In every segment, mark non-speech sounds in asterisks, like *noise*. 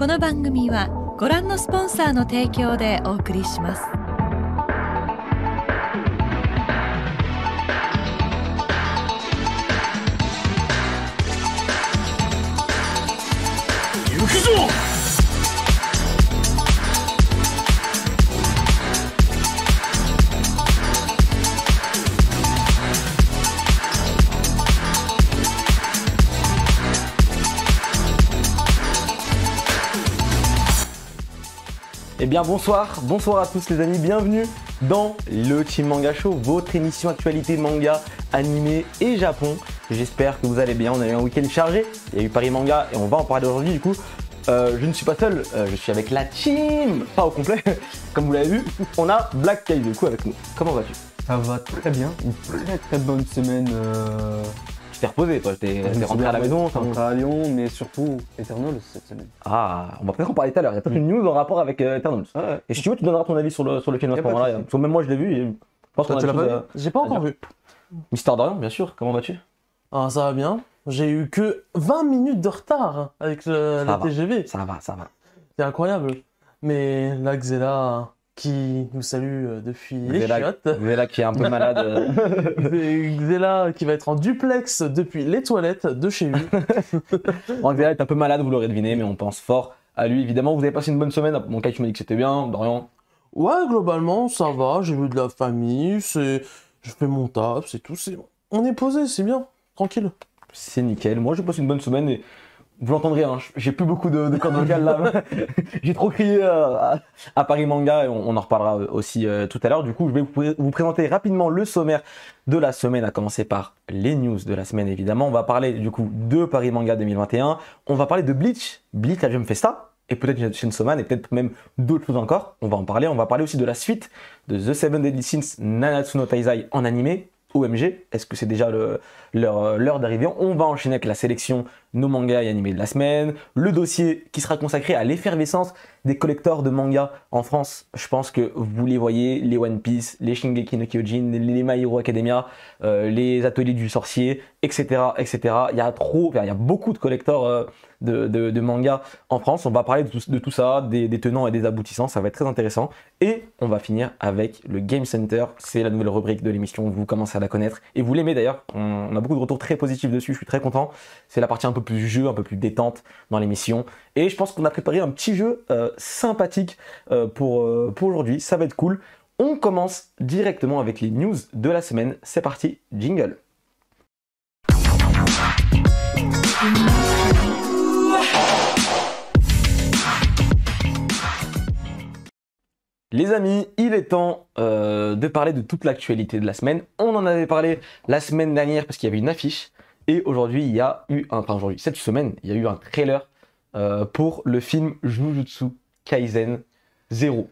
この番組はご覧のスポンサーの提供でお送りします bien bonsoir, bonsoir à tous les amis, bienvenue dans le Team Manga Show, votre émission actualité manga, animé et Japon. J'espère que vous allez bien, on a eu un week-end chargé, il y a eu Paris Manga et on va en parler aujourd'hui du coup. Euh, je ne suis pas seul, euh, je suis avec la team, pas au complet, *laughs* comme vous l'avez vu, on a Black Kai coup avec nous. Comment vas-tu Ça va très bien, une très très bonne semaine. Euh, t'es reposé, toi. j'étais rentré à la maison. rentré à Lyon, mais surtout Eternals cette semaine. Ah, on va peut-être en parler tout à l'heure. Il y a peut-être mm. une news en rapport avec euh, Eternals. Et si tu veux, tu donneras ton avis sur le, sur le film à ce moment-là. Parce que même moi, je l'ai vu. Et... J'ai pas encore vu. Mister Dorian, bien sûr. Comment vas-tu Ah, ça va bien. J'ai eu que 20 minutes de retard avec le, euh, la TGV. Ça va, ça va. C'est incroyable. Mais là, qui nous salue euh, depuis les chiottes. Xela qui est un peu malade. Xela *laughs* qui va être en duplex depuis les toilettes de chez lui. *laughs* bon, est un peu malade, vous l'aurez deviné, mais on pense fort à lui évidemment. Vous avez passé une bonne semaine. Mon cas, tu m'as dit que c'était bien. Dorian Ouais, globalement, ça va. J'ai vu de la famille. C'est... Je fais mon taf, c'est tout. C'est... On est posé, c'est bien. Tranquille. C'est nickel. Moi, je passe une bonne semaine et vous l'entendrez, hein, j'ai plus beaucoup de, de cordes là. *laughs* j'ai trop crié euh, à, Paris Manga et on, en reparlera euh, aussi euh, tout à l'heure. Du coup, je vais vous, présenter rapidement le sommaire de la semaine, à commencer par les news de la semaine évidemment. On va parler du coup de Paris Manga 2021. On va parler de Bleach, Bleach la fait Festa et peut-être chaîne Man et peut-être même d'autres choses encore. On va en parler. On va parler aussi de la suite de The Seven Deadly Sins Nanatsu no Taizai en animé. OMG, est-ce que c'est déjà le, euh, l'heure d'arrivée. On va enchaîner avec la sélection nos mangas et animés de la semaine, le dossier qui sera consacré à l'effervescence des collecteurs de mangas en France. Je pense que vous les voyez, les One Piece, les Shingeki no Kyojin, les My Hero Academia, euh, les Ateliers du Sorcier, etc., etc. Il y a trop, il y a beaucoup de collecteurs euh, de, mangas en France. On va parler de tout, ça, des, tenants et des aboutissants. Ça va être très intéressant. Et on va finir avec le Game Center. C'est la nouvelle rubrique de l'émission. Vous commencez à la connaître et vous l'aimez d'ailleurs. On, on a beaucoup de retours très positifs dessus, je suis très content. C'est la partie un peu plus jeu, un peu plus détente dans l'émission. Et je pense qu'on a préparé un petit jeu euh, sympathique euh, pour, euh, pour aujourd'hui, ça va être cool. On commence directement avec les news de la semaine. C'est parti, jingle. Les amis, il est temps euh, de parler de toute l'actualité de la semaine. On en avait parlé la semaine dernière parce qu'il y avait une affiche. Et aujourd'hui, il y a eu un, enfin aujourd'hui, cette semaine, il y a eu un trailer euh, pour le film Jujutsu Kaisen 0.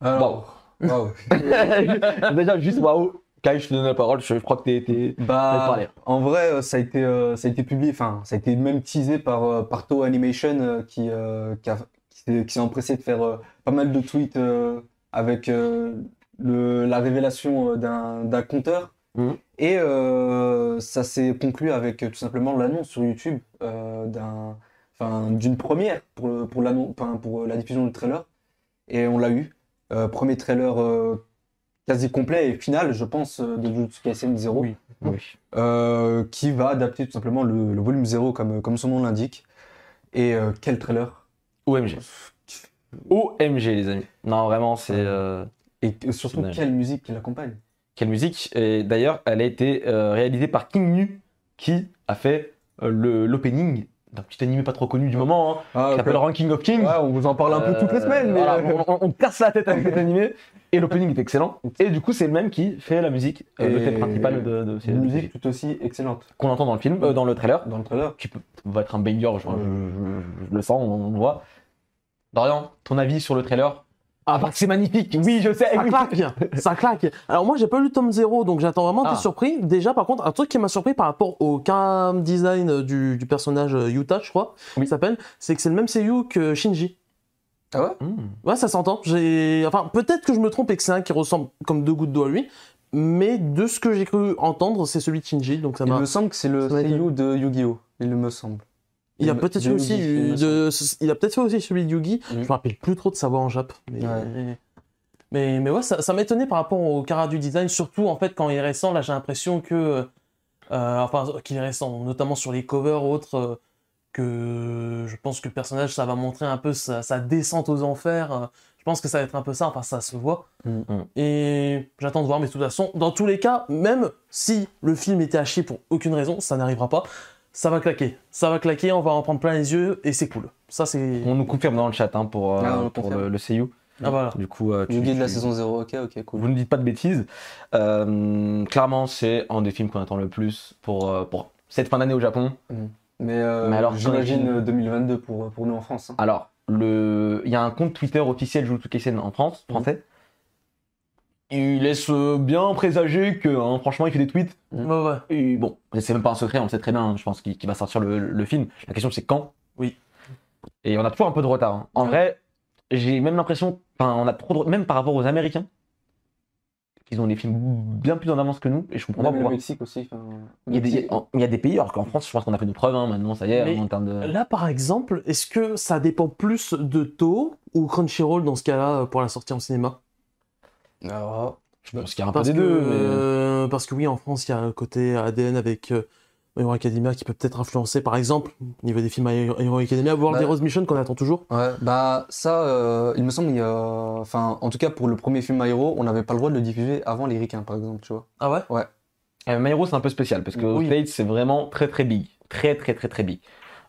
Waouh! *laughs* Déjà, juste waouh! Kai, je te donne la parole, je, crois que t'es. été bah, en vrai, euh, ça a été, ça a été publié, enfin, ça a été même teasé par, par Animation qui, qui, s'est empressé de faire pas mal de tweets euh, avec euh, la révélation euh, d'un compteur. Mm. Et ça s'est conclu avec tout simplement l'annonce sur YouTube d'un d'une première pour, pour, pour la diffusion du trailer. Et on l'a eu. premier trailer quasi complet et final, je pense, de Jujutsu Kaisen 0. Oui, oui. qui va adapter tout simplement le, volume 0 comme, comme son nom l'indique. Et quel trailer OMG. OMG, les amis. Non, vraiment, c'est. Ah. Euh, Et surtout, quelle musique qui l'accompagne Quelle musique Et d'ailleurs, elle a été euh, réalisée par King Nu, qui a fait euh, l'opening d'un petit animé pas trop connu du moment, hein, ah, qui s'appelle Ranking of Kings. on vous en parle un peu toutes les semaines, mais on, casse la tête avec cet animé. Et l'opening est excellent. Et du coup, c'est le même qui fait la musique, le thème principal de, cette Une musique tout aussi excellente. Qu'on entend dans le film, dans le trailer. Dans le trailer. Qui va être un banger, je, je, le sens, on le voit. Dorian, ton avis sur le trailer ah bah c'est magnifique, oui je sais, ça claque, ça claque. Alors moi j'ai pas lu tome 0 donc j'attends vraiment de ah. surprises. surpris. Déjà par contre un truc qui m'a surpris par rapport au cam design du, personnage euh, Yuta je crois, oui. s'appelle, c'est que c'est le même seiyuu que Shinji. Ah ouais hmm. Ouais ça s'entend, j'ai... Enfin peut-être que je me trompe et que c'est un qui ressemble comme deux gouttes d'eau à lui, mais de ce que j'ai cru entendre c'est celui de Shinji donc ça m'a... Il me semble que c'est le seiyuu de Yu-Gi-Oh! Il me semble. Il a peut-être fait aussi, il a peut-être aussi celui de Yugi. Je me rappelle plus trop de sa voix en jap. Mais, mais, ouais, ça, m'étonnait par rapport au cara du design, surtout en fait quand il est récent. Là, j'ai l'impression que, euh, enfin, qu'il est récent, notamment sur les covers autres, euh, que je pense que le personnage, ça va montrer un peu sa, descente aux enfers. Euh, je pense que ça va être un peu ça. Enfin, ça se voit. Mm, mm. Et j'attends de voir. Mais de toute façon, dans tous les cas, même si le film était haché pour aucune raison, ça n'arrivera pas ça va claquer. Ça va claquer, on va en prendre plein les yeux et c'est cool. Ça, c'est... On nous confirme dans le chat hein, pour, euh, ah, pour le, seiyuu. Ah, voilà. Du coup, euh, de la saison 0, ok, ok, cool. Vous ne dites pas de bêtises. Euh, clairement, c'est un des films qu'on attend le plus pour, pour cette fin d'année au Japon. Mm. Mais, j'imagine 2022 pour, pour nous en France. Hein. Alors, le... il y a un compte Twitter officiel Jujutsu Kaisen en France, français il laisse euh, bien présager que, hein, franchement, il fait des tweets. Ouais, ouais. Et bon, c'est même pas un secret, on le sait très bien, hein, je pense, qu'il va sortir le, film. La question, c'est quand Oui. Et on a toujours un peu de retard. Hein. En vrai, j'ai même l'impression, on a trop de... même par rapport aux Américains, qu'ils ont des films bien plus en avance que nous, et je comprends pas pourquoi. Le Mexique aussi. Euh, il y, a des, pays, alors qu'en France, je pense qu'on a fait nos preuves, maintenant, ça y est, en termes de... Là, par exemple, est-ce que ça dépend plus de taux ou Crunchyroll, dans ce cas-là, euh, pour la sortie en cinéma ah, je pense qu'il y a un peu des que, deux. Euh, euh, parce que oui, en France, il y a un côté ADN avec My euh, Hero Academia qui peut peut-être influencer, par exemple, au niveau des films My Hero Academia, voire bah des Rose Mission qu'on attend toujours. Ouais, bah ça, il me semble, il y a... enfin, en tout cas pour le premier film My Hero, on n'avait pas le droit de le diffuser avant les Ricains, par exemple, tu vois. Ah ouais. Ouais. Eh, My Hero, c'est un peu spécial parce que oui. c'est vraiment très très big, très très très très big.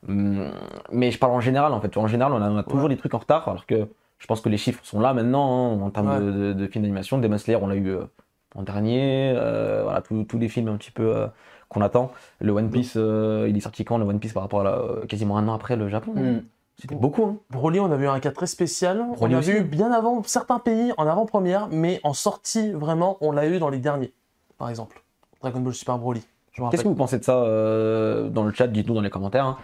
Hum, mais je parle en général en fait. En général, on a, a toujours des trucs en retard, alors que je pense que les chiffres sont là maintenant hein, en termes de, films d'animation. Demon Slayer, on l'a eu euh, en dernier. Euh, voilà, tous les films un petit peu euh, qu'on attend. Le One Piece, il est sorti quand Le One Piece par rapport à quasiment un an après le Japon. Mm. C'était beaucoup. Hein. Broly, on a vu un cas très spécial. on l'a vu bien avant certains pays en avant-première, mais en sortie vraiment, on l'a eu dans les derniers. Par exemple, Dragon Ball Super Broly. Qu'est-ce que vous pensez de ça dans le chat Dites-nous dans les commentaires. Hein.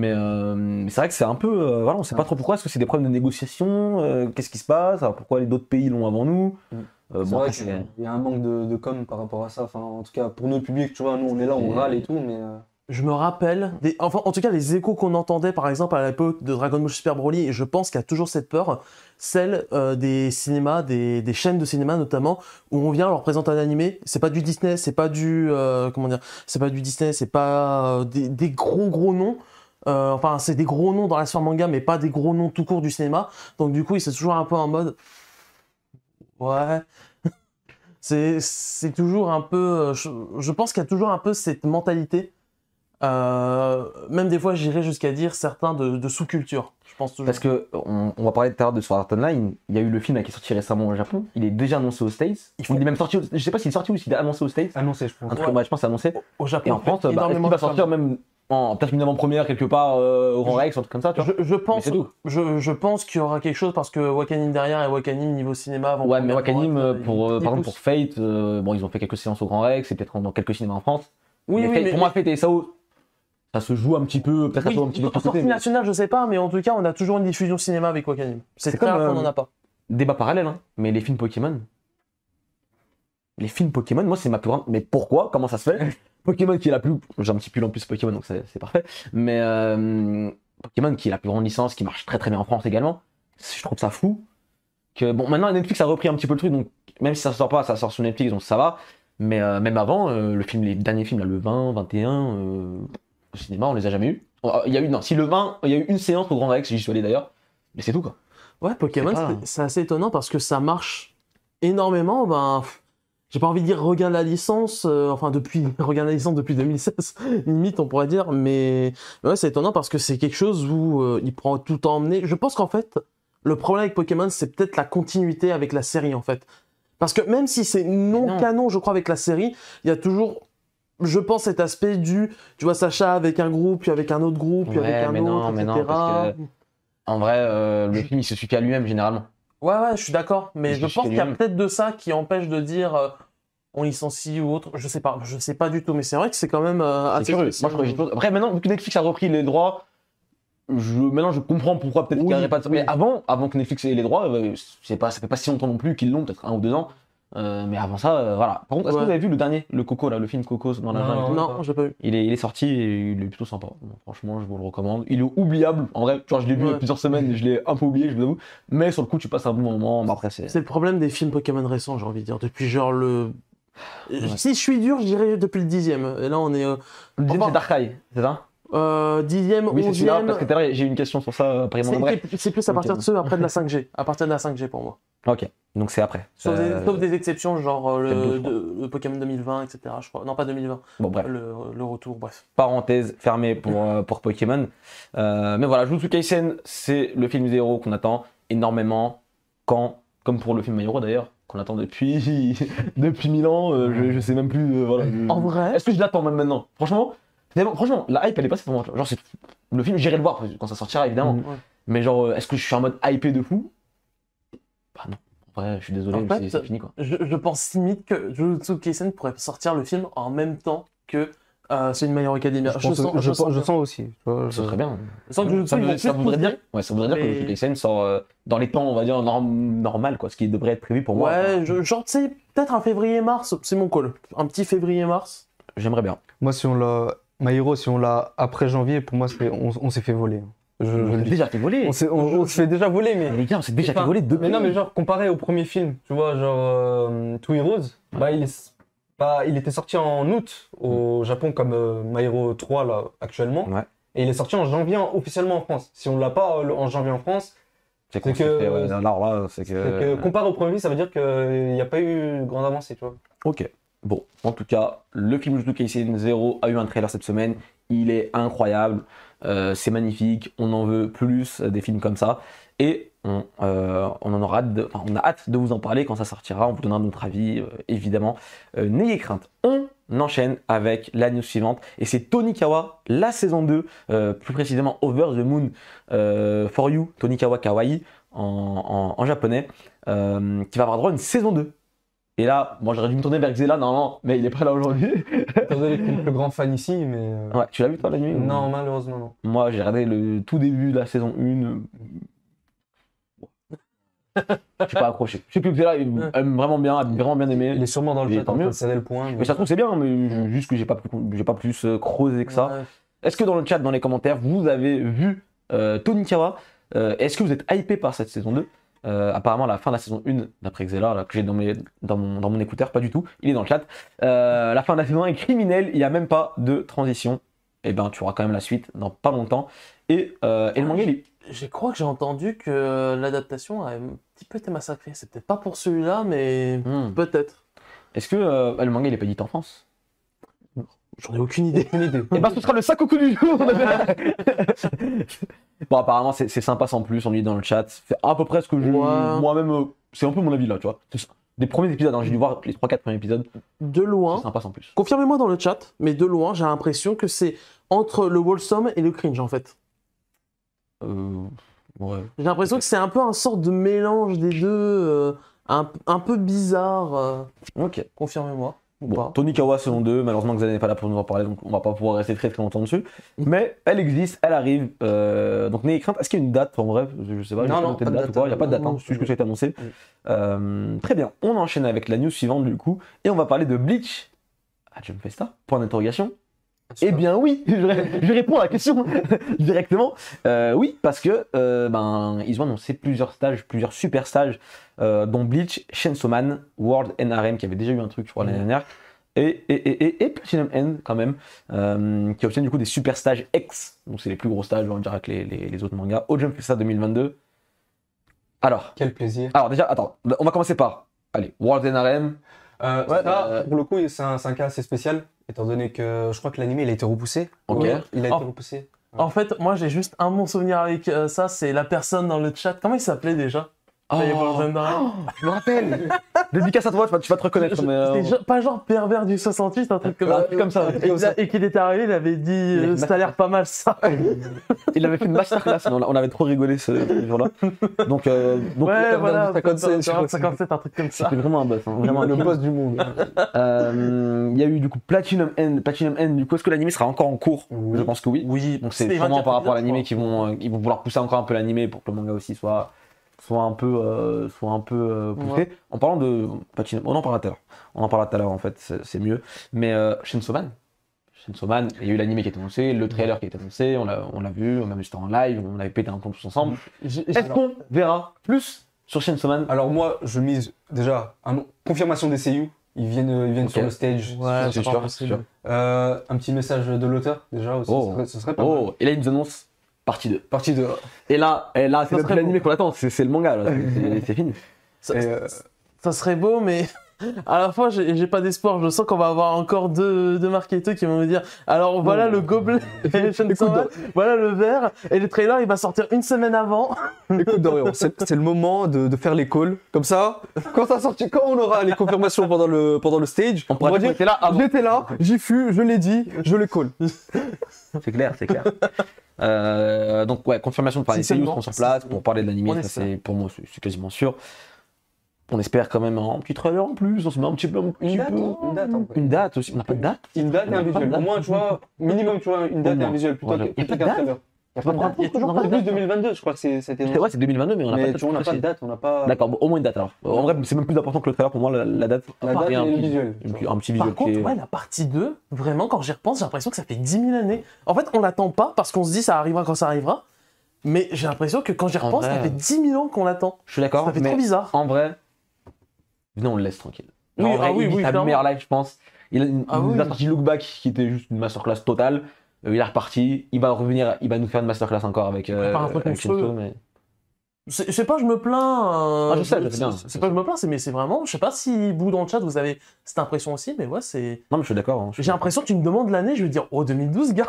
Euh, mais, c'est vrai que c'est un peu. Euh, voilà, on sait pas trop pourquoi. Est-ce que c'est des problèmes de négociation euh, Qu'est-ce qui se passe Pourquoi les autres pays l'ont avant nous mm. bon, vrai Il y a un manque de, com par rapport à ça. Enfin, en tout cas, pour notre public, tu vois, nous on est là, on râle et tout, mais. Je me rappelle, enfin en tout cas les échos qu'on entendait par exemple à l'époque de Dragon Ball Super Broly, et je pense qu'il y a toujours cette peur, celle des cinémas, des, chaînes de cinéma notamment, où on vient leur présenter un animé, c'est pas du Disney, c'est pas du, comment dire, c'est pas du Disney, c'est pas des, gros gros noms, euh, enfin, c'est des gros noms dans la sphère manga, mais pas des gros noms tout court du cinéma. Donc du coup, il s'est toujours un peu en mode... Ouais. *laughs* c'est toujours un peu... Euh, je, pense qu'il y a toujours un peu cette mentalité. Euh, même des fois, j'irais jusqu'à dire certains de, sous-culture. Je pense toujours. Parce que on, va parler de à de Sword Art Online. Il y a eu le film qui est sorti récemment au Japon. Il est déjà annoncé aux States. Il, est même sorti. Je sais pas s'il est sorti ou s'il est annoncé aux States. Annoncé, je pense. Un je pense annoncé. Au, Japon. Et en France, bah, il va sortir même peut-être une avant-première quelque part euh, au Grand Rex, un truc comme ça, Je, pense, je, pense qu'il y aura quelque chose parce que Wakanim derrière et Wakanim niveau cinéma avant. Ouais, mais Wakanim euh, euh, pour, par exemple pour Fate, bon, ils ont fait quelques séances au Grand Rex et peut-être dans quelques cinémas en France. Oui, mais pour moi, Fate et ça se joue un petit peu, peut-être un petit peu. je sais pas, mais en tout cas, on a toujours une diffusion cinéma avec Wakanim. C'est clair qu'on en a pas. Débat parallèle, hein, mais les films Pokémon. Les films Pokémon, moi, c'est ma plus grande. Mais pourquoi Comment ça se fait Pokémon qui est la plus. J'ai un petit pull en plus Pokémon, donc c'est parfait. Mais euh, Pokémon qui est la plus grande licence, qui marche très très bien en France également. Je trouve ça fou. Que, bon, maintenant Netflix a repris un petit peu le truc, donc même si ça sort pas, ça sort sur Netflix, donc ça va. Mais euh, même avant, euh, le film, les derniers films, là, le 20, 21, au cinéma, on les a jamais eu. Oh, il y a eu, non, si le 20, il y a eu une séance au Grand Rex, j'y suis allé d'ailleurs. Mais c'est tout quoi. Ouais, Pokémon, c'est assez étonnant parce que ça marche énormément. Ben, j'ai pas envie de dire regain la licence, euh, enfin depuis *laughs* regain la licence depuis 2016, *laughs* limite on pourrait dire, mais ouais c'est étonnant parce que c'est quelque chose où euh, il prend tout à emmener. Je pense qu'en fait le problème avec Pokémon c'est peut-être la continuité avec la série en fait, parce que même si c'est non, canon je crois avec la série, il y a toujours je pense cet aspect du tu vois Sacha avec un groupe puis avec un autre groupe puis avec un autre etc. en vrai euh, le film il se suit à lui-même généralement. Ouais, ouais, je suis d'accord, mais je pense qu'il y a peut-être de ça qui empêche de dire on licencie ou autre, je sais pas, je sais pas du tout, mais c'est vrai que c'est quand même euh, assez hein. Après, maintenant, que Netflix a repris les droits, je... maintenant je comprends pourquoi peut-être qu'il n'y pas de. Mais avant, avant que Netflix ait les droits, euh, c'est pas, ça fait pas si longtemps non plus qu'ils l'ont, peut-être un ou deux ans. Euh, mais avant ça, voilà. Par contre, est-ce que vous avez vu le dernier, le Coco, là, le film Coco dans la Non, non, non j'ai pas vu. Il est, il est sorti et il est plutôt sympa. franchement, je vous le recommande. Il est oubliable. En vrai, vois, je l'ai vu plusieurs semaines je l'ai un peu oublié, je vous avoue. Mais sur le coup, tu passes un bon moment. après, c'est... c'est le problème des films Pokémon récents, j'ai envie de dire. Depuis genre le si je suis dur, je dirais depuis le dixième. Et là, on est. Euh, le dixième, c'est Darkai, c'est ça euh, dixième, oui, Parce que derrière, j'ai une question sur ça euh, après mon C'est plus à partir de ceux après de la 5G. *laughs* À partir de la 5G pour moi. Ok, donc c'est après. Sauf, des, euh, exceptions, genre le, de, Pokémon 2020, etc. Je crois. Non, pas 2020. Bon, bref. Le, retour, bref. Parenthèse fermée pour, pour Pokémon. mais voilà, Jutsu Kaisen, c'est le film zéro qu'on attend énormément quand, comme pour le film My d'ailleurs, on attend depuis *laughs* depuis mille ans. Euh, je, sais même plus. Euh, voilà, En vrai Est-ce que je l'attends même maintenant Franchement, franchement, la hype elle est passée pour moi. Genre c'est le film, j'irai le voir quand ça sortira évidemment. Mais genre, euh, est-ce que je suis en mode hypé de fou Bah non. Ouais, je suis désolé, c'est fini Je, je pense limite que Jujutsu Kaisen pourrait sortir le film en même temps que ah, c'est une meilleure académie. Je, sens, aussi. Ça très bien. Ça, ça, voudrait dire, ça voudrait dire que le PlayStation sort euh, dans les temps, on va dire, normal, quoi, ce qui devrait être prévu pour moi. Ouais, genre, tu sais, peut-être un février-mars, c'est mon call. Un petit février-mars. J'aimerais bien. Moi, si on l'a. hero, si on l'a après janvier, pour moi, on, on s'est fait voler. Je, on déjà fait voler. On, s'est fait déjà volé mais. Les gars, on s'est déjà fait voler deux Mais non, mais genre, comparé au premier film, tu vois, genre, euh, Two Heroes, bah, il bah, il était sorti en août au mm. Japon comme euh, 3 là actuellement. Et il est sorti en janvier officiellement en France. Si on l'a pas euh, en janvier en France, C'est que. c'est que. comparé au premier, ça veut dire qu'il n'y a pas eu grande avancée, tu vois. Ok. Bon, en tout cas, le film Jujutsu Kaisen 0 a eu un trailer cette semaine. Il est incroyable. Euh, c'est magnifique. On en veut plus des films comme ça et on, euh, en a hâte de vous en parler quand ça sortira, on vous donnera notre avis euh, évidemment. Euh, n'ayez crainte. On enchaîne avec la news suivante et c'est Tonikawa, la saison 2, plus précisément Over the Moon for You, Tonikawa Kawaii en, japonais, qui va avoir droit à une saison 2. Et là, moi j'aurais dû me tourner vers Xela normalement, mais il est pas là aujourd'hui. *laughs* Désolé, le grand fan ici, mais. tu l'as vu toi la nuit Non, malheureusement non. Moi j'ai regardé le tout début de la saison 1, suis pas accroché. Je sais plus que là, aime vraiment bien, aime vraiment bien aimé. Il est sûrement dans le chat, tant mieux. le point. Mais, ça se trouve c'est bien, mais juste que j'ai pas plus, pas plus euh, creusé que ça. Est-ce que dans le chat, dans les commentaires, vous avez vu euh, Tony Kawa euh, Est-ce que vous êtes hypé par cette saison 2 apparemment, la fin de la saison 1, d'après Xela, que j'ai dans, dans, mon, dans mon écouteur, pas du tout, il est dans le chat. la fin de la saison 1 est criminelle, il n'y a même pas de transition. Et eh ben, tu auras quand même la suite dans pas longtemps. Et, euh, le manga, il est... Ah, je crois que j'ai entendu que l'adaptation a un petit peu été massacrée. C'est peut-être pas pour celui-là, mais hmm. peut-être. Est-ce que euh, le manga, il est pas dit en France J'en ai aucune idée. Aucune idée. et eh ben, ce sera le sac au coup du jour. *laughs* *laughs* bon, apparemment, c'est sympa sans plus. On dit dans le chat. C'est à peu près ce que je. Moi-même, euh, c'est un peu mon avis là, tu vois des premiers épisodes, hein, j'ai dû voir les 3-4 premiers épisodes. De loin. Sympa sans plus. Confirmez-moi dans le chat, mais de loin, j'ai l'impression que c'est entre le wholesome et le cringe en fait. Euh, J'ai l'impression que c'est un peu un sort de mélange des deux, euh, un, un, peu bizarre. Euh. Ok. Confirmez-moi. Bon, Tony Kawa selon deux, malheureusement Xavier n'est pas là pour nous en parler, donc on va pas pouvoir rester très très longtemps dessus. *laughs* Mais elle existe, elle arrive. donc n'ayez crainte, est-ce qu'il y a une date En bref, je, ne sais pas, de date, il n'y a pas de date, hein, c'est juste que ça a été annoncé. Mm. très bien, on enchaîne avec la news suivante du coup, et on va parler de Bleach. Ah, fais ça Point d'interrogation. Eh bien oui, *laughs* je, réponds à la question *laughs* directement. Euh, oui, parce que euh, ben, ils ont annoncé plusieurs stages, plusieurs super stages, euh, dont Bleach, Chainsaw Man, World NRM, qui avait déjà eu un truc, je crois, l'année dernière, et, et, et, et, Platinum End, quand même, qui obtiennent du coup des super stages X, donc c'est les plus gros stages, on dirait, dire, avec les, les, autres mangas, au Jump ça 2022. Alors. Quel plaisir. Alors déjà, attends, on va commencer par, allez, World NRM, euh, euh, pour le coup, c'est un, cas assez spécial, étant donné que je crois que l'anime, il a été repoussé. En fait, moi, j'ai juste un bon souvenir avec euh, ça, c'est la personne dans le chat. Comment il s'appelait déjà oh. oh, Je me rappelle *laughs* Dédicace à toi, tu vas, te reconnaître. Je, mais, euh, pas genre pervers du 68, euh, un truc comme, ça. Euh, et, qu'il était arrivé, il avait dit ça a l'air pas mal ça. il avait fait une masterclass, on, on avait trop rigolé ce jour-là. Donc, euh, donc ouais, voilà, 57, un truc comme ça. C'était vraiment un boss, hein, vraiment le boss du monde. *laughs* Il y a eu du coup Platinum N. Platinum N, du coup, est-ce que l'anime sera encore en cours Je pense que oui. Oui, donc c'est vraiment par rapport à l'anime qu'ils vont, vont vouloir pousser encore un peu l'anime pour que le manga aussi soit soit un peu, euh, soit un peu euh, poussé. En parlant de on en parlera tout à l'heure. On en parlera tout à l'heure en fait, c'est mieux. Mais euh, soman Man, il y a eu l'anime qui est annoncé, le trailer qui est annoncé, on l'a, vu, on a vu en live, on avait pété un plomb tous ensemble. Est-ce qu'on verra plus sur shinso Man Alors moi, je mise déjà un, confirmation des CU. Ils viennent, viennent sur le stage. c'est euh, un petit message de l'auteur déjà aussi. Oh. serait, pas oh. Et là, ils nous annoncent Partie 2. Partie 2. Et là, et là l'anime qu'on attend, c'est le manga, c'est fini. Ça, euh, ça, serait beau, mais *laughs* à la fois, j'ai pas d'espoir. Je sens qu'on va avoir encore deux, deux marketeurs qui vont me dire alors voilà le gobelet, *laughs* voilà le verre, et le trailer il va sortir une semaine avant. *laughs* Écoute, Dorian, c'est le moment de, faire les calls. Comme ça, quand ça quand on aura les confirmations pendant le, pendant le stage, on, pourra dire j'étais là, j'y fus, je l'ai dit, je le call. C'est clair, c'est clair. Euh, donc ouais, confirmation par les news qu'on sur place pour parler de l'anime, c'est pour moi c'est quasiment sûr. On espère quand même un petit trailer en plus, on se met un petit peu, une, date, hein, une, date, hein. une date aussi, on n'a pas de date. Une date et un visuel. Au moins tu vois, minimum tu vois une date et un visuel plutôt qu'un trailer. Il n'y a, toujours pas de 2022, hein. je crois que c'était. Ouais, c'est 2022, mais on n'a pas, de date. on n'a pas. D'accord, au moins une date alors. En vrai, c'est même plus important que le trailer pour moi, la, date. La date et un, petit, visuel. petit visuel. Par contre, ouais, la partie 2, vraiment, quand j'y repense, j'ai l'impression que ça fait 10 000 années. En fait, on l'attend pas parce qu'on se dit ça arrivera quand ça arrivera. Mais j'ai l'impression que quand j'y repense, ça fait 10 000 ans qu'on l'attend. Je suis d'accord. Ça fait trop bizarre. En vrai, Non, on le laisse tranquille. oui, ah oui, il oui, ta meilleure live, je pense. Il a un petit ah Look Back qui était juste une masterclass totale. Euh, il est reparti, il va revenir, il va nous faire une masterclass encore avec, euh, Je sais pas, je me plains. Euh, ah, je sais, je sais bien. C'est pas je me plains, mais c'est vraiment. Je sais pas si, vous, dans le chat, vous avez cette impression aussi, mais ouais, c'est. Non, mais je suis d'accord. Hein, j'ai l'impression que tu me demandes l'année, je vais dire, oh, 2012, gars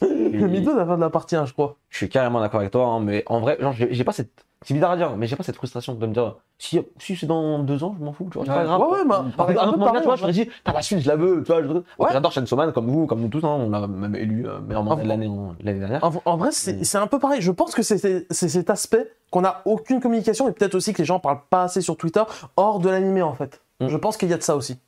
2012, la fin de la partie je crois. Je suis carrément d'accord avec toi, hein, mais en vrai, j'ai pas cette c'est bizarre à dire, mais j'ai pas cette frustration de me dire si, si c'est dans deux ans, je m'en fous, tu vois, c'est pas grave. Ouais, ouais, bah, par un, peu, pareil, tu vois, je me dis, t'as ah, la bah, suite, je la veux, tu vois. J'adore Shane Man comme vous, comme nous tous, hein, on l'a même élu euh, meilleur ah, hein, de l'année dernière. En, vrai, c'est un peu pareil. Je pense que c'est cet aspect qu'on n'a aucune communication et peut-être aussi que les gens parlent pas assez sur Twitter hors de l'animé en fait. Mm. Je pense qu'il y a de ça aussi.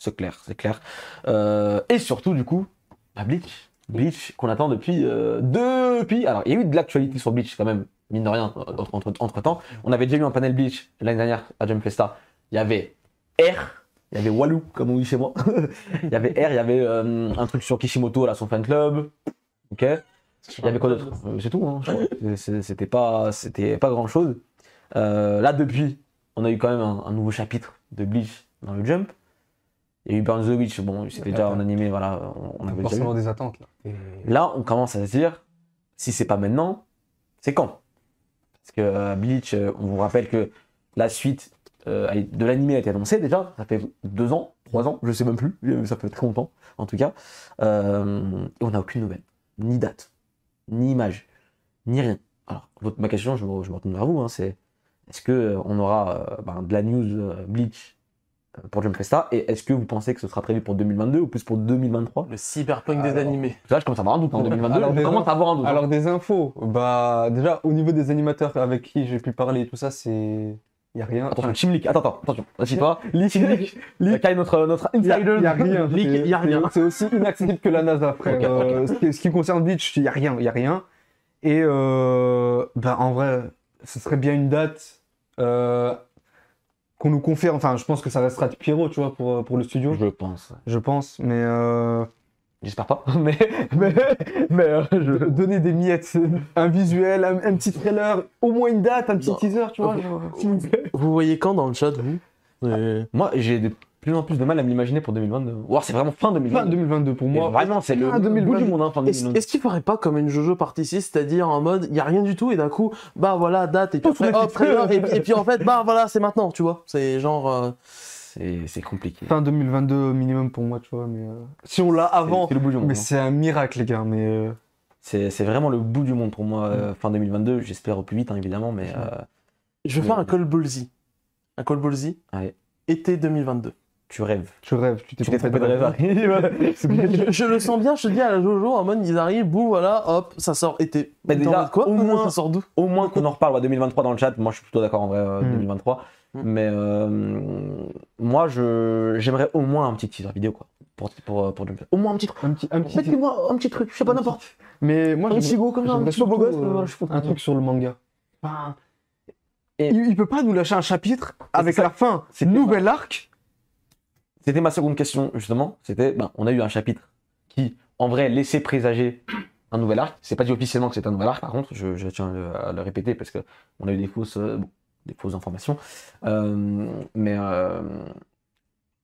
C'est clair, c'est clair. Euh, et surtout, du coup, bah, Bleach. Bleach qu'on attend depuis. Euh, depuis. Alors, il y a eu de l'actualité sur Bleach quand même mine de rien, entre, temps. On avait déjà eu un panel Bleach l'année dernière à Jump Festa. Il y avait R, il y avait Walou, comme on dit chez moi. *laughs* il y avait R, il y avait euh, un truc sur Kishimoto, là, son fan club. Ok. Il y avait quoi d'autre euh, C'est tout, hein, C'était pas, pas grand chose. Euh, là, depuis, on a eu quand même un, nouveau chapitre de Bleach dans le Jump. Il y a eu Burn the Witch, bon, c'était déjà en animé, voilà. On, a avait forcément des attentes. Là. là, on commence à se dire, si c'est pas maintenant, c'est quand parce que Bleach, euh, euh, on vous rappelle que la suite euh, de l'anime a été annoncée déjà, ça fait deux ans, trois ans, je sais même plus, ça fait très longtemps en tout cas. on n'a aucune nouvelle, ni date, ni image, ni rien. Alors, votre, ma question, je me, je retourne vers vous, hein, c'est est-ce qu'on aura ben, de la news Bleach pour Jump Festa Et est-ce que vous pensez que ce sera prévu pour 2022 ou plus pour 2023 Le cyberpunk des animés. Là, je commence à avoir un doute en 2022. Comment je à un doute. Hein. Alors, des infos. Bah, déjà, au niveau des animateurs avec qui j'ai pu parler, tout ça, c'est. Il a rien. Attention, Chimlik, attends, attends, attention. y pas. Chimlik, notre, notre insider. Il a rien. Il y a rien. C'est aussi inaccessible que la NASA, *laughs* frère. Euh, ce, qui, concerne Bleach, il y a rien, il y a rien. Et euh, bah, en vrai, ce serait bien une date euh, qu'on nous confère. Enfin, je pense que ça restera de Pierrot, tu vois, pour, euh, pour le studio. Je pense. Je pense, mais. Euh, J'espère pas, *laughs* mais, mais, euh, je... donner des miettes, un visuel, un, petit trailer, au moins une date, un petit teaser, tu vois. Vous, voyez quand dans le chat, Moi, j'ai des plus en plus de mal à m'imaginer pour 2022. Ouah, c'est vraiment fin 2022. Fin 2022 pour moi. vraiment, c'est le, bout du monde, hein, Est-ce qu'il ferait pas comme une Jojo partie 6, c'est-à-dire en mode, il y a rien du tout, et d'un coup, bah voilà, date, et puis et, puis en fait, bah voilà, c'est maintenant, tu vois. C'est genre. Euh, c'est compliqué. Fin 2022 minimum pour moi, tu vois. Mais euh, Si on l'a avant, c'est le bout du monde, mais hein. c'est un miracle, les gars. Mais euh, C'est vraiment le bout du monde pour moi, fin 2022. J'espère au plus vite, hein, évidemment. mais Je vais faire un call ballsy. Un call ballsy. Été 2022 tu rêves. Tu rêves, tu t'es trompé, de rêve. *laughs* je, le sens bien, je te dis à la Jojo, en mode ils arrivent, boum, voilà, hop, ça sort été. Mais déjà, quoi, au moins, ça sort d'où Au moins qu'on en reparle, à 2023 dans le chat, moi je suis plutôt d'accord en vrai, 2023. Euh, hmm. hmm. Mais euh, moi, je, j'aimerais au moins un petit teaser vidéo, quoi. Pour, pour, euh, Au moins un petit truc. Un petit, moi un truc, je sais pas n'importe. Mais moi, un petit go comme ça, un petit beau gosse. Un truc sur le manga. Il, peut pas nous lâcher un chapitre avec la fin. C'est nouvelle arc. C'était ma seconde question, justement. C'était, ben, on a eu un chapitre qui, en vrai, laissait présager un nouvel arc. C'est pas dit officiellement que c'est un nouvel arc, par contre, je, tiens à le répéter parce que on a eu des fausses, euh, des fausses informations. Euh, mais euh,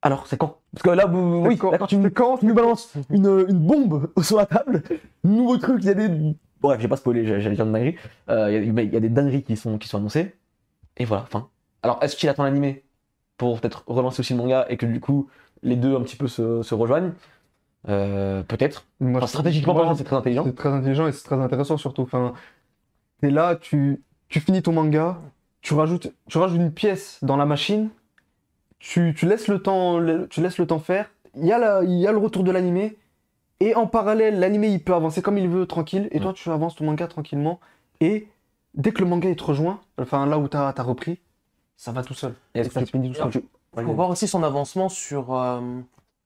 alors, c'est quand Parce que là, vous, oui, quand, quand tu, nous, quand balances une, une, bombe *laughs* sur la table, nouveau truc, il y a des. Bref, j'ai pas spoilé, j'allais dire de dinguerie. Il y, a des dingueries qui sont, qui sont annoncées. Et voilà, enfin, Alors, est-ce qu'il attend l'animé pour peut-être relancer aussi le manga et que du coup les deux un petit peu se, rejoignent. Euh, peut-être. stratégiquement, c'est très intelligent. C'est très intelligent et c'est très intéressant surtout. Enfin, et là, tu, tu finis ton manga, tu rajoutes, tu rajoutes une pièce dans la machine, tu, tu laisses, le temps, tu laisses le temps faire. Il y, a il y a le retour de l'animé. Et en parallèle, l'animé, il peut avancer comme il veut, tranquille. Et toi, tu avances ton manga tranquillement. Et dès que le manga, est rejoint, enfin là où t'as as repris, ça va tout seul. tout seul. Il faut voir aussi son avancement sur euh,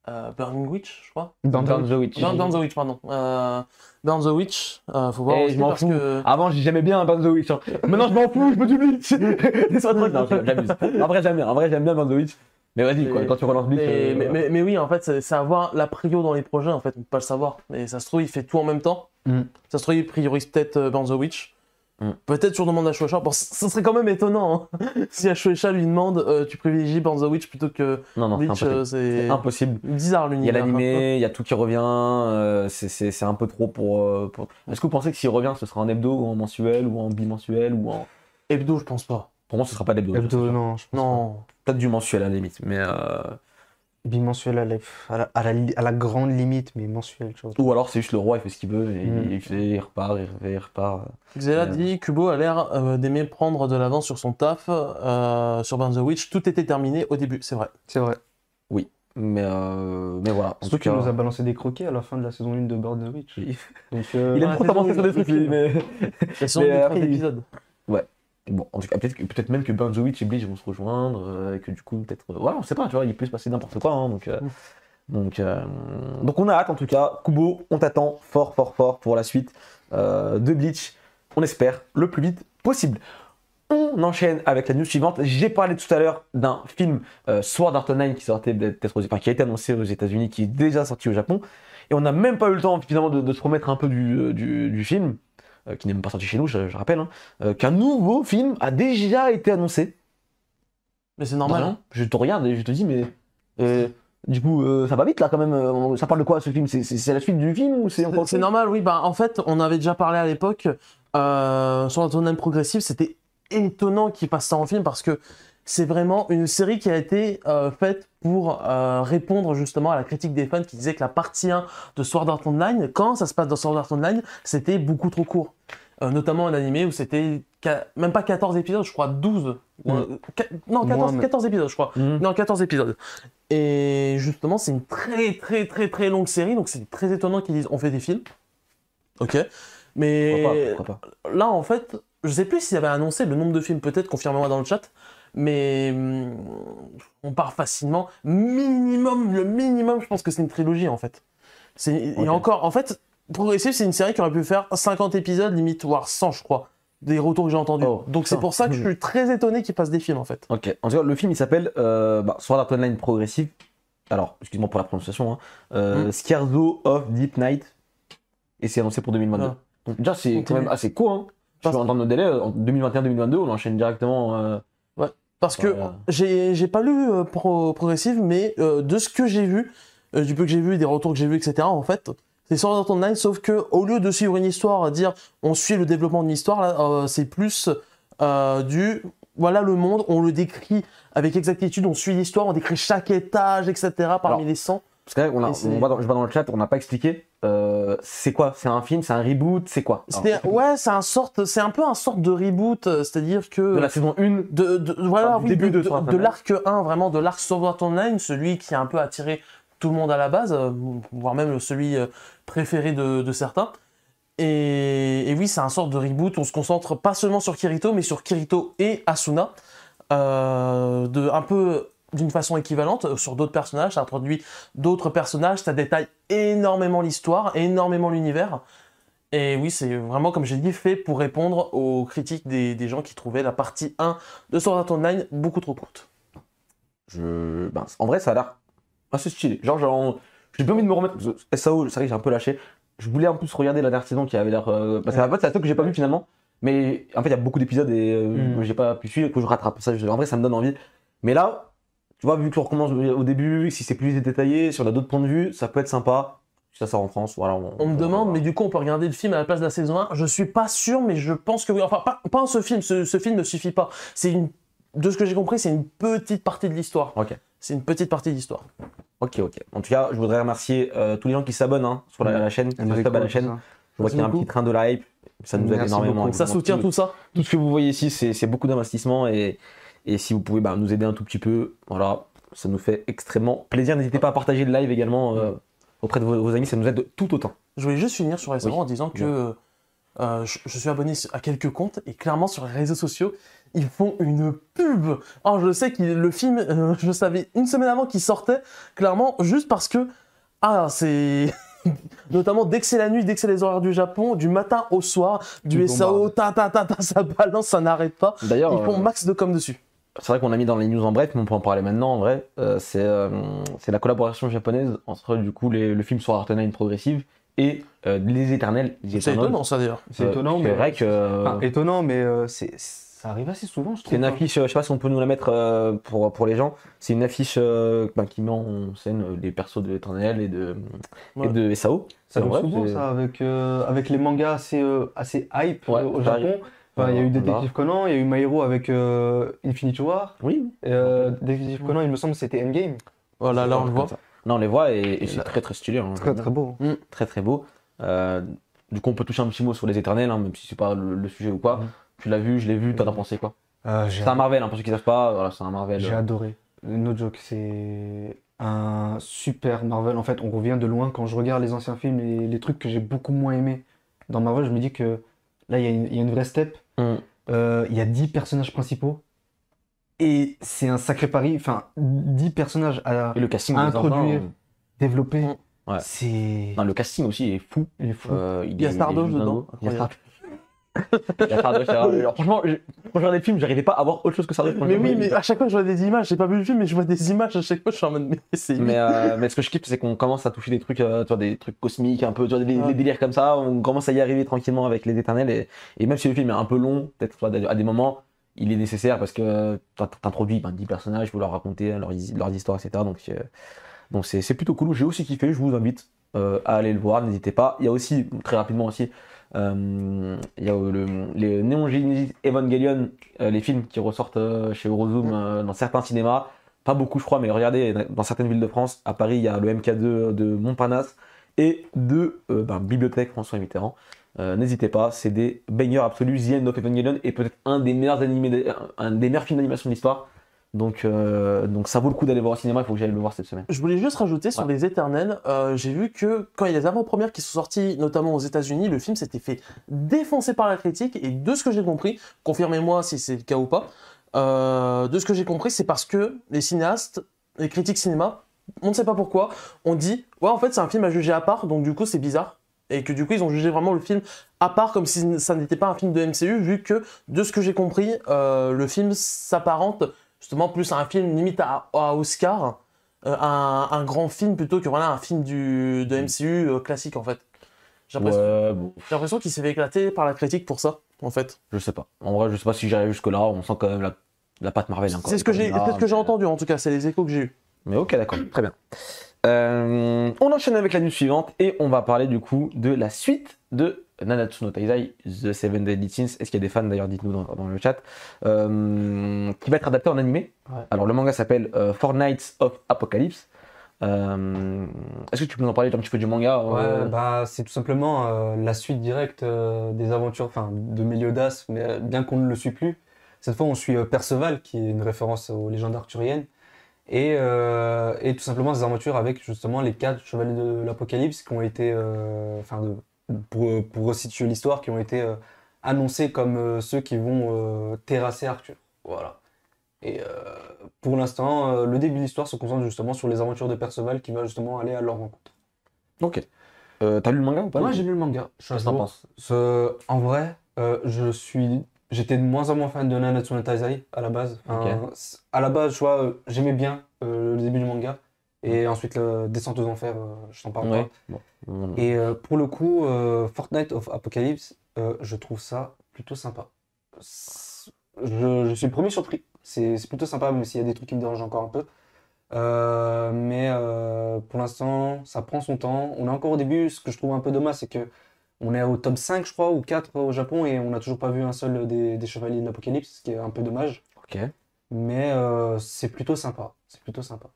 euh Burning Witch, je crois. Dans, Dans the, Witch. Dans, Dans, the Witch, pardon. Euh, Dans the Witch, euh, faut voir. je m'en fous. Que... Avant, j'aimais bien Dans the Witch. Hein. Maintenant, je m'en fous, je me dis *laughs* Non, j'abuse. En vrai, j'aime bien. En vrai, j'aime bien Dans the Witch. Mais vas-y, quoi, quand tu relances Bleach. Mais, euh, mais, mais, oui, en fait, c'est avoir la prio dans les projets, en fait, on peut pas le savoir. Mais ça se trouve, il fait tout en même temps. Mm. Ça se trouve, il priorise peut-être the Witch. Mm. Peut-être sur demande à Shueisha, ce serait quand même étonnant hein. *laughs* si à Shueisha lui demande euh, tu privilégies Born the Witch plutôt que non, non, euh, c'est impossible. Bizarre l'univers. Il y a l'animé, hein. il y a tout qui revient, euh, c'est un peu trop pour. Est-ce que vous pensez que s'il revient, ce sera en hebdo ou en mensuel ou en bimensuel ou en. Hebdo, je pense pas. Pour moi, ce sera pas d'hebdo. Hebdo, non. Je non. Peut-être du mensuel à la limite, mais bimensuel à la, à, la, grande limite, mais mensuel. Ou alors c'est juste le roi, il fait ce qu'il veut, mm. il, fait, il repart, il fait, il repart. Xela euh. dit Kubo a l'air euh, d'aimer prendre de l'avance sur son taf. Euh, sur Burn the Witch, tout était terminé au début, c'est vrai. C'est vrai. Oui. Mais, euh, mais voilà. Surtout qu'il nous a balancé des croquets à la fin de la saison 1 de Burn the Witch. Donc, il aime trop t'avancer sur des trucs, lui. Mais... La saison 1 épisode. Ouais. Bon, en tout cas, peut-être même que Witch et Bleach vont se rejoindre, euh, et que du coup, peut-être. voilà, euh, on sait pas, tu vois, il peut se passer n'importe quoi. Hein, donc, euh, donc, donc, on a hâte en tout cas. Kubo, on t'attend fort, fort, fort pour la suite de Bleach. On espère le plus vite possible. On enchaîne avec la news suivante. J'ai parlé tout à l'heure d'un film Sword Art Online qui, sortait qui a été annoncé aux États-Unis, qui est déjà sorti au Japon. Et on n'a même pas eu le temps finalement de, se remettre un peu du, du film. Euh, qui n'est même pas sorti chez nous, je, rappelle, hein, euh, qu'un nouveau film a déjà été annoncé. Mais c'est normal. Hein. Je te regarde et je te dis, mais. Euh, du coup, ça va vite là quand même. Ça parle de quoi ce film C'est la suite du film ou c'est encore C'est normal, oui. Bah, en fait, on avait déjà parlé à l'époque sur la tournée progressive. C'était étonnant qu'il passe ça en film parce que c'est vraiment une série qui a été euh, faite pour euh, répondre justement à la critique des fans qui disaient que la partie 1 de Sword Art Online, quand ça se passe dans Sword Art Online, c'était beaucoup trop court. Euh, notamment un animé où c'était même pas 14 épisodes, je crois 12. Mm. non, 14, épisodes, je crois. Mm. Non, 14 épisodes. Et justement, c'est une très très très très longue série, donc c'est très étonnant qu'ils disent on fait des films. Ok. Mais là, en fait, je sais plus s'ils avaient annoncé le nombre de films, peut-être, confirmez-moi dans le chat mais mm, on part facilement. Minimum, le minimum, je pense que c'est une trilogie en fait. C'est Et encore, en fait, Progressive, c'est une série qui aurait pu faire 50 épisodes, limite, voire 100, je crois des retours que j'ai entendus. Oh, Donc c'est pour ça que je suis *laughs* très étonné qu'il passe des films en fait. Ok. En tout cas, le film il s'appelle euh, bah, Sword Art Online Progressive. Alors, excuse-moi pour la prononciation. Hein. Euh, hmm. Scherzo of Deep Night. Et c'est annoncé pour 2022. Ah. déjà, c'est quand même assez court. Cool, Je suis en train de en 2021-2022, on enchaîne directement. Euh, parce que j'ai pas lu euh, Progressive, mais euh, de ce que j'ai vu, euh, du peu que j'ai vu, des retours que j'ai vu, etc., en fait, c'est sans online, sauf que au lieu de suivre une histoire, dire on suit le développement de histoire, là, c'est plus du voilà le monde, on le décrit avec exactitude, on suit l'histoire, on décrit chaque étage, etc., parmi les 100. Parce que je vois dans le chat, on n'a pas expliqué. Euh, c'est quoi C'est un film C'est un reboot C'est quoi Ouais, c'est un sorte, c'est un peu un sorte de reboot, euh, c'est-à-dire que de la saison 1 de, de voilà, début de, l'arc 1 vraiment de l'arc Sword Online, celui qui a un peu attiré tout le monde à la base, euh, voire même celui préféré de, certains. Et, oui, c'est un sorte de reboot. On se concentre pas seulement sur Kirito, mais sur Kirito et Asuna, de un peu d'une façon équivalente euh, sur d'autres personnages, ça introduit d'autres personnages, ça détaille énormément l'histoire, énormément l'univers. Et oui, c'est vraiment, comme j'ai dit, fait pour répondre aux critiques des, gens qui trouvaient la partie 1 de Sword Art Online beaucoup trop courte. Je... Ben, en vrai, ça a l'air assez stylé. Genre, genre j'ai pas envie de me remettre... SAO, c'est vrai que j'ai un peu lâché. Je voulais en plus regarder la dernière saison qui avait l'air... Euh, c'est la seule que j'ai pas vu, finalement. Mais en fait, il y a beaucoup d'épisodes et euh, mm. j'ai pas pu suivre, que je rattrape. Ça, je... En vrai, ça me donne envie. Mais là, tu vois, vu que l'on recommence au début, si c'est plus détaillé, si on a d'autres points de vue, ça peut être sympa. Si ça sort en France, voilà. On, on me demande, mais du coup, on peut regarder le film à la place de la saison 1. Je suis pas sûr, mais je pense que oui. Enfin, pas, en ce film, ce, film ne suffit pas. C'est une. De ce que j'ai compris, c'est une petite partie de l'histoire. C'est une petite partie de l'histoire. Ok, ok. En tout cas, je voudrais remercier euh, tous les gens qui s'abonnent hein, sur la, chaîne, qui à la chaîne. Je vois qu'il y a un petit train de la hype. Ça nous aide énormément. Ça soutient tout, ça. Tout ce que vous voyez ici, c'est beaucoup d'investissement et et si vous pouvez bah, nous aider un tout petit peu, voilà, ça nous fait extrêmement plaisir. N'hésitez pas à partager le live également euh, auprès de vos, amis, ça nous aide tout autant. Je voulais juste finir sur récemment en disant que euh, je, suis abonné à quelques comptes et clairement sur les réseaux sociaux, ils font une pub. Alors oh, je sais que le film, euh, *laughs* je savais une semaine avant qu'il sortait, clairement juste parce que ah c'est *laughs* notamment dès que c'est la nuit, dès que c'est les horaires du Japon, du matin au soir, du, SAO, ta ta ça balance, ça n'arrête pas. D'ailleurs, ils font max de com dessus c'est vrai qu'on a mis dans les news en bref, mais on peut en parler maintenant en vrai. Euh, euh, c'est, la collaboration japonaise entre du coup le film sur Artenine progressive et euh, les éternels. c'est étonnant ça d'ailleurs. C'est étonnant, mais que, étonnant, mais c'est, ça arrive assez souvent, je trouve. C'est une hein. affiche, je sais pas si on peut nous la mettre pour, pour les gens. C'est une affiche ben, qui met en scène les persos de l'éternel et de, de SAO. Ça arrive souvent ça avec, avec les mangas assez, assez hype au Japon il y a eu Detective Conan, il y a eu Hero avec euh, Infinite War. Oui. Euh, Détective Conan, il me semble, c'était Endgame. Voilà, oh là on le voit. Là on les voit et, c'est très très stylé. Hein, hein. mm. très très beau. très très beau. du coup, on peut toucher un petit mot sur les éternels, hein, même si c'est pas le, sujet ou quoi. Mm. Tu l'as vu, je l'ai vu, t'en as pensé quoi euh, C'est un Marvel, pour ceux qui savent pas, c'est un Marvel. J'ai euh. adoré. No joke, c'est un super Marvel. En fait, on revient de loin quand je regarde les anciens films et les trucs que j'ai beaucoup moins aimés dans Marvel. Je me dis que là, il y, y, a une vraie step il mm. euh, y a 10 personnages principaux. Et c'est un sacré pari. Enfin, 10 personnages à, et introduire, hein. développer. Mm. Ouais. C'est. le casting aussi est fou. Il euh, y a Stardust dedans franchement, quand je regardais le film, j'arrivais pas à voir autre chose que ça. Mais oui, mais à chaque fois, je vois des images. J'ai pas vu le film, mais je vois des images à chaque fois. Je suis en mode, mais euh, Mais, ce que je kiffe, c'est qu'on commence à toucher des trucs, euh, des trucs cosmiques, un peu, des, délires comme ça. On commence à y arriver tranquillement avec les éternels. Et, même si le film est un peu long, peut-être à des moments, il est nécessaire parce que tu ben, 10 personnages, pour leur raconter hein, leurs, histoires, etc. Donc, euh, donc c'est plutôt cool. J'ai aussi kiffé. Je vous invite à aller le voir, n'hésitez pas. Il y a aussi, très rapidement aussi, euh, il y a euh, le, les Neon Genesis Evangelion, euh, les films qui ressortent chez Eurozoom dans certains cinémas. Pas beaucoup, je crois, mais regardez, dans certaines villes de France, à Paris, il y a le MK2 de Montparnasse et de bah, Bibliothèque François Mitterrand. N'hésitez pas, c'est des baigneurs absolus. The End of Evangelion est peut-être un des meilleurs animés, un des meilleurs films d'animation de l'histoire. Donc, euh, donc ça vaut le coup d'aller voir au cinéma, il faut que j'aille le voir cette semaine. Je voulais juste rajouter sur Les Éternels, euh, j'ai vu que quand il y a les avant-premières qui sont sorties, notamment aux États-Unis, le film s'était fait défoncer par la critique, et de ce que j'ai compris, confirmez-moi si c'est le cas ou pas, euh, de ce que j'ai compris, c'est parce que les cinéastes, les critiques cinéma, on ne sait pas pourquoi, on dit Ouais, en fait, c'est un film à juger à part, donc du coup, c'est bizarre. Et que du coup, ils ont jugé vraiment le film à part comme si ça n'était pas un film de MCU, vu que, de ce que j'ai compris, le film s'apparente justement plus un film limite à, Oscar, euh, un, grand film plutôt que voilà, un film du, de MCU mm. euh, classique en fait. J'ai l'impression qu'il s'est fait par la critique pour ça, en fait. Je sais pas. En vrai, je sais pas si j'arrive jusque-là. On sent quand même la, la patte Marvel. Hein, c'est ce que j'ai entendu, en tout cas. C'est les échos que j'ai eu. Euh, mais ok, d'accord. Très bien. on enchaîne avec la nuit suivante et on va parler du coup de la suite de Nanatsu no Taizai, The Seven Deadly Sins, est-ce qu'il y a des fans d'ailleurs, dites-nous dans, le chat, euh, qui va être adapté en animé. Alors le manga s'appelle euh, Four Nights of Apocalypse. Euh, est-ce que tu peux nous en parler un petit peu du manga euh? Ouais, bah, c'est tout simplement la suite directe des aventures enfin, de Meliodas, mais bien qu'on ne le suit plus. Cette fois, on suit Perceval, qui est une référence aux légendes arthuriennes, et, et tout simplement des aventures avec justement les quatre chevaliers de l'Apocalypse qui ont été, enfin, de pour, euh, pour resituer l'histoire, qui ont été euh, annoncés comme euh, ceux qui vont terrasser Arthur. Voilà. Et pour l'instant, le début de l'histoire se concentre justement sur les aventures de Perceval qui va justement aller à leur rencontre. Ok. T'as lu le manga ou pas Moi, j'ai lu le manga. Qu'est-ce que t'en penses En vrai, je suis j'étais de moins en moins fan de Nanatsu no Taizai à la base. à la base, je vois, j'aimais bien le début du manga. Et ensuite, le descente aux enfers, euh, je t'en parle pas. Et euh, pour le coup, euh, Fortnite of Apocalypse, je trouve ça plutôt sympa. Je, je, suis le premier surpris. C'est plutôt sympa, même s'il y a des trucs qui me dérangent encore un peu. mais pour l'instant, ça prend son temps. On est encore au début. Ce que je trouve un peu dommage, c'est que on est au top 5, je crois, ou 4 au Japon, et on n'a toujours pas vu un seul des, des Chevaliers de l'Apocalypse, ce qui est un peu dommage. Ok mais euh, c'est plutôt sympa. C'est plutôt sympa.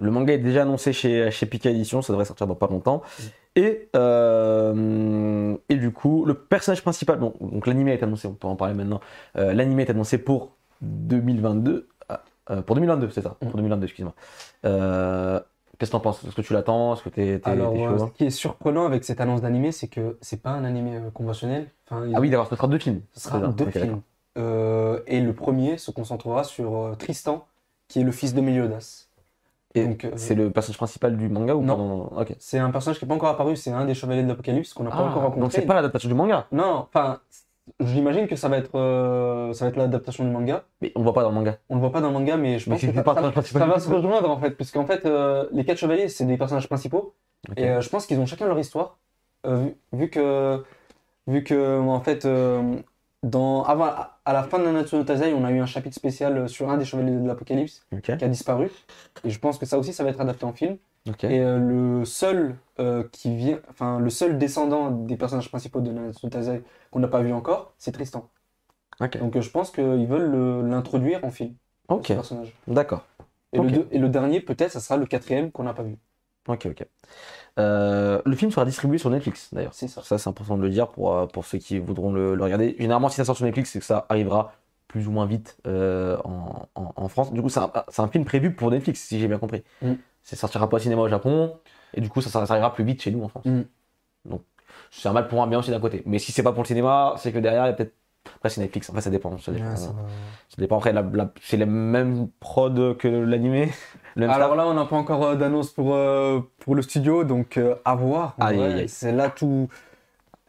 Le manga est déjà annoncé chez, chez Pika Edition, ça devrait sortir dans pas longtemps. Mm. Et, euh, et du coup, le personnage principal, bon, donc l'anime est annoncé, on peut en parler maintenant. Euh, l'anime est annoncé pour 2022. Ah, euh, pour 2022, c'est ça. Mm. Pour 2022, excuse-moi. Qu'est-ce que t'en penses Est-ce que tu l'attends Est-ce que t'es, hein? ce qui est surprenant avec cette annonce d'animé, c'est que c'est pas un anime conventionnel. Ah oui, d'avoir ce sera deux films. Ce sera deux films. Euh, et le premier se concentrera sur euh, Tristan, qui est le fils de Meliodas. Et euh, c'est le personnage principal du manga ou non, C'est un personnage qui n'est pas encore apparu, c'est un des chevaliers de l'Apocalypse qu'on n'a pas ah, encore rencontré. Donc c'est pas l'adaptation du manga Non, enfin, j'imagine que ça va être, ça va être l'adaptation du manga. Mais on le voit pas dans le manga. On le voit pas dans le manga, mais je pense que ça, va se rejoindre en fait, parce qu'en fait, les quatre chevaliers, c'est des personnages principaux, et je pense qu'ils ont chacun leur histoire, vu, que vu que en fait dans, avant, à la fin de la no on a eu un chapitre spécial euh, sur un des chevaliers de l'Apocalypse qui a disparu. Et je pense que ça aussi, ça va être adapté en film. Et euh, le seul euh, qui vient, enfin le seul descendant des personnages principaux de Nanatsu Taizai qu'on n'a pas vu encore, c'est Tristan. Donc je pense qu'ils veulent l'introduire en film. Ok. personnage. D'accord. Et, et, le dernier peut-être, ça sera le quatrième qu'on n'a pas vu. Ok ok. Euh, le film sera distribué sur Netflix, d'ailleurs. C'est ça. c'est important de le dire pour, euh, pour ceux qui voudront le, regarder. Généralement, si ça sort sur Netflix, c'est que ça arrivera plus ou moins vite euh, en, France. Du coup, c'est un, film prévu pour Netflix, si j'ai bien compris. Mm. Ça sortira pas au cinéma au Japon, et du coup, ça, arrivera plus vite chez nous en France. Mm. Donc, c'est un mal pour un bien aussi d'un côté. Mais si c'est pas pour le cinéma, c'est que derrière, il y a peut-être. Après, c'est Netflix, hein. enfin, ça dépend. Ça dépend, ça... après, c'est les mêmes prod que l'animé. Alors là, on n'a pas encore euh, d'annonce pour, euh, pour le studio, donc euh, à voir. C'est là tout.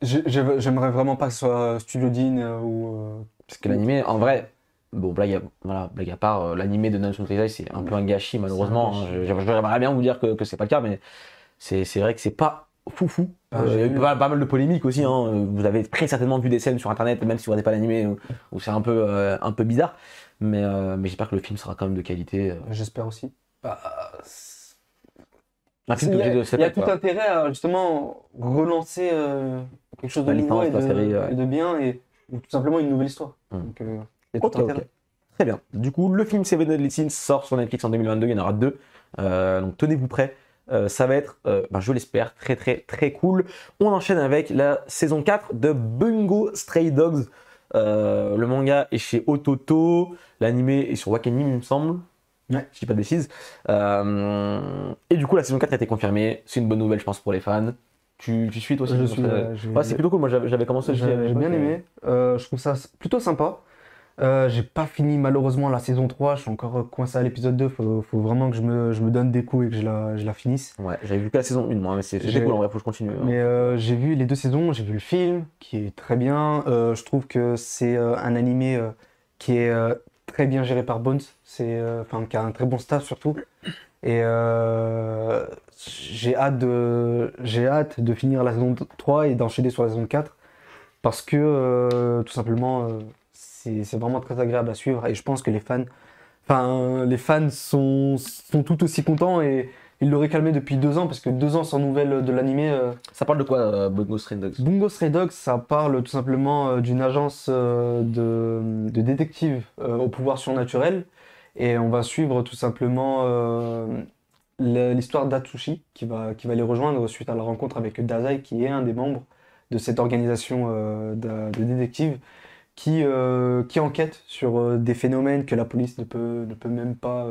J'aimerais vraiment pas que ce soit Studio Dean ou. Parce que l'animé, en vrai, bon, blague à, voilà, à part, l'animé de Nation c'est un peu un gâchis, malheureusement. J'aimerais bien vous dire que, que c'est pas le cas, mais c'est vrai que c'est pas fou fou. Ah, j'ai eu pas, mal de polémiques aussi. Hein. Vous avez très certainement vu des scènes sur internet, même si vous n'avez pas l'animé, où c'est un, peu un peu bizarre. mais j'espère que le film sera quand même de qualité. J'espère aussi. Bah, il y a, tout intérêt à justement relancer euh, quelque chose de nouveau et, de bien et ou tout simplement une nouvelle histoire. Très bien. Du coup, le film Seven Deadly Sins sort sur Netflix en 2022. Il y en aura deux. Euh, donc tenez-vous prêts. Euh, ça va être, ben, je l'espère, très très très cool. On enchaîne avec la saison 4 de Bungo Stray Dogs. le manga est chez Ototo, l'anime est sur Wakanim, il me semble. Ouais. Je dis pas de bêtises. Euh, et du coup, la saison 4 a été confirmée. C'est une bonne nouvelle, je pense, pour les fans. Tu, tu suis toi aussi Je suis, Ouais, C'est plutôt cool. Moi, j'avais commencé. J'ai bien aimé. Euh, je trouve ça plutôt sympa. Euh, j'ai pas fini malheureusement la saison 3, je suis encore coincé à l'épisode 2, faut, faut vraiment que je me, je me donne des coups et que je la, je la finisse. Ouais, j'avais vu que la saison 1, moi, mais c'est cool. En vrai, faut que je continue. Hein. Mais j'ai vu les deux saisons, j'ai vu le film qui est très bien, je trouve que c'est un animé qui est très bien géré par Bones, c'est, euh, enfin, qui a un très bon staff surtout. Et euh, j'ai hâte, de, j'ai hâte de finir la saison 3 et d'enchaîner sur la saison 4 parce que euh, tout simplement c'est, c'est vraiment très agréable à suivre et je pense que les fans, enfin les fans sont, sont tout aussi contents et il l'aurait calmé depuis deux ans, parce que deux ans sans nouvelles de l'animé. Euh, ça parle de quoi, euh, Bungo Stray Dogs Bungo Stray Dogs, ça parle tout simplement euh, d'une agence de, détectives au pouvoir surnaturel. Et on va suivre tout simplement l'histoire d'Atsushi qui va, qui va les rejoindre suite à la rencontre avec Dazai, qui est un des membres de cette organisation de détectives qui, qui enquête sur des phénomènes que la police ne peut, ne peut même pas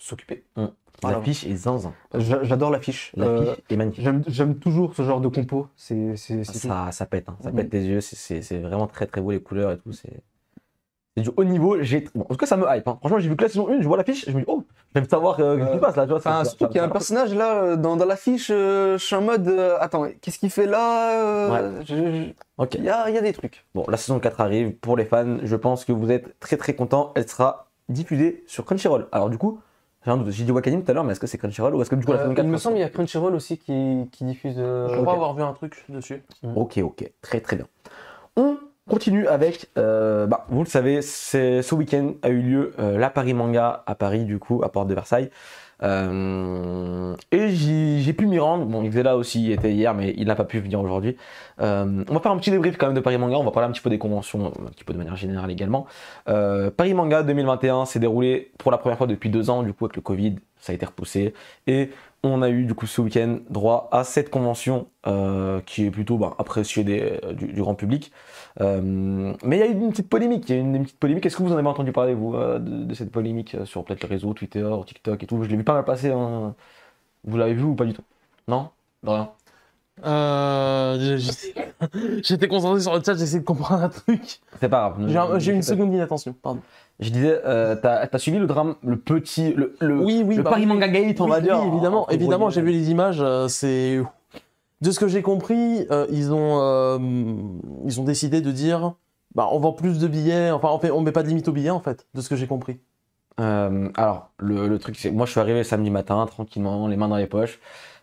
s'occuper. Mm. L'affiche est zinzin. J'adore l'affiche. L'affiche euh, est magnifique. J'aime toujours ce genre de compo. C'est, ça, ça pète, hein. ça mm. pète les yeux. C'est vraiment très très beau les couleurs et tout. C'est du haut niveau. J'ai... Bon, en tout cas, ça me hype. Hein. Franchement, j'ai vu que la saison 1, je vois l'affiche, je me dis, oh, j'aime savoir euh, ce qui euh, passe là. Tu vois, surtout qu'il y a un personnage là, euh, dans, dans l'affiche, je suis en mode, attends, qu'est-ce qu'il fait là Il y y a, des trucs. Bon, la saison 4 arrive. Pour les fans, je pense que vous êtes très très contents. Elle sera diffusée sur Crunchyroll. Alors, du coup, j'ai dit Wakanim tout à l'heure, mais est-ce que c'est Crunchyroll ou est-ce que du coup la 4 euh, Il me semble qu'il y a Crunchyroll aussi qui, diffuse. Euh, Je crois avoir vu un truc dessus. Ok, ok, très très bien. On continue avec. Euh, bah, vous le savez, ce week-end a eu lieu la Paris Manga à Paris, du coup, à Porte de Versailles. Euh, et j'ai pu m'y rendre. Bon, il aussi, était hier, mais il n'a pas pu venir aujourd'hui. Euh, on va faire un petit débrief quand même de Paris Manga. On va parler un petit peu des conventions, euh, un petit peu de manière générale également. Paris Manga 2021 s'est déroulé pour la première fois depuis deux ans, du coup, avec le Covid, ça a été repoussé. Et on a eu du coup ce week-end droit à cette convention qui est plutôt ben, appréciée du, grand public. Euh, mais il y a eu une petite polémique. Il y a une, petite polémique. Est-ce que vous en avez entendu parler, vous, euh, de, cette polémique euh, sur peut-être les réseaux, Twitter, TikTok et tout Je l'ai vu pas mal passer. Hein. Vous l'avez vu ou pas du tout Non Rien. Euh, *laughs* J'étais concentré sur le chat, j'essayais de comprendre un truc. C'est pas grave. J'ai une seconde d'inattention, pardon. Je disais, euh, t'as suivi le drame, le petit, le, oui, oui, bah Paris Manga Gate, on va dire. Oui, évidemment, évidemment, j'ai vu les images, c'est de ce que j'ai compris, euh, ils, ont, euh, ils ont décidé de dire bah, on vend plus de billets, enfin on, fait, on met pas de limite aux billets en fait, de ce que j'ai compris. Euh, alors, le, truc, c'est moi je suis arrivé samedi matin, tranquillement, les mains dans les poches.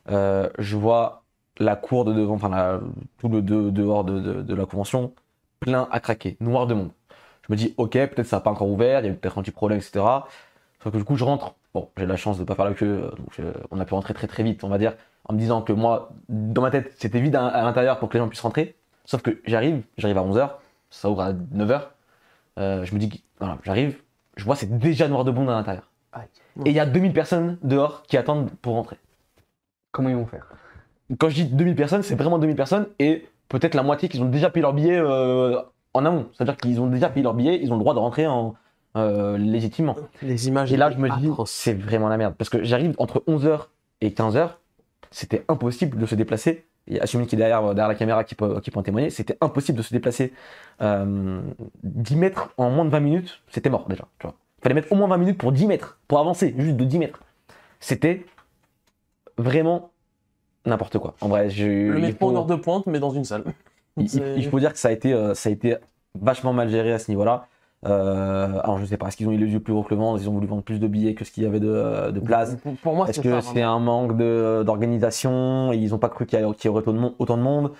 je vois la cour de devant, enfin tout le dehors de, la convention, plein à craquer, noir de monde. Je me dis ok, peut-être ça n'a pas encore ouvert, il y a peut-être un petit problème, etc. Sauf que du coup, je rentre. Bon, j'ai la chance de ne pas faire la queue, donc on a pu rentrer très très vite, on va dire en me disant que moi, dans ma tête, c'était vide à, l'intérieur pour que les gens puissent rentrer. Sauf que j'arrive, j'arrive à 11h, ça ouvre à 9h. Euh, je me dis, voilà, j'arrive, je vois c'est déjà noir de bond à l'intérieur. Et il y a 2000 personnes dehors qui attendent pour rentrer. Comment ils vont faire Quand je dis 2000 personnes, c'est vraiment 2000 personnes et peut-être la moitié qui ont déjà payé leur billet euh, en amont. C'est-à-dire qu'ils ont déjà payé leur billet, ils ont le droit de rentrer euh, légitimement. Et là, je me dis, c'est vraiment la merde. Parce que j'arrive entre 11h et 15h, c'était impossible de se déplacer. a assumé qui est derrière, euh, derrière la caméra qui peut, qui peut en témoigner, c'était impossible de se déplacer. 10 euh, mètres en moins de 20 minutes, c'était mort déjà. Tu vois. Fallait mettre au moins 20 minutes pour 10 mètres, pour avancer, juste de 10 mètres. C'était vraiment n'importe quoi. En vrai, j'ai Le métro en nord de pointe, mais dans une salle. Il, faut dire que ça a été, euh, ça a été vachement mal géré à ce niveau-là. Euh, alors je sais pas, est-ce qu'ils ont eu les yeux plus gros que le ventre Ils ont voulu vendre plus de billets que ce qu'il y avait de, de place pour, moi, Est-ce que c'est un manque d'organisation Ils n'ont pas cru qu'il y, aurait autant de monde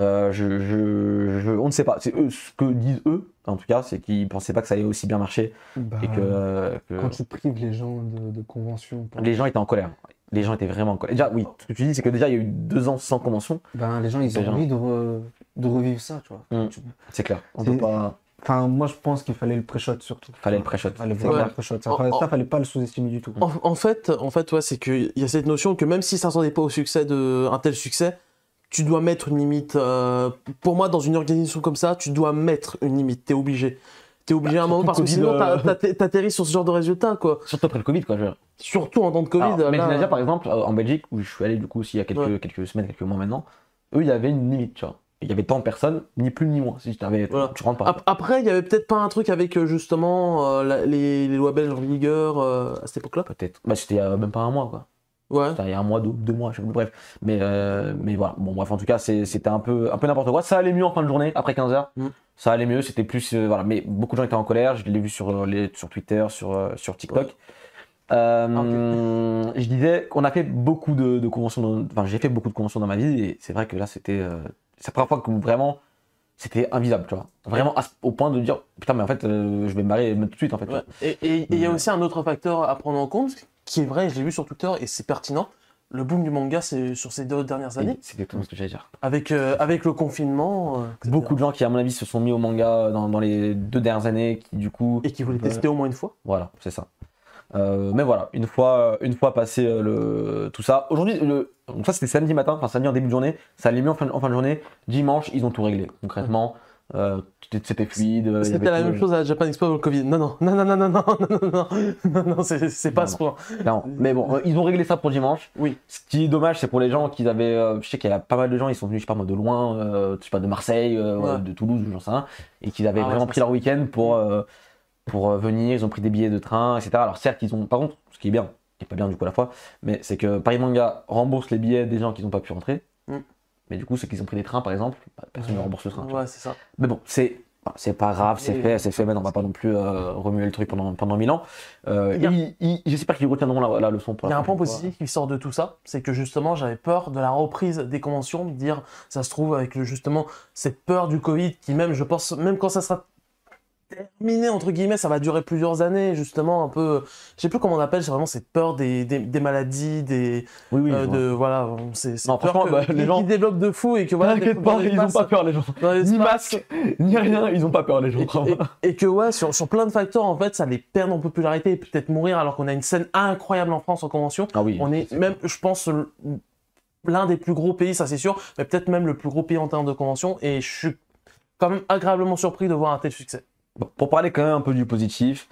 euh, je, on ne sait pas. C'est ce que disent eux, en tout cas, c'est qu'ils pensaient pas que ça allait aussi bien marcher. Bah, et que, Quand tu prives les gens de, conventions. Les gens étaient en colère. Les gens étaient vraiment en colère. Déjà, oui, ce que tu dis, c'est que déjà, il y a eu deux ans sans convention. Ben, les gens, ils ont envie de, de, revivre ça, tu vois. Mmh. C'est clair. On peut pas. Enfin, moi, je pense qu'il fallait le pré-shot surtout. Fallait le pré-shot. Fallait le pré-shot. Ça, il fallait pas le sous-estimer du tout. En, fait, en fait, c'est qu'il y a cette notion que même si ça s'attendait pas au succès de un tel succès, tu dois mettre une limite. Euh, pour moi, dans une organisation comme ça, tu dois mettre une limite. es obligé. es obligé à un bah, moment parce que sinon, tu euh, atterris sur ce genre de résultat, quoi. Surtout après le Covid, quoi. Surtout en temps de Covid. mais déjà, par exemple, euh, en Belgique, où je suis allé du coup, il y a quelques, quelques semaines, quelques mois maintenant, eux, il y avait une limite, tu vois il y avait tant de personnes, ni plus ni moins. Si avais, tu rentres pas. Après, il y avait peut-être pas un truc avec euh, justement euh, les, lois belges en vigueur euh, à cette époque-là. Peut-être. Bah, c'était même pas un mois, quoi. Ouais. Il un mois, deux, deux mois, je bref. Mais, mais voilà, bon, bref, en tout cas, c'était un peu un peu n'importe quoi. Ça allait mieux en fin de journée, après 15h. Mm. Ça allait mieux, c'était plus. voilà, mais beaucoup de gens étaient en colère, je l'ai vu sur, les, sur Twitter, sur, sur TikTok. Ah, je disais qu'on a fait beaucoup de, conventions, enfin j'ai fait beaucoup de conventions dans ma vie et c'est vrai que là c'était c'est la première fois que vraiment c'était invisible, tu vois. Vraiment au point de dire putain, mais en fait, euh, je vais me marrer tout de suite, en fait. Et il y a mm. aussi un autre facteur à prendre en compte qui est vrai, je l'ai vu sur Twitter et c'est pertinent. Le boom du manga c'est sur ces deux dernières années. C'est exactement ce que j'allais dire. Avec, euh, avec le confinement. Euh, Beaucoup de gens qui, à mon avis, se sont mis au manga dans, dans les deux dernières années, qui du coup. Et qui voulaient tester au moins une fois. Voilà, c'est ça mais voilà, une fois, une fois passé le, tout ça, aujourd'hui, ça c'était samedi matin, enfin samedi en début de journée, ça allait mieux en fin, en fin de journée. Dimanche, ils ont tout réglé concrètement. Euh, c'était fluide. C'était la même chose à Japan Expo avant le Covid. Non, non, non, non, non, non, non, non, non, non, non, c'est pas ce point. Mais bon, ils ont réglé ça pour dimanche. Oui. Ce qui est dommage, c'est pour les gens qui avaient. je sais qu'il y a pas mal de gens, ils sont venus, je sais pas de loin, je sais pas, de Marseille, de Toulouse, ou j'en sais rien, et qu'ils avaient vraiment pris leur week-end pour pour euh, venir, ils ont pris des billets de train, etc. Alors certes, ils ont, par contre, ce qui est bien, qui pas bien du coup à la fois, mais c'est que Paris Manga rembourse les billets des gens qui n'ont pas pu rentrer. Mm. Mais du coup, ceux qui ont pris des trains, par exemple, bah, personne ne rembourse le train. Ouais, c'est ça. Mais bon, c'est c'est pas grave, c'est fait, c'est fait, mais on va pas non plus euh, remuer le truc pendant, pendant mille ans. J'espère qu'ils retiendront la, leçon. il y a un point positif qui sort de tout ça, c'est que justement j'avais peur de la reprise des conventions, de dire ça se trouve avec justement cette peur du Covid qui même, je pense, même quand ça sera terminé entre guillemets, ça va durer plusieurs années justement un peu, je sais plus comment on appelle, c'est vraiment cette peur des, maladies, des euh, de voilà, c'est non franchement bah, les gens qui développent de fou et que voilà, ils n'ont pas peur les gens, ni masque, ni rien, ils n'ont pas peur les gens. Et, que ouais sur, plein de facteurs en fait ça les perd en popularité et peut-être mourir alors qu'on a une scène incroyable en France en convention, ah oui, on est même je pense l'un des plus gros pays ça c'est sûr, mais peut-être même le plus gros pays en termes de convention et je suis quand même agréablement surpris de voir un tel succès. Pour parler quand même un peu du positif,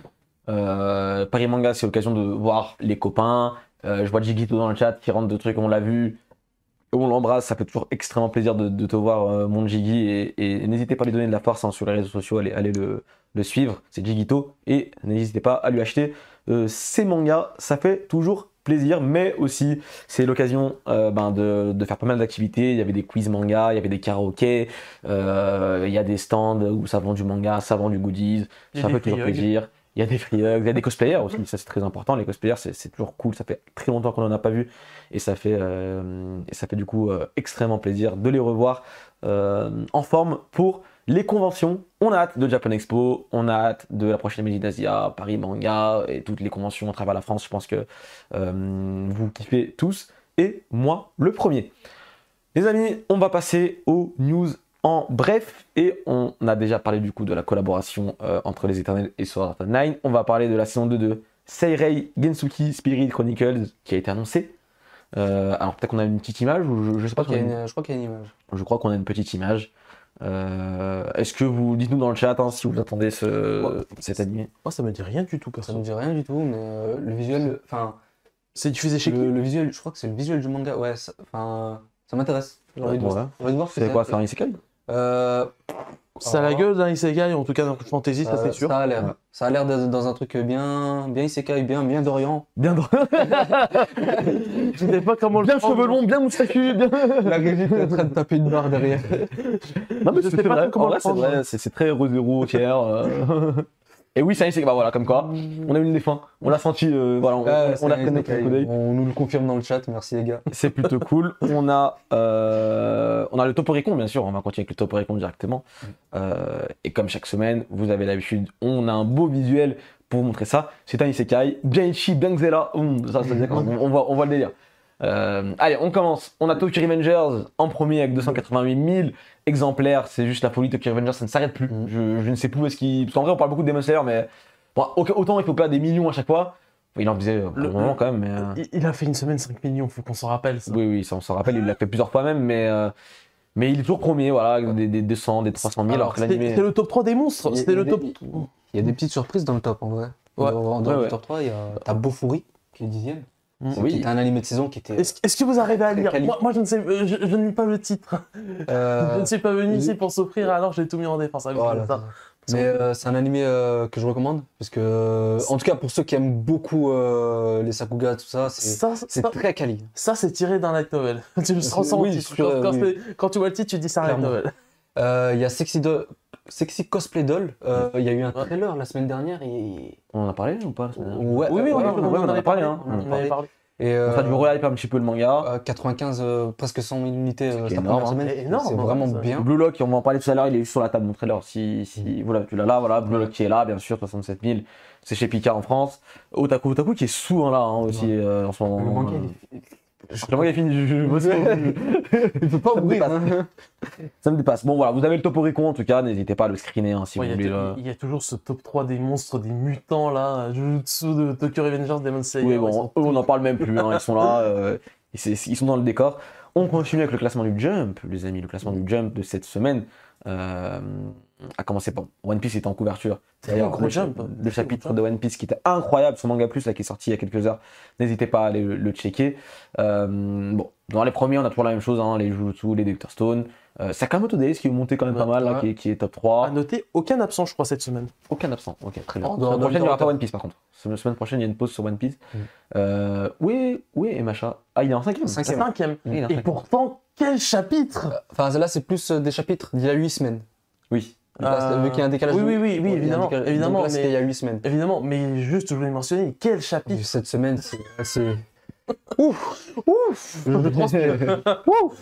euh, Paris Manga, c'est l'occasion de voir les copains. Euh, je vois Jigito dans le chat qui rentre de trucs, on l'a vu. On l'embrasse, ça fait toujours extrêmement plaisir de, te voir, euh, mon Jiggy. Et, n'hésitez pas à lui donner de la force hein, sur les réseaux sociaux, allez, allez le, le, suivre, c'est Jigito. Et n'hésitez pas à lui acheter ses mangas, ça fait toujours plaisir, mais aussi c'est l'occasion euh, ben, de, faire pas mal d'activités. Il y avait des quiz manga, il y avait des karaokés, euh, il y a des stands où ça vend du manga, ça vend du goodies, ça peu toujours plaisir. Il y a des free il y a des cosplayers aussi, ça c'est très important. Les cosplayers c'est toujours cool, ça fait très longtemps qu'on n'en a pas vu et ça fait, euh, et ça fait du coup extrêmement plaisir de les revoir en forme pour les conventions. On a hâte de Japan Expo, on a hâte de la prochaine Médine Asia, Paris Manga et toutes les conventions à travers la France. Je pense que euh, vous kiffez tous et moi le premier. Les amis, on va passer aux news en bref, et on a déjà parlé du coup de la collaboration euh, entre les Éternels et Sword Art On va parler de la saison 2 de Seirei Gensuki Spirit Chronicles qui a été annoncée. Euh, alors peut-être qu'on a une petite image ou je, sais pas. Je crois qu'il y, a une image. Je crois qu'on a une petite image. Euh, est-ce que vous dites-nous dans le chat hein, si vous attendez ce, cet animé Moi, ça me dit rien du tout, personne. Ça me dit rien du tout, mais euh, le visuel, enfin. C'est diffusé chez le, visuel, je crois que c'est le visuel du manga. Ouais, enfin, ça, m'intéresse. C'est quoi, c'est un isekai euh, ça a la oh. gueule d'un Isekai, en tout cas d'un de fantasy, ça, c'est euh, sûr. Ça a l'air. Ça a l'air dans un truc bien, bien Isekai, bien, bien d'Orient. Bien d'Orient. *laughs* je sais pas comment Bien cheveux longs, bien moustachu, bien. La régie est en train de taper une barre derrière. Non, mais je sais pas vrai. comment là, c'est vrai, c'est très roux, Pierre. Euh. *laughs* Et oui, c'est bah voilà, comme quoi, on a eu le fins, on l'a senti, euh, on, l'a on, On nous le confirme dans le chat, merci les gars. C'est plutôt *laughs* cool. on a, euh, on a le Toporicon, bien sûr, on va continuer avec le Toporicon directement. Euh, et comme chaque semaine, vous avez l'habitude, on a un beau visuel pour vous montrer ça. C'est un Isekai, ça Benzela, *laughs* on, on, voit, on voit le délire. Euh, allez, on commence. On a Tokyo Revengers en premier avec 288 000 exemplaires. C'est juste la folie de Tokyo Revengers, ça ne s'arrête plus. Mm. Je, ne sais plus Parce qu'en vrai, on parle beaucoup de Demon Slayer, mais autant il faut pas des millions à chaque fois. Il en faisait euh, le, moment quand même. Euh. Il, a fait une semaine 5 millions, il faut qu'on s'en rappelle. Oui, oui, on s'en rappelle. il l'a fait plusieurs fois même, mais. Mais il est toujours premier, voilà, des, des 200, des 300 000, C'était le top 3 des monstres, Il y a des petites surprises dans le top en vrai. Dans, le top 3, il y a. qui est dixième. Mmh. Oui. C'était un animé de saison qui était. Est-ce, que vous arrivez à lire moi, je ne sais, euh, je, ne lis pas le titre. Euh, *laughs* je ne suis pas venu ici pour s'offrir, alors j'ai tout mis en défense. Avec Mais euh, c'est un animé que je recommande parce que, en tout cas, pour ceux qui aiment beaucoup les Sakuga, tout ça, c'est, très quali. Ça, c'est tiré d'un light novel. *laughs* tu le sens quand, quand, tu vois le titre, tu dis c'est un light novel. Il y a Sexy 2... Sexy Cosplay Doll, euh, il y a eu un trailer la semaine dernière et... On en a parlé ou pas la semaine dernière Oui, oui, on, en a, parlé. On en a hein. parlé. Et euh, du un petit peu le manga. 95, euh, euh, presque 100 unités cette énorme, semaine. C'est hein, vraiment bien. Blue Lock, on va en parler tout à l'heure, il est juste sur la table mon trailer. Si, si mm. voilà, tu l'as là, voilà, Blue Lock qui est là, bien sûr, 67 000. C'est chez Pika en France. Otaku Otaku qui est souvent hein, là aussi en ce moment. J'aimerais qu'il jeu. Je, ne peut pas oublier. Hein. Ça me dépasse. Bon, voilà, vous avez le topo Rico en tout cas. N'hésitez pas à le screener hein, si vous voulez. Euh. Il y a toujours ce top 3 des monstres, des mutants là. Jujutsu de Tokyo Revengers, Demon Slayer. Oui, bon, eux, on n'en parle même plus. Hein, ils sont là. *laughs* Euh, ils sont dans le décor. On continue avec le classement du Jump, les amis. Le classement du Jump de cette semaine. Euh, a commencer par One Piece était en couverture. un gros jump, le chapitre de One Piece qui était incroyable, son manga plus là qui est sorti il y a quelques heures. N'hésitez pas à aller le, checker. Euh, bon, dans les premiers, on a toujours la même chose, hein, les Jujutsu, les Doctor Stone. Euh, Sakamoto Days qui est monté quand même pas mal, là, qui, est top 3. À noter, aucun absent, je crois, cette semaine. Aucun absent, ok, très bien. la semaine prochaine, il n'y aura pas One Piece par contre. La semaine prochaine, il y a une pause sur One Piece. Mm. Euh, oui, oui, et Macha. Ah, il est en cinquième. Cinquième. cinquième. Et, pourtant, quel chapitre Enfin, là, c'est plus euh, des chapitres d'il y a 8 semaines. Oui. Vu qu'il y a un euh, décalage. Oui, oui, oui, évidemment. évidemment mais... il y a 8 semaines. Évidemment, mais juste, je voulais mentionner, quel chapitre Cette semaine, c'est assez. *laughs* ouf Ouf Je *laughs* transpire Ouf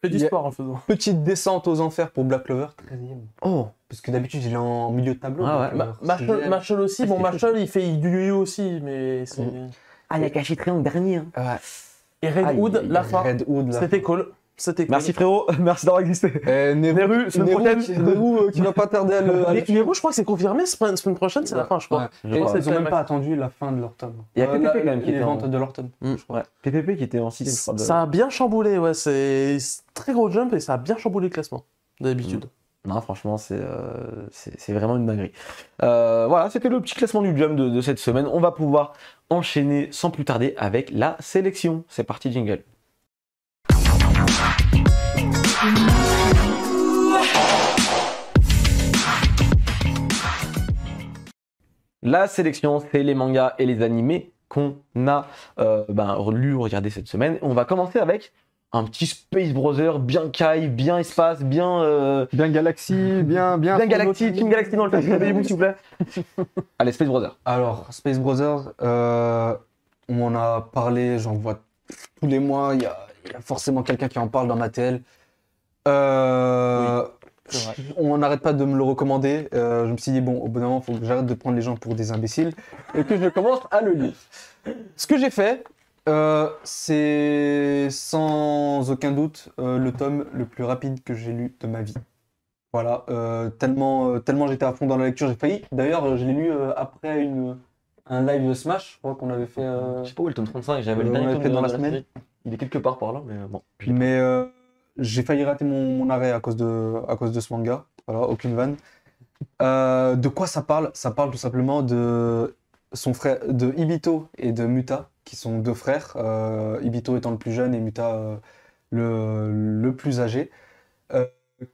fait du sport en faisant. Petite descente aux enfers pour Black Clover, 13 Oh Parce que d'habitude, il est en milieu de tableau. Ah Marshall, aussi, bon, Marshall, il fait du yo aussi, mais c'est. Mm. Ah, il a caché en dernier. Hein. Ouais. Et Red la fin. C'était cool. Merci frérot, *laughs* merci d'avoir existé. Euh, Neru, semaine prochaine. Qui, Neru, euh, qui va pas tarder à le. *laughs* je crois que c'est confirmé, semaine, semaine prochaine, c'est la fin, je crois. Ils ont même pas attendu la fin de leur tome. Il y a euh, PPP quand même qui était en... de leur tome. Mm. Ouais. PPP qui était en 6. Ça a bien chamboulé, ouais. C'est très gros jump et ça a bien chamboulé le classement, d'habitude. Mm. Non, franchement, euh, c'est vraiment une dinguerie. Euh, voilà, c'était le petit classement du jump de, cette semaine. On va pouvoir enchaîner sans plus tarder avec la sélection. C'est parti, jingle. La sélection, c'est les mangas et les animés qu'on a euh, ben, lu ou regardé cette semaine. On va commencer avec un petit Space Brother bien Kai, bien espace, bien. Euh, bien Galaxy, bien. Bien, bien Galaxy, Team Galaxy dans le réveillez-vous s'il vous plaît. *laughs* Allez, Space Brother. Alors, Space Brother, euh, on en a parlé, j'en vois tous les mois, il y, a forcément quelqu'un qui en parle dans ma TL. Euh, *laughs* On n'arrête pas de me le recommander. Euh, je me suis dit, bon, au bout d'un moment, il faut que j'arrête de prendre les gens pour des imbéciles et que je commence à le lire. Ce que j'ai fait, euh, c'est sans aucun doute euh, le tome le plus rapide que j'ai lu de ma vie. Voilà, tellement, tellement j'étais à fond dans la lecture, j'ai failli. D'ailleurs, je l'ai lu après une, un live de Smash, je crois qu'on avait fait. Je sais pas où est le tome 35, j'avais le dernier tome dans, la semaine. Il est quelque part par là, mais bon. Mais j'ai failli rater mon, arrêt à cause, de, à cause de ce manga. Voilà, aucune vanne. Euh, de quoi ça parle Ça parle tout simplement de son frère, de Ibito et de Muta, qui sont deux frères. Euh, Ibito étant le plus jeune et Muta euh, le, le, plus âgé,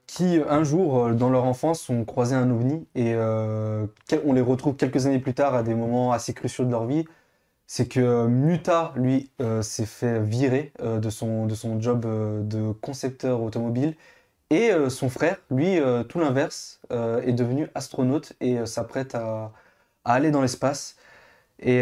qui un jour, dans leur enfance, ont croisé un ovni et on les retrouve quelques années plus tard à des moments assez cruciaux de leur vie c'est que euh, Muta, lui, euh, s'est fait virer euh, de, son, job de concepteur automobile. Et son frère, lui, tout l'inverse, est devenu astronaute et s'apprête à, aller dans l'espace. Et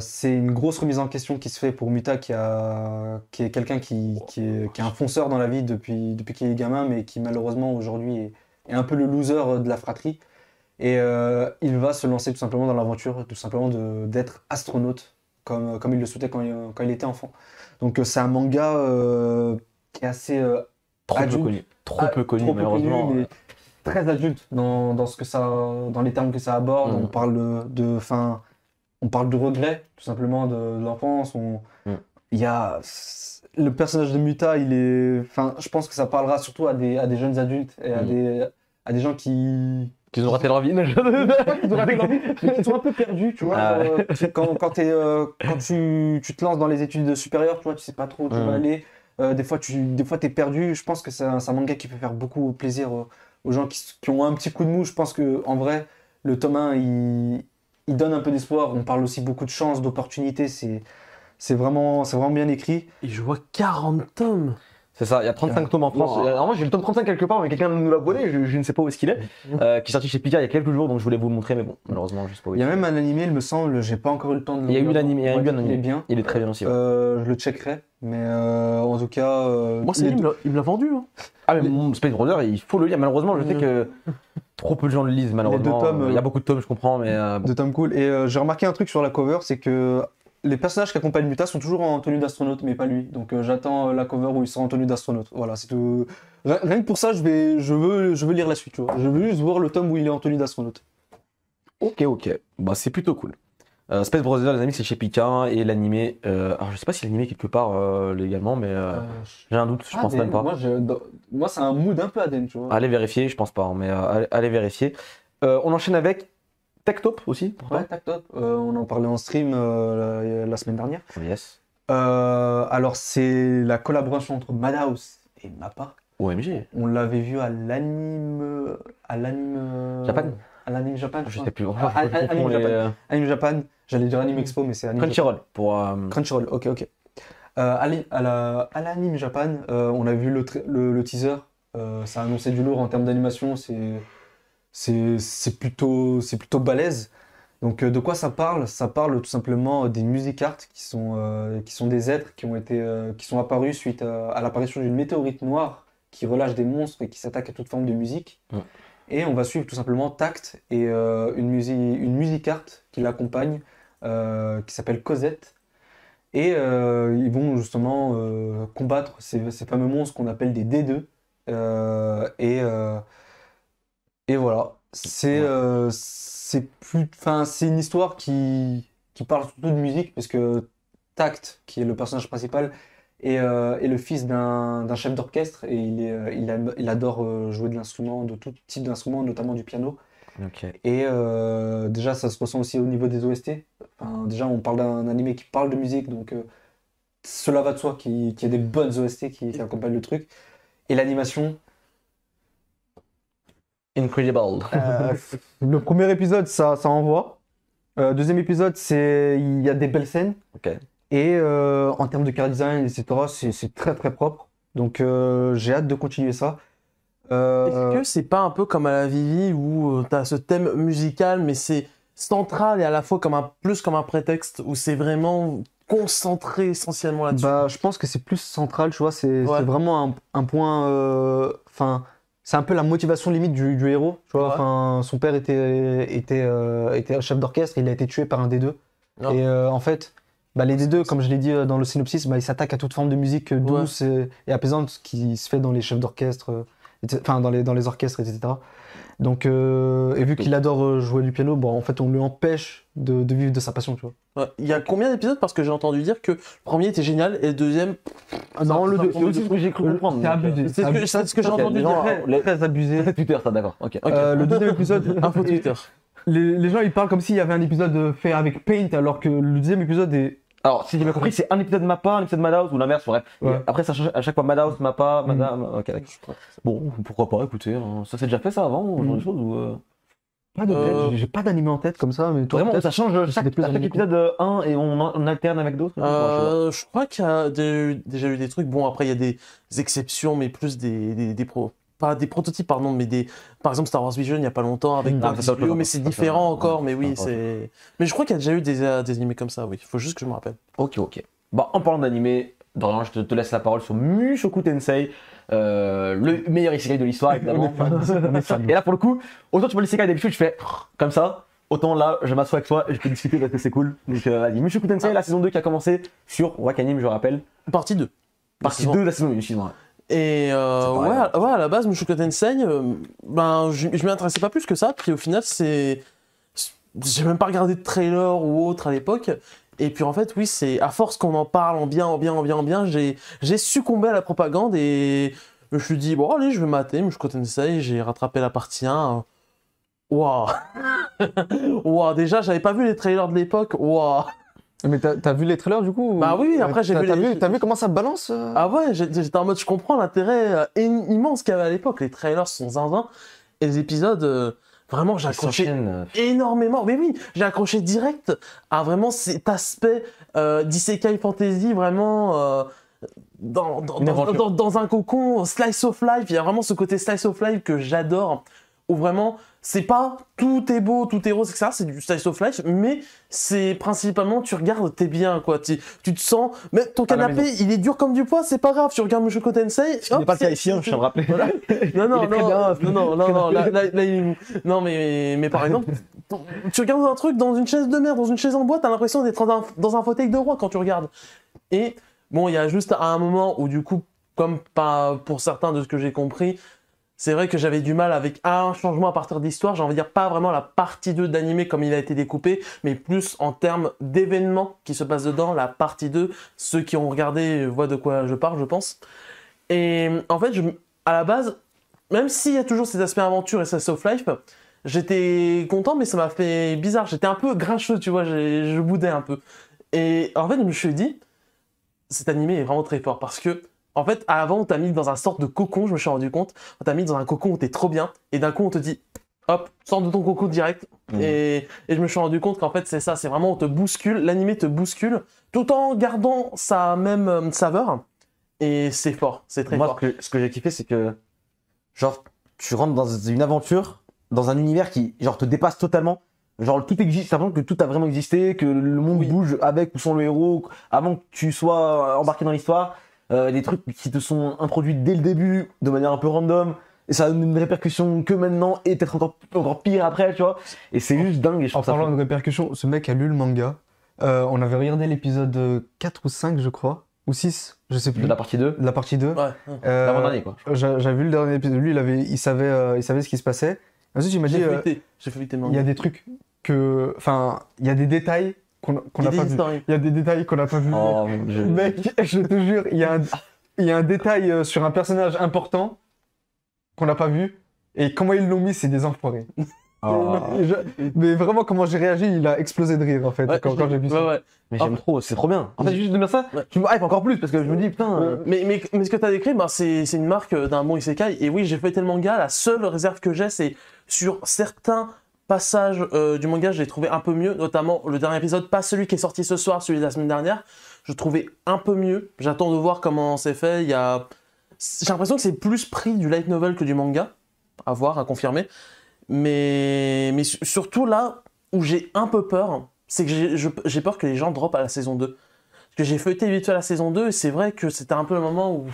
c'est une grosse remise en question qui se fait pour Muta, qui, est quelqu'un qui, est, un fonceur dans la vie depuis, qu'il est gamin, mais qui malheureusement aujourd'hui est, est, un peu le loser de la fratrie. Et euh, il va se lancer tout simplement dans l'aventure, tout simplement d'être astronaute, comme, euh, comme il le souhaitait quand il, euh, était enfant. Donc c'est un manga qui est assez... trop adulte, ah, peu connu, trop peu connu malheureusement. très adulte dans, ce que ça, dans les termes que ça aborde. Mm. On parle de... Fin, on parle de tout simplement, de, l'enfance. Mm. y le personnage de Muta, il est. Enfin, je pense que ça parlera surtout à des, jeunes adultes et à mm. des gens qui, ils ont raté leur vie. *laughs* sont un peu perdus, tu vois. Ah euh, quand, euh, tu, te lances dans les études supérieures, tu vois, tu sais pas trop où tu vas aller. Euh, des fois, tu des fois, es perdu. Je pense que c'est un, manga qui peut faire beaucoup plaisir aux gens qui, ont un petit coup de mou. Je pense que en vrai, le tome 1, il, donne un peu d'espoir. On parle aussi beaucoup de chance, d'opportunités. C'est vraiment, vraiment bien écrit. Et je vois 40 tomes c'est ça, il y a 35 tomes en France. Moi j'ai le tome 35 quelque part, mais quelqu'un nous l'a volé, je, ne sais pas où est-ce qu'il est. Mm. Euh, qui est sorti chez Picard il y a quelques jours, donc je voulais vous le montrer, mais bon, malheureusement, je sais pas. où Il y a même un animé, il me semble, j'ai pas encore eu le temps de le Il il y a eu un animé. Il est bien. Il est très bien aussi. Euh, je le checkerai, mais euh, en tout cas. Euh, Moi, c'est il me l'a vendu. Hein. Ah, mais mon Space Brother, il faut le lire. Malheureusement, je sais que. Trop peu de gens le lisent, malheureusement. il y a beaucoup de tomes, je comprends, mais. de Deux tomes cool. Et j'ai remarqué un truc sur la cover, c'est que les personnages qui accompagnent Muta sont toujours en tenue d'astronaute, mais pas lui. Donc euh, j'attends euh, la cover où il sera en tenue d'astronaute. Voilà, c'est tout. Rien que pour ça, je, vais, je, veux, je veux lire la suite, Je veux juste voir le tome où il est en tenue d'astronaute. Ok, ok. Bah, c'est plutôt cool. Euh, Space Brothers, les amis, c'est chez Pika et l'animé. Euh, alors, je sais pas si l'animé quelque part légalement, mais j'ai un doute, je ah, pense même pas. Moi, moi c'est un mood un peu Aden. tu vois. Allez vérifier, je pense pas, hein, mais allez, vérifier. on enchaîne avec top aussi pour euh, on en parlait en stream euh, la, semaine dernière. Yes. Euh, alors, c'est la collaboration entre Madhouse et Mappa. OMG. On l'avait vu à l'anime. À l'anime. Japan À l'anime Japan. Ah, je, plus. anime, Japan. J'allais dire Anime Expo, mais c'est Anime. Crunchyroll. Pour, Crunchyroll, ok, ok. Allez, à l'anime Japan, on a vu le, le teaser. ça a annoncé du lourd en termes d'animation. C'est c'est plutôt, plutôt balèze. Donc euh, de quoi ça parle Ça parle tout simplement euh, des music arts qui sont, euh, qui sont des êtres qui, ont été, qui sont apparus suite à, l'apparition d'une météorite noire qui relâche des monstres et qui s'attaque à toute forme de musique. Et on va suivre tout simplement Tact et une, musique, une music art qui l'accompagne qui s'appelle Cosette. Et ils vont justement combattre ces, ces, fameux monstres qu'on appelle des D2. et et voilà. Euh, c'est plus, enfin c'est une histoire qui qui parle surtout de musique parce que Tact, qui est le personnage principal, est, euh, le fils d'un chef d'orchestre et il est euh, il, adore jouer de l'instrument, de tout type d'instrument, notamment du piano. Et déjà, ça se ressent aussi au niveau des OST. déjà, on parle d'un animé qui parle de musique, donc cela va de soi, qu'il y a des bonnes OST qui accompagnent le truc. Et l'animation, Incredible. Euh, le premier épisode, ça, ça envoie. Euh, deuxième épisode, c'est il y a des belles scènes. Ok. Et euh, en termes de car design, etc., c'est très très propre. Donc j'ai hâte de continuer ça. Est-ce que c'est pas un peu comme à la Vivi où tu as ce thème musical, mais c'est central et à la fois comme un, plus comme un prétexte où c'est vraiment concentré essentiellement là-dessus bah, Je pense que c'est plus central, tu vois. C'est vraiment un, un point. Enfin c'est un peu la motivation limite du, héros. son père euh, était, chef d'orchestre, il a été tué par un des deux. Et euh, en fait, bah, les deux, comme je l'ai dit euh, dans le synopsis, bah, ils s'attaquent à toute forme de musique douce et, apaisante qui se fait dans les chefs d'orchestre, enfin dans dans les orchestres, etc. Donc, euh, et vu qu'il adore euh, jouer du piano, bon, en fait, on lui empêche de, vivre de sa passion, tu vois. Il y a combien d'épisodes Parce que j'ai entendu dire que le premier était génial et le deuxième. Ah non, le, deuxième le, j'ai cru comprendre. C'est C'est ce que, j'ai entendu dire. Très abusé. *laughs* Twitter, ça, d'accord. Euh, le deuxième épisode. *laughs* Info Twitter. les, gens ils parlent comme s'il y avait un épisode fait avec Paint alors que le deuxième épisode est alors, si j'ai bien compris, c'est un épisode Mappa, un épisode Madhouse ou l'inverse, bref. vrai, Après, ça change à chaque fois Madhouse, Mappa, mm. Madame. Euh, ok, Bon, pourquoi pas, écoutez, hein. ça s'est déjà fait ça avant, genre mm. choses euh? Pas de tête. Euh, j'ai pas d'animé en tête comme ça, mais toi, vraiment, ça change chaque, chaque épisode 1 et on, alterne avec d'autres. je crois qu'il y a déjà eu des trucs. Bon, après, il y a des exceptions, mais plus des, des, pas des prototypes, pardon, mais des. Par exemple, Star Wars Vision, il n'y a pas longtemps, avec mais c'est différent encore, mais oui, c'est. Mais je crois qu'il y a déjà eu des, euh, animés comme ça, oui. Il faut juste que je me rappelle. Ok, ok. bah en parlant d'animé, Dorian, je te, laisse la parole sur Mushoku Tensei, euh, le meilleur isekai de l'histoire, évidemment. et là, pour le coup, autant tu vois l'isekai d'habitude, je fais comme ça, autant là, je m'assois avec toi et je peux discuter parce que c'est cool. Donc, euh, Mushoku Tensei, ah. la saison 2 qui a commencé sur Wakanim, je rappelle. Partie 2. Partie 2 de la saison 1, excuse-moi. Et euh, ouais, à, à la base, Mushoku Tensei, euh, ben, je, m'y intéressais pas plus que ça. Puis au final, c'est. J'ai même pas regardé de trailer ou autre à l'époque. Et puis en fait, oui, c'est à force qu'on en parle en bien, en bien, en bien, en bien, j'ai succombé à la propagande et je me suis dit, bon, allez, je vais mater Mushoku j'ai rattrapé la partie 1. Waouh! *laughs* Waouh, déjà, j'avais pas vu les trailers de l'époque. Waouh! Mais t'as vu les trailers du coup Bah oui, après j'ai vu. vu, comment ça balance euh Ah ouais, j'étais en mode je comprends l'intérêt euh, immense qu'il y avait à l'époque. Les trailers sont zinzin et les épisodes. Euh, vraiment, j'ai accroché énormément. Mais oui, j'ai accroché direct à vraiment cet aspect euh, d'Isekai Fantasy, vraiment dans dans, dans, un cocon, slice of life. Il y a vraiment ce côté slice of life que j'adore, où vraiment c'est pas tout est beau, tout est rose, ça C'est du style of life, mais c'est principalement tu regardes, t'es bien, quoi. Tu, tu te sens. Mais ton canapé, il est dur comme du poids, c'est pas grave. Tu regardes Mushoku Tensei. Ce n'est pas le cas hein, je te rappelle. *laughs* Non, non, non, non, non, non, là, il Non, mais, mais par exemple, tu regardes un truc dans une chaise de mer, dans une chaise en bois, t'as l'impression d'être dans, dans un fauteuil de roi quand tu regardes. Et bon, il y a juste à un moment où, du coup, comme pas pour certains de ce que j'ai compris, c'est vrai que j'avais du mal avec un changement à partir d'histoire, j'ai envie de dire pas vraiment la partie 2 d'animé comme il a été découpé, mais plus en termes d'événements qui se passent dedans, la partie 2, ceux qui ont regardé euh, voient de quoi je parle, je pense. Et en fait, à la base, même s'il y a toujours cet aspect aventure et ça soft life, j'étais content, mais ça m'a fait bizarre. J'étais un peu grincheux, tu vois, je boudais un peu. Et en fait, je me suis dit, cet animé est vraiment très fort parce que en fait, avant, on t'a mis dans un sorte de cocon, je me suis rendu compte. On t'a mis dans un cocon où t'es trop bien. Et d'un coup, on te dit, hop, sors de ton cocon direct. Mhm. Et, je me suis rendu compte qu'en fait, c'est ça. C'est vraiment, on te bouscule. L'animé te bouscule tout en gardant sa même euh, saveur. Et c'est fort. C'est très fort. Moi, ce que, j'ai kiffé, c'est que, genre, tu rentres dans une aventure, dans un univers qui, genre, te dépasse totalement. Genre, tout existe, ça que tout a vraiment existé, que le monde bouge avec ou sans le héros, avant que tu sois embarqué dans l'histoire. Euh, des trucs qui te sont introduits dès le début de manière un peu random et ça a une répercussion que maintenant et peut-être encore, pire après, tu vois. Et c'est juste dingue. Et je en parlant de répercussion, ce mec a lu le manga. Euh, on avait regardé l'épisode 4 ou 5, je crois, ou 6, je sais plus. De la partie 2 De la partie 2. Ouais, l'avant-dernier, euh, quoi. J'avais vu le dernier épisode, lui, il, avait, il, savait, il savait ce qui se passait. Ensuite, il m'a dit. Il y a des trucs que. Enfin, il y a des détails qu'on n'a pas vu. Il y a des détails qu'on n'a pas vu. Oh, mec. je te jure, il y a un, il y a un détail euh, sur un personnage important qu'on n'a pas vu. Et comment ils l'ont mis, c'est des enfoirés. Ah. *laughs* mais vraiment, comment j'ai réagi, il a explosé de rire en fait quand, j'ai vu ça. Mais j'aime trop, c'est trop bien. En fait, juste de dire ça, tu me hype encore plus parce que je me dis putain. Euh, mais, mais, mais, ce que t'as décrit, bah, c'est une marque euh, d'un bon Isekai. Et oui, j'ai fait tellement manga, la seule réserve que j'ai, c'est sur certains passage euh, du manga, je l'ai trouvé un peu mieux, notamment le dernier épisode, pas celui qui est sorti ce soir, celui de la semaine dernière, je trouvais un peu mieux. J'attends de voir comment c'est fait. Il y a... J'ai l'impression que c'est plus pris du light novel que du manga, à voir, à confirmer. Mais, mais surtout là où j'ai un peu peur, c'est que j'ai peur que les gens dropent à la saison 2. Parce que j'ai feuilleté vite à la saison 2 et c'est vrai que c'était un peu le moment où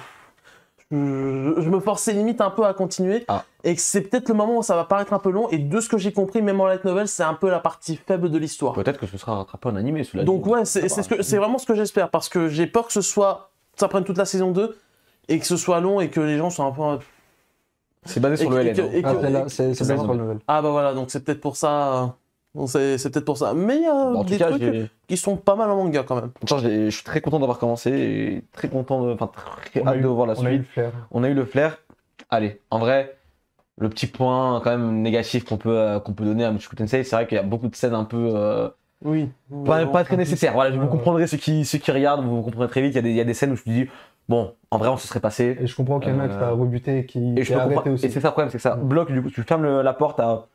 je, me forçais limite un peu à continuer. Ah. Et que c'est peut-être le moment où ça va paraître un peu long. Et de ce que j'ai compris, même en light novel, c'est un peu la partie faible de l'histoire. Peut-être que ce sera rattrapé en animé. Donc, ouais, c'est vraiment ce que j'espère. Parce que j'ai peur que ce soit. Ça prenne toute la saison 2 et que ce soit long et que les gens soient un peu. C'est basé sur le LN. Hein. Ah, c'est basé sur le Ah, bah voilà, donc c'est peut-être pour ça. Euh, c'est peut-être pour ça. Mais il y a des trucs qui sont pas mal en manga quand même. Genre, je suis très content d'avoir commencé et très content, enfin très de voir la suite. On a eu le flair. On a eu le flair. Allez, en vrai, le petit point quand même négatif qu'on peut, euh, qu'on peut donner à Mushoku Tensei, c'est vrai qu'il y a beaucoup de scènes un peu. Euh, oui. Pas, pas très nécessaires. Voilà, vous comprendrez ceux qui, ceux qui regardent, vous, vous comprendrez très vite. Il y, a des, y a des scènes où je me dis, bon, en vrai, on se serait passé. Et je comprends qu'il y en a qui euh, t'a rebuté, qui. Et, et c'est ça le problème, c'est que ça mm. bloque, tu fermes la porte à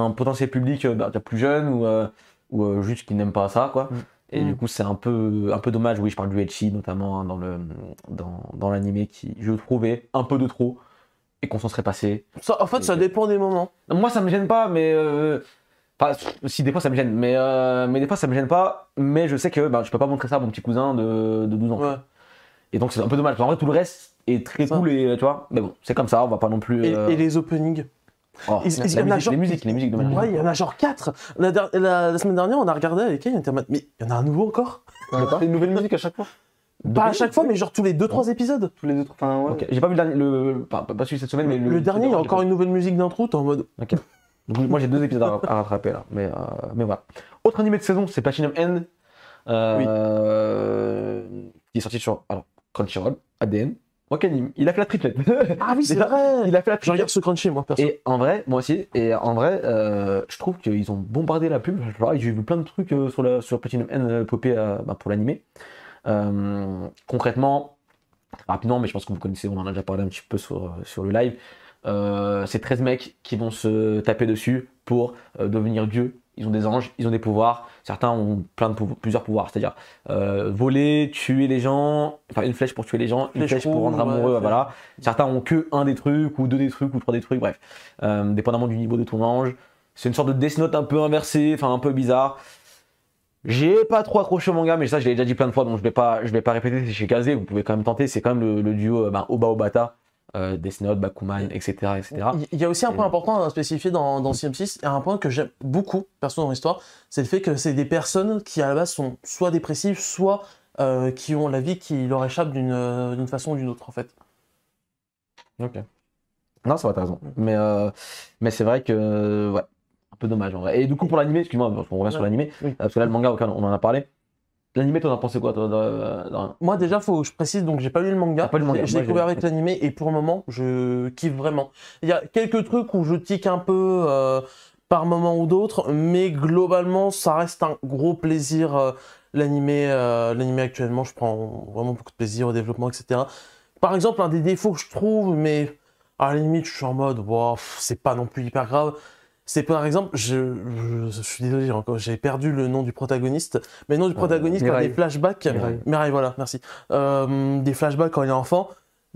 un potentiel public euh, bah, plus jeune ou, euh, euh, juste qui n'aime pas ça, quoi. Mm. Et mm. du coup, c'est un peu, un peu dommage. Oui, je parle du Elchi, notamment hein, dans le dans, l'animé, qui, je trouvais, un peu de trop et qu'on s'en serait passé. Ça, en fait, ça dépend des moments. Moi, ça me gêne pas, mais. pas si des fois ça me gêne, mais, mais des fois ça me gêne pas. Mais je sais que bah, je peux pas montrer ça à mon petit cousin de, 12 ans. Et donc, c'est un peu dommage. En vrai, tout le reste est très cool et tu vois. Mais bon, c'est comme ça, on va pas non plus. et les openings il, y en a genre, les musiques, les musiques Ouais, il y en a genre 4. La, semaine dernière, on a regardé avec elle, mais il y en a un nouveau encore a une nouvelle musique à chaque fois pas à chaque fois, mais genre tous les 2-3 épisodes. Tous les enfin ouais. J'ai pas vu le dernier, le, cette semaine, mais le, dernier, il y a encore une nouvelle musique d'intro, t'es en mode. Ok. Donc, moi j'ai deux épisodes à, rattraper là, mais, euh, mais voilà. Autre animé de saison, c'est Platinum End, euh, qui est sorti sur alors, Crunchyroll, ADN, il a fait la triplette. Ah oui, c'est vrai. Il a fait la triplette. regarde moi, perso. Et en vrai, moi aussi, et en vrai, euh, je trouve qu'ils ont bombardé la pub. J'ai vu plein de trucs euh, sur, la, sur N euh, popé bah, pour l'animer. concrètement, rapidement, mais je pense que vous connaissez, on en a déjà parlé un petit peu sur, sur le live. c'est 13 mecs qui vont se taper dessus pour devenir dieu ils ont des anges, ils ont des pouvoirs. Certains ont plein de plusieurs pouvoirs, c'est-à-dire euh, voler, tuer les gens, enfin une flèche pour tuer les gens, une flèche, pour rendre amoureux, voilà. Certains ont que un des trucs, ou deux des trucs, ou trois des trucs, bref. Euh, dépendamment du niveau de ton ange. C'est une sorte de Death Note un peu inversée, enfin un peu bizarre. J'ai pas trop accroché au manga, mais ça je l'ai déjà dit plein de fois, donc je vais pas, je vais pas répéter, c'est chez Kazé, vous pouvez quand même tenter, c'est quand même le, duo euh, ben, Oba Obata euh, des Death Bakuman, etc., etc. Il y a aussi un point important à spécifier dans, dans CM6, et un point que j'aime beaucoup, perso, dans l'histoire, c'est le fait que c'est des personnes qui, à la base, sont soit dépressives, soit euh, qui ont la vie qui leur échappe euh, d'une façon ou d'une autre, en fait. Ok. Non, ça va, t'as raison. Mais, mais c'est vrai que, ouais, un peu dommage, en vrai. Et du coup, pour l'animé, excuse-moi, on revient sur l'animé, parce que là, le manga, on en a parlé, tu en as pensé quoi toi, Moi déjà, faut que je précise, donc j'ai pas lu le manga. J'ai découvert avec l'anime et pour le moment, je kiffe vraiment. Il y a quelques trucs où je tique un peu euh, par moment ou d'autres, mais globalement, ça reste un gros plaisir. Euh, l'anime, euh, actuellement, je prends vraiment beaucoup de plaisir au développement, etc. Par exemple, un des défauts que je trouve, mais à la limite, je suis en mode, Wow, c'est pas non plus hyper grave, c'est par exemple, je, je, suis désolé, encore, j'ai perdu le nom du protagoniste, mais le nom du euh, protagoniste, y a des flashbacks. Mirai. voilà, merci. Euh, des flashbacks quand il est enfant,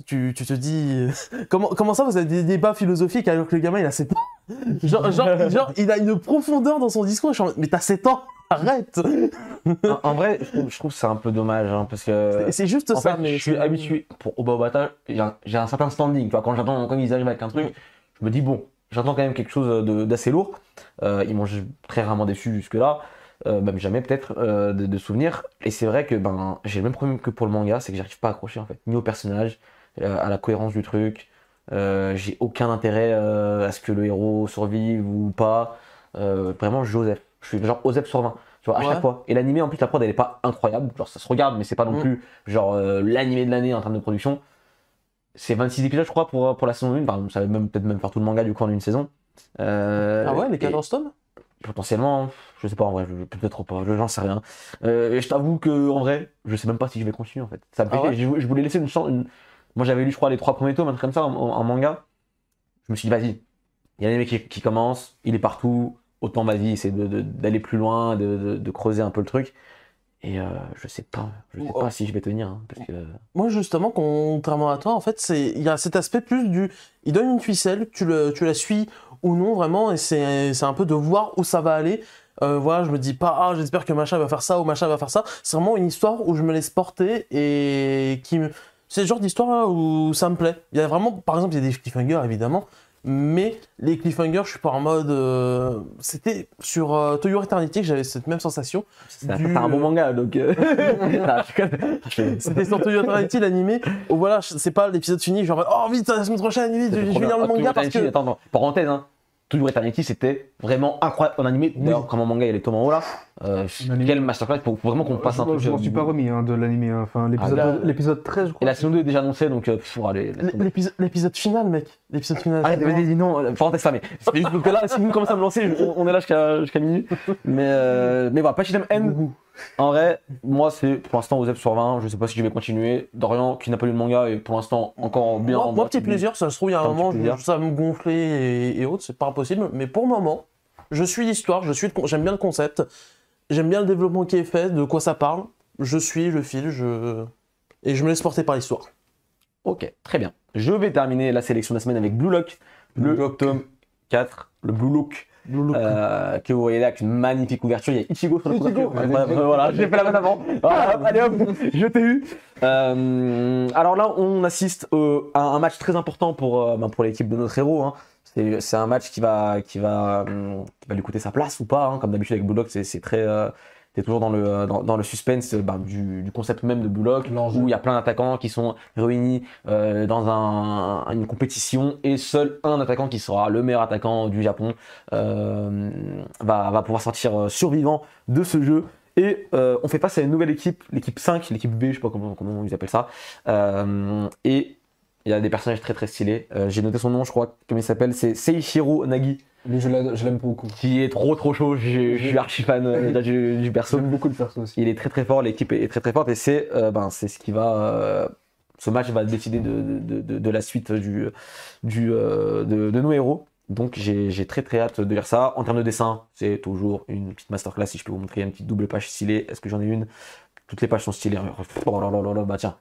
tu, tu te dis. *laughs* comment, comment ça, vous avez des débats philosophiques alors que le gamin, il a 7 ans *laughs* genre, genre, il a une profondeur dans son discours, mais t'as 7 ans Arrête en, vrai, je trouve, je ça un peu dommage, hein, parce que... C'est juste en ça, fait, mais... Je suis habitué, pour Obabata, j'ai un, certain standing, quand ils arrivent avec un truc, je me dis, bon, j'attends quand même quelque chose d'assez lourd. Euh, ils m'ont très rarement déçu jusque-là. Euh, même jamais peut-être euh, de, de, souvenirs. Et c'est vrai que ben, j'ai le même problème que pour le manga, c'est que j'arrive pas à accrocher en fait, ni au personnage, à la cohérence du truc. j'ai aucun intérêt à ce que le héros survive ou pas. vraiment, Joseph. Je suis genre Joseph sur 20. à chaque fois. Et l'animé, en plus, la prod, elle est pas incroyable. Genre, ça se regarde, mais c'est pas non mm. plus genre l'animé de l'année en termes de production c'est 26 épisodes, je crois, pour, pour la saison 1. Par ça va peut-être même faire tout le manga du coup d'une saison. Euh, ah ouais, les 14 tomes Potentiellement, je sais pas en vrai, peut-être pas, j'en sais rien. Euh, et je t'avoue que en vrai, je sais même pas si je vais continuer en fait. Ah je, voulais laisser une chance. Moi j'avais lu, je crois, les trois premiers tomes, un truc comme ça, en, manga. Je me suis dit, vas-y, il y a un mec qui, commence, il est partout, autant vas-y, c'est d'aller plus loin, de, creuser un peu le truc. Et euh, je sais pas, je sais pas oh. si je vais tenir. Hein, parce que... Moi justement, contrairement à toi, en fait, c'est il y a cet aspect plus du, il donne une ficelle, tu le, tu la suis ou non vraiment, et c'est un peu de voir où ça va aller. Euh, voilà, je me dis pas ah j'espère que machin va faire ça ou machin va faire ça. C'est vraiment une histoire où je me laisse porter et qui me, c'est le genre d'histoire hein, où ça me plaît. Il y a vraiment, par exemple, il y a des cliffhangers évidemment, mais les cliffhangers, je suis pas en mode. Euh, c'était sur euh, Toyo Eternity que j'avais cette même sensation. C'est un bon manga, donc. Euh, *laughs* *laughs* c'était sur Toyo Eternity, l'animé. voilà, c'est pas l'épisode fini, genre, oh vite, la semaine prochaine, vite, je vais lire le manga parce que. Attends, parenthèse, hein. Toyo Eternity, c'était vraiment incroyable en animé. D'ailleurs, comme en manga, il est a les en haut là euh, masterclass pour, vraiment qu'on euh, passe un truc. Je m'en suis euh, pas remis hein, de l'animé. Hein. Enfin, l'épisode, 13, ah, je crois. Et la saison 2 est déjà annoncée, donc euh, faut oh, aller. L'épisode, final, mec. L'épisode final. Ah, vas-y, non, parenthèse fermée. C'est juste là, si vous commencez à me lancer, on est là jusqu'à, minuit. Mais, mais voilà, Pachytem N. En vrai, moi, c'est pour l'instant Osep sur 20. Je sais pas si je vais continuer. Dorian, qui n'a pas lu le manga, est pour l'instant encore bien. Moi, petit plaisir, ça se trouve, il y a un moment, ça me gonfler et, et autres, c'est pas impossible. Mais pour le moment, je suis l'histoire, je suis j'aime bien le concept. J'aime bien le développement qui est fait, de quoi ça parle. Je suis, je file, je... et je me laisse porter par l'histoire. Ok, très bien. Je vais terminer la sélection de la semaine avec Blue Lock, Blue le Lock. tome 4, le Blue Look. Euh, que vous voyez là avec une magnifique ouverture. Il y a Ichigo sur la couverture. voilà, j'ai fait la main avant. *laughs* allez hop, je t'ai eu. Euh, alors là, on assiste à un match très important pour, euh, ben, pour l'équipe de notre héros. Hein. C'est un match qui va, qui, va, hum, qui lui coûter sa place ou pas. Hein. Comme d'habitude avec Bulldog, c'est très tu toujours dans le, euh, dans, le suspense euh, ben, du, concept même de Bullock, où il y a plein d'attaquants qui sont réunis euh, dans une compétition et seul un attaquant qui sera le meilleur attaquant du Japon va, pouvoir sortir survivant de ce jeu. Et on fait face à une nouvelle équipe, l'équipe 5, l'équipe B, je sais pas comment, ils appellent ça. et il y a des personnages très très stylés. J'ai noté son nom, je crois, comment il s'appelle, c'est Seishiro Nagi. Lui, je l'aime beaucoup. Qui est trop trop chaud. Je, suis archi fan euh, du, perso. beaucoup le perso aussi. Il est très très fort. L'équipe est très très forte et c'est euh, ben, ce qui va. Euh, ce match va décider de, la suite du, du, de, nos héros. Donc j'ai très très hâte de lire ça. En termes de dessin, c'est toujours une petite masterclass. Si je peux vous montrer une petite double page stylée, est-ce que j'en ai une Toutes les pages sont stylées. Oh là là là là, bah tiens,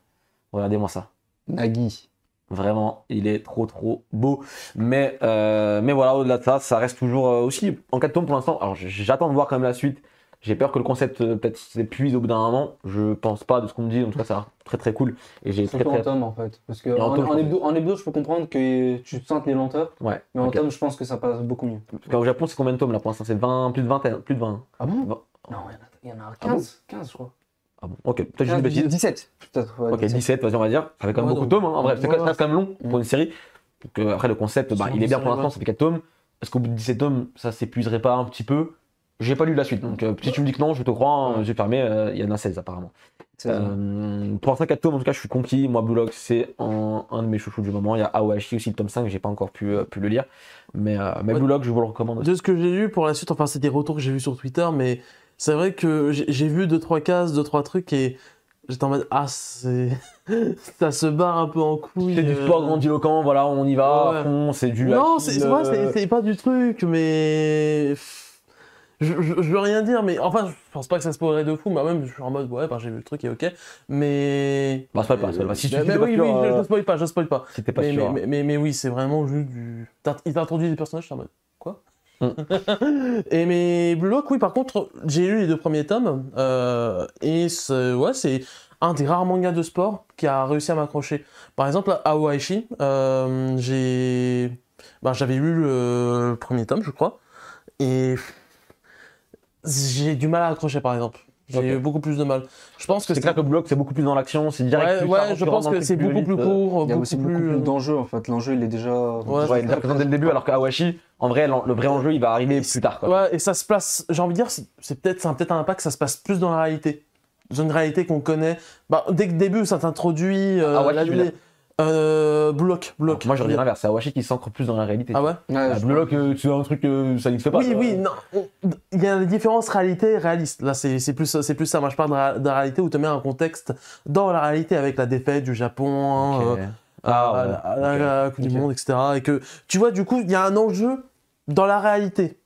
regardez-moi ça. Nagui. Vraiment, il est trop trop beau. Mais, euh, mais voilà, au-delà de ça, ça reste toujours euh, aussi en 4 tomes pour l'instant. Alors j'attends de voir quand même la suite. J'ai peur que le concept euh, peut-être s'épuise au bout d'un moment. Je pense pas de ce qu'on me dit. En tout cas, ça très très cool. Et j'ai très, en en fait. Parce que en hebdo, je peux comprendre que tu te sentes les lenteurs. Mais en termes je pense que ça passe beaucoup mieux. cas, au Japon, c'est combien de tomes là pour l'instant C'est 20, plus de 20. Plus de 20. Ah bon Non, il y en a, 15, 15 ah je crois. Ah ok, peut-être juste une ah, bêtise. 17, peut-être. ok, 17, vas-y, on va dire. Ça fait quand même beaucoup de tomes, hein. en vrai. C'est quand même long pour une série. Donc, euh, après, le concept, bah, il est bien pour l'instant, ça fait 4 tomes. Parce qu'au bout de 17 tomes, ça s'épuiserait pas un petit peu J'ai pas lu la suite, donc euh, si tu me dis que non, je te crois, je j'ai fermé, il y en a 16 apparemment. Euh, pour l'instant, 4 tomes, en tout cas, je suis conquis. Moi, Blue c'est un, de mes chouchous du moment. Il y a Awashi aussi, le tome 5, j'ai pas encore pu, le lire. Mais, Blue Lock, je vous le recommande. De ce que j'ai lu pour la suite, enfin, c'est des retours que j'ai vus sur Twitter, mais c'est vrai que j'ai vu deux trois cases, deux trois trucs et j'étais en mode ah c'est *laughs* ça se barre un peu en couille. C'est du euh. sport grandiloquent, voilà, on y va c'est du. Non, c'est euh. c'est pas du truc, mais je, je, veux rien dire, mais enfin, je pense pas que ça se pourrait de fou. Moi-même, je suis en mode, ouais, ben, j'ai vu le truc et ok. Mais. Bah, spoil pas, spoil pas. Euh, bah, si tu mais, mais oui, je, spoil pas, je spoil pas. C'était pas mais, sûr, mais, oui, c'est vraiment juste du. Il t'introduit des personnages, je en mode, quoi Mm. *laughs* et mais Blue oui, par contre, j'ai lu les deux premiers tomes euh, et c'est, ouais, c'est un des rares mangas de sport qui a réussi à m'accrocher. Par exemple, à euh, j'ai, ben, j'avais lu le premier tome, je crois, et j'ai du mal à accrocher, par exemple. J'ai eu beaucoup plus de mal. Je pense que c'est clair que bloc, c'est beaucoup plus dans l'action, c'est direct. Ouais, je pense que c'est euh, beaucoup plus court. Il beaucoup plus d'enjeux en fait. L'enjeu il est déjà ouais, il est présent dès le début, alors qu'Awashi, en vrai, le vrai enjeu il va arriver plus tard. Ouais, et ça se place. J'ai envie de dire, c'est peut-être, peut un impact, ça se passe plus dans la réalité. Dans une réalité qu'on connaît. Bah, dès le début, ça t'introduit. Euh, ah, euh, Bloc, moi, je dirais l'inverse. C'est Awashi qui s'ancre plus dans la réalité. Ah ouais, Le ah, euh, euh, tu un truc, euh, ça n'existe pas. Oui, oui, non. Il y a des différences réalité et réaliste. Là, c'est plus, plus ça. Moi, je parle de la, réalité où tu mets un contexte dans la réalité avec la défaite du Japon, ah, la, Coupe du Monde, etc. Et que tu vois, du coup, il y a un enjeu dans la réalité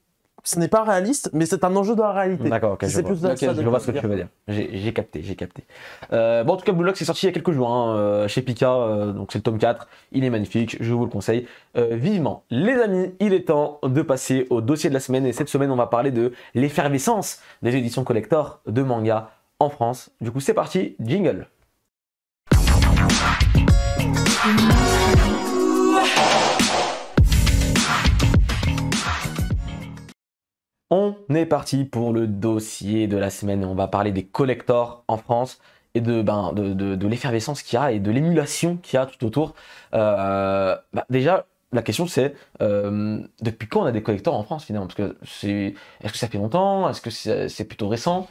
ce n'est pas réaliste, mais c'est un enjeu de la réalité. D'accord, ok, je, vois. je vois ce que tu veux dire. J'ai capté, j'ai capté. Euh, bon, en tout cas, Blue Lock, c'est sorti il y a quelques jours hein, euh, chez Pika, euh, donc c'est le tome 4. Il est magnifique, je vous le conseille vivement. Les amis, il est temps de passer au dossier de la semaine, et cette semaine, on va parler de l'effervescence des éditions collector de manga en France. Du coup, c'est parti, jingle. On est parti pour le dossier de la semaine on va parler des collectors en France et de, ben, de, l'effervescence qu'il y a et de l'émulation qu'il y a tout autour. Euh, bah, déjà, la question c'est euh, depuis quand on a des collecteurs en France finalement Parce que c'est, est-ce que ça fait longtemps Est-ce que c'est, plutôt récent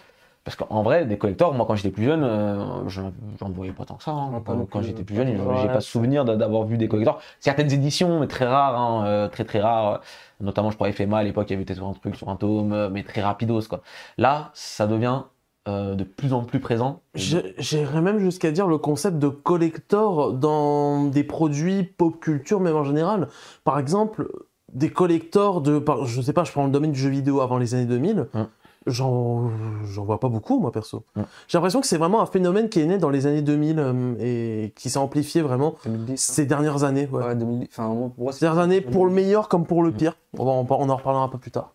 parce qu'en vrai, des collecteurs, moi quand j'étais plus jeune, euh, je j'en voyais pas tant que ça. Hein. quand, j'étais euh, plus jeune, j'ai pas souvenir d'avoir vu des collecteurs. Certaines éditions, mais très rares, hein, euh, très très rares. Notamment, je crois mal à l'époque, il y avait peut-être un truc sur un tome, mais très rapidos quoi. Là, ça devient de plus en plus présent. J'irais même jusqu'à dire le concept de collector dans des produits pop culture, même en général. Par exemple, des collecteurs de, Je je sais pas, je prends le domaine du jeu vidéo avant les années 2000. J'en vois pas beaucoup, moi, perso. Mm. J'ai l'impression que c'est vraiment un phénomène qui est né dans les années 2000 euh, et qui s'est amplifié vraiment hein. ces dernières années. Ouais. pour ces dernières années, pour le meilleur comme pour le mm. pire. On, va en, en reparlera un peu plus tard.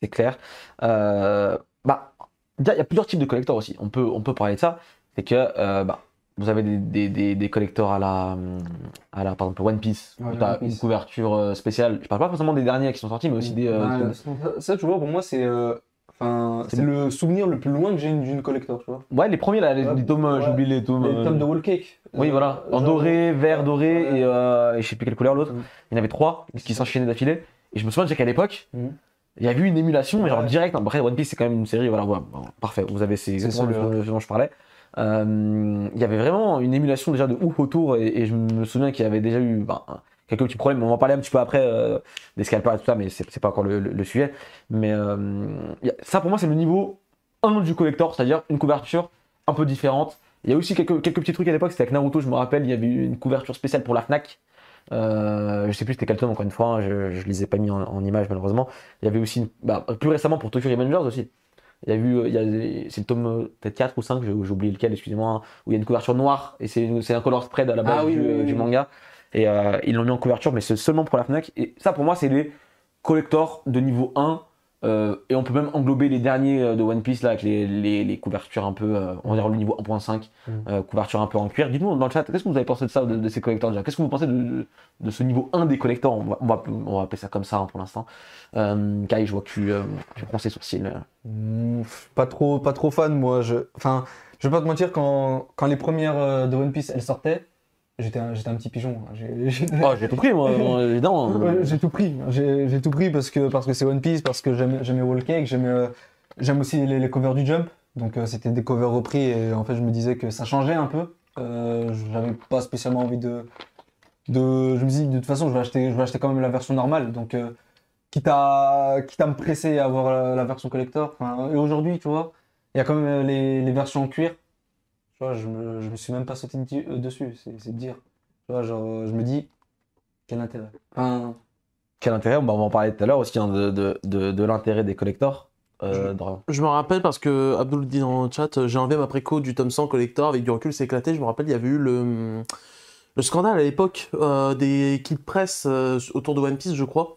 C'est clair. Euh, bah, il y, a plusieurs types de collecteurs aussi. On peut, on peut parler de ça. C'est que euh, bah, vous avez des, des, des, collecteurs à la, à la, par exemple, One Piece, tu as une couverture spéciale. Je parle pas forcément des derniers qui sont sortis, mais aussi mm. des. ça, tu vois, pour moi, c'est c'est le souvenir le plus loin que j'ai d'une collector, tu vois. Ouais, les premiers là, les, tomes, euh, j'oublie les tomes. Les euh, tomes de Wall Cake. Oui, euh, voilà, en doré, vert doré et, euh, et, je sais plus quelle couleur l'autre. Mm. Il y en avait trois qui s'enchaînaient d'affilée. Et je me souviens déjà qu'à l'époque, mm. il y avait eu une émulation, mais genre direct. Hein. Après, One Piece c'est quand même une série, voilà, parfait. Vous avez ces exactement dont je parlais. il y avait vraiment une émulation déjà de ouf autour et, je me souviens qu'il y avait déjà eu. Ben, quelques petits problèmes. On va en parler un petit peu après euh, des scalpers et tout ça, mais c'est pas encore le, sujet. Mais euh, ça, pour moi, c'est le niveau 1 du collector, c'est-à-dire une couverture un peu différente. Il y a aussi quelques, quelques petits trucs à l'époque, c'était avec Naruto, je me rappelle, il y avait une couverture spéciale pour la Fnac. Euh, je sais plus c'était quel tome encore une fois, hein, je, ne les ai pas mis en, image malheureusement. Il y avait aussi, une, bah, plus récemment pour Tokyo Revengers aussi. Il y a eu, euh, c'est le tome peut-être 4 ou 5, j'ai oublié lequel, excusez-moi, hein, où il y a une couverture noire et c'est un color spread à la ah base du, manga. Et euh, ils l'ont mis en couverture, mais c'est seulement pour la Fnac. Et ça, pour moi, c'est les collectors de niveau 1. Euh, et on peut même englober les derniers euh, de One Piece là, avec les, couvertures un peu, on va dire le niveau 1.5, mm. euh, couverture un peu en cuir. Dites-nous dans le chat, qu'est-ce que vous avez pensé de ça, de, ces collecteurs déjà Qu'est-ce que vous pensez de, ce niveau 1 des collecteurs on va, appeler ça comme ça hein, pour l'instant. Kai, je vois que tu, prends ses sourcils. Mm, pas trop, pas trop fan, moi. Je... Enfin, je vais pas te mentir, quand, quand les premières de One Piece elles sortaient, J'étais un, petit pigeon. Hein. *laughs* Oh, j'ai tout pris, moi, évidemment. *laughs* j'ai tout pris. J'ai tout pris parce que parce que c'est One Piece, parce que j'aimais Wall Cake, euh, j'aime aussi les, covers du Jump. Donc euh, c'était des covers repris et en fait je me disais que ça changeait un peu. Euh, j'avais pas spécialement envie de, de. Je me dis de toute façon je vais acheter, je vais acheter quand même la version normale. Donc quitte, à, à me presser à avoir la, version collector. et aujourd'hui tu vois, il y a quand même les, les versions en cuir je me, me suis même pas sauté dessus, euh, c'est dire. genre, euh, je me dis, quel intérêt Quel intérêt bah, On va en parler tout à l'heure aussi hein, de, l'intérêt des collecteurs. Euh, je, me rappelle parce que Abdul dit dans le chat, j'ai enlevé ma préco du Tom 100 collector avec du recul, c'est éclaté. Je me rappelle, il y avait eu le, scandale à l'époque des équipes presse autour de One Piece, je crois,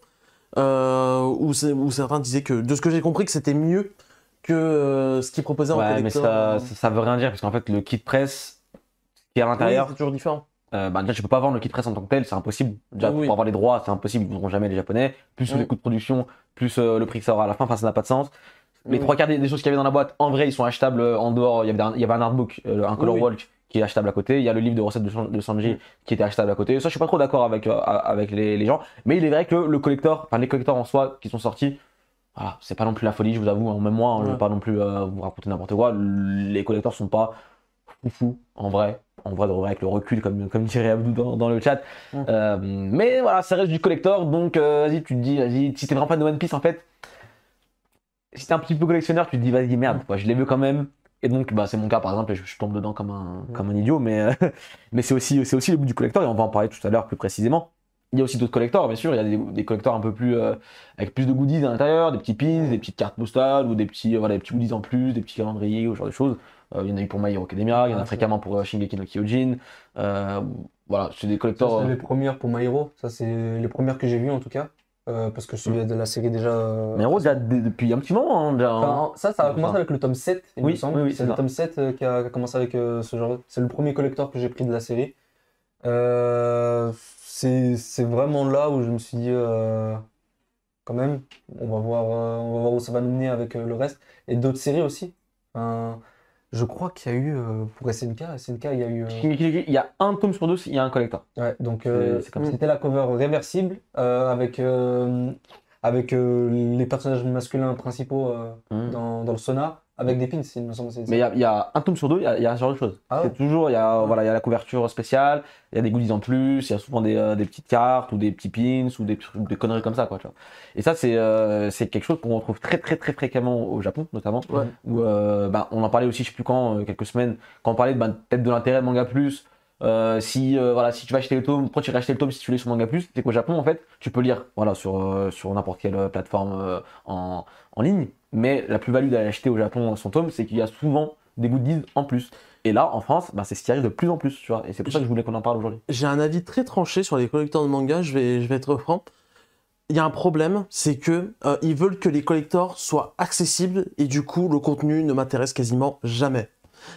où, où, certains disaient que, de ce que j'ai compris, que c'était mieux que euh, ce qu'ils proposait en ouais, mais euh. ça, veut rien dire, parce qu'en fait, le kit presse qui est à l'intérieur. c'est toujours différent. Euh, bah, déjà, tu peux pas vendre le kit presse en tant que tel, c'est impossible. Déjà, pour avoir les droits, c'est impossible, ils ne jamais les japonais. Plus les coûts de production, plus euh, le prix que ça aura à la fin, enfin, ça n'a pas de sens. Les trois quarts des, choses qu'il y avait dans la boîte, en vrai, ils sont achetables en dehors. Il y avait un, il y avait un artbook, un color walk qui est achetable à côté. Il y a le livre de recettes de, Sanji qui était achetable à côté. Ça, je suis pas trop d'accord avec, avec les, les, gens. Mais il est vrai que le collector, enfin les collecteurs en soi qui sont sortis, ah, c'est pas non plus la folie, je vous avoue, en hein. même moi, hein, je ne je pas non plus euh, vous raconter n'importe quoi. Les collecteurs sont pas fous en vrai, en vrai de vrai avec le recul, comme, comme dirait Abdou dans, le chat. Euh, mais voilà, ça reste du collector, donc euh, vas-y, tu te dis, vas-y, si t'es vraiment pas de One Piece en fait, si t'es un petit peu collectionneur, tu te dis, vas-y, merde, je l'ai vu quand même. Et donc, bah, c'est mon cas par exemple, et je, tombe dedans comme un, comme un idiot, mais, *laughs* c'est aussi, aussi le but du collector, et on va en parler tout à l'heure plus précisément. Il y a aussi d'autres collecteurs, bien sûr. Il y a des, collecteurs un peu plus euh, avec plus de goodies à l'intérieur, des petits pins, des petites cartes postales ou des petits, euh, voilà, des petits goodies en plus, des petits calendriers, ce genre de choses. Euh, il y en a eu pour My Hero Academia, il y en a fréquemment pour Shingeki no Kyojin. voilà, c'est des collecteurs les premières pour My Hero. Ça, c'est les premières que j'ai vues en tout cas. parce que celui mm. de la série déjà. My Hero, déjà depuis un petit moment. Hein, déjà, hein. ça, ça a commencé avec le tome 7, il oui, me semble. c'est le tome 7 qui a, commencé avec ce genre. C'est le premier collector que j'ai pris de la série. Euh c'est vraiment là où je me suis dit, euh, quand même, on va, voir, euh, on va voir où ça va nous mener avec euh, le reste. Et d'autres séries aussi. je crois qu'il y a eu, pour SNK, il y a eu. Il y a un tome sur deux, il y a un collector. Ouais, donc c'était la cover réversible avec avec les personnages masculins principaux mmh. dans, dans, le sauna. Avec des pins, il me semble. Mais il y, a un tome sur deux, il y, a ce genre de choses. Ah toujours, il y, a, ah y a la couverture spéciale, il y a des goodies en plus, il y a souvent des, euh, petites cartes ou des petits pins ou des, conneries comme ça. Quoi, Et ça, euh, c'est quelque chose qu'on retrouve très, très, très fréquemment au Japon, notamment. Euh, ben, on en parlait aussi, je ne sais plus quand, quelques semaines, quand on parlait ben, peut-être de l'intérêt de Manga Plus. si voilà si tu vas acheter le tome pourquoi tu vas acheter le tome si tu l'es sur manga plus c'est qu'au Japon en fait tu peux lire voilà sur sur n'importe quelle plateforme en, en, ligne mais la plus-value d'aller acheter au Japon son tome, c'est qu'il y a souvent des goodies en plus. Et là, en France, bah, c'est ce qui arrive de plus en plus, tu vois. Et c'est pour ça que je voulais qu'on en parle aujourd'hui. J'ai un avis très tranché sur les collecteurs de manga, je vais, je vais être franc. Il y a un problème, c'est que euh, ils veulent que les collecteurs soient accessibles et du coup, le contenu ne m'intéresse quasiment jamais.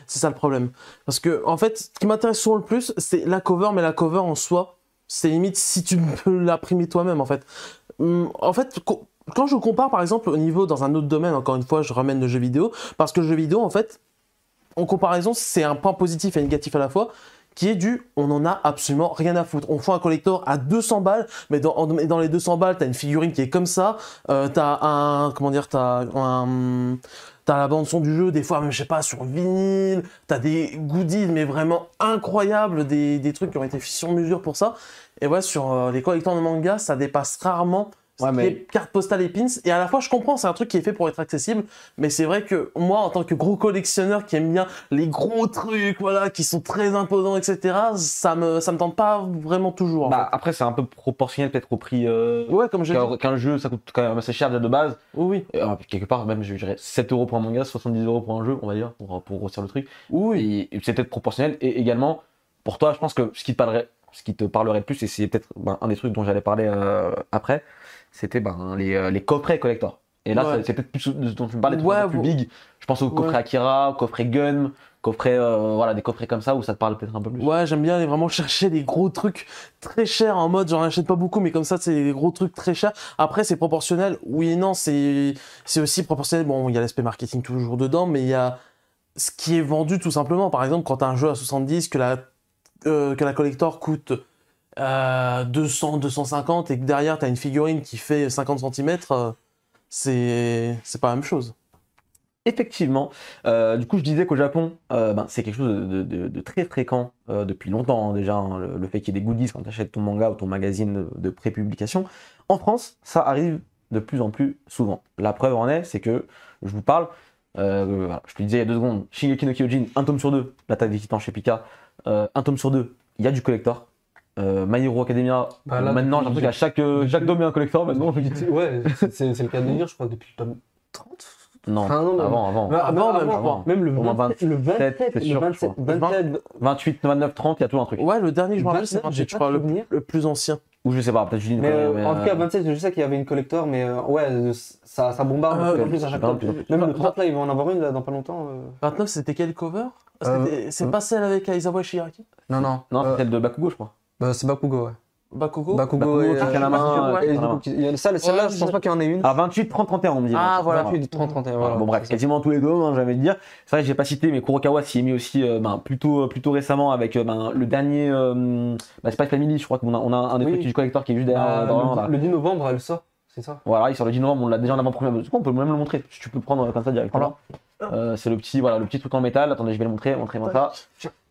C'est ça le problème. Parce que, en fait, ce qui m'intéresse souvent le plus, c'est la cover, mais la cover en soi, c'est limite si tu *laughs* peux l'imprimer toi-même, en fait. Hum, en fait, quand je compare par exemple au niveau dans un autre domaine, encore une fois, je ramène le jeu vidéo, parce que le jeu vidéo, en fait, en comparaison, c'est un point positif et négatif à la fois, qui est dû. on en a absolument rien à foutre. On fait un collector à 200 balles, mais dans, dans les 200 balles, t'as une figurine qui est comme ça, euh, t'as un. Comment dire T'as un. T'as la bande son du jeu, des fois même, je sais pas, sur vinyle, t'as des goodies, mais vraiment incroyables, des, des trucs qui ont été sur mesure pour ça. Et ouais, sur euh, les collecteurs de manga, ça dépasse rarement Ouais, cartes postales pins, Et à la fois, je comprends, c'est un truc qui est fait pour être accessible, mais c'est vrai que moi, en tant que gros collectionneur qui aime bien les gros trucs, voilà, qui sont très imposants, etc., ça me, ça me tente pas vraiment toujours. Bah, après, c'est un peu proportionnel peut-être au prix. Euh, ouais, comme je Qu'un jeu, ça coûte quand même assez cher déjà de base. Oui. oui. Euh, quelque part, même, je dirais 7 euros pour un manga, 70 euros pour un jeu, on va dire, pour, pour grossir le truc. Oui. Et, c'est peut-être proportionnel. Et également, pour toi, je pense que ce qui te parlerait, ce qui te parlerait le plus, et c'est peut-être ben, un des trucs dont j'allais parler euh, après, c'était ben, euh, les, coffrets collector. Et là, c'est peut-être plus dont tu ouais, plus big. Je pense aux coffrets Akira, aux coffrets Gun, euh, voilà, des coffrets comme ça où ça te parle peut-être un peu plus. Ouais, j'aime bien aller vraiment *laughs* chercher des gros trucs très chers en mode j'en achète pas beaucoup, mais comme ça, c'est des gros trucs très chers. Après, c'est proportionnel. Oui et non, c'est aussi proportionnel. Bon, il y a l'aspect marketing toujours dedans, mais il y a ce qui est vendu tout simplement. Par exemple, quand tu as un jeu à 70, que la, euh, que la collector coûte 200, 250 et que derrière tu une figurine qui fait 50 cm, euh, c'est pas la même chose. Effectivement. Euh, du coup, je disais qu'au Japon, euh, ben, c'est quelque chose de, très fréquent depuis longtemps hein, déjà, hein, le, fait qu'il y ait des goodies quand tu achètes ton manga ou ton magazine de, prépublication. En France, ça arrive de plus en plus souvent. La preuve en est, c'est que je vous parle, je te disais il y a deux secondes, Shingeki no Kyojin, un tome sur deux, l'attaque des titans chez Pika, un tome sur deux, il y a du collector, euh, My Hero Academia, bah, maintenant j'ai l'impression qu'à chaque, euh, chaque dôme est un collector maintenant. ouais, c'est le cas de venir, je crois, depuis le tome 30 ah, non, non, avant, avant. Bah, avant, même, avant. même le, 27, le 27, le 27, 27, 28, 29, 30, il y a tout un truc. Ouais, le dernier, je me rappelle, c'est je crois, le, plus ancien. Ou je sais pas, peut-être Julien. Mais, euh, mais, en tout cas, 27, euh, je sais qu'il y avait une collector, mais euh, ouais, ça, ça bombarde un ah, peu plus à chaque fois. Même le 30, là, il va en avoir une dans pas longtemps. 29, euh. c'était quel cover ah, C'est pas celle avec Aizawa Shiraki Non, non. Non, c'est celle de Bakugo, je crois. Bah, c'est Bakugo, ouais. Bakugo Bakugo, Bakugo et, euh, qui la main. il y a- ça, Celle-là, je pense pas qu'il y en ait une. À 28, 30, 31, on me dit. Ah, voilà, 28 30-31. Voilà, bon bref, quasiment tous les deux, hein, j'avais dit C'est vrai que j'ai pas cité, mais Kurokawa s'y est mis aussi euh, ben, plutôt, euh, plutôt récemment avec ben, le dernier euh, ben, la Family, je crois qu'on a, on a un des trucs du collector qui est juste derrière. Ah, le, 10 novembre, elle sort, c'est ça Voilà, il sort le 10 novembre, on l'a déjà en avant-première. on peut même le montrer. Tu peux prendre comme ça directement. Euh, c'est le petit, voilà, le petit truc en métal. Attendez, je vais le montrer. Montrez-moi ça.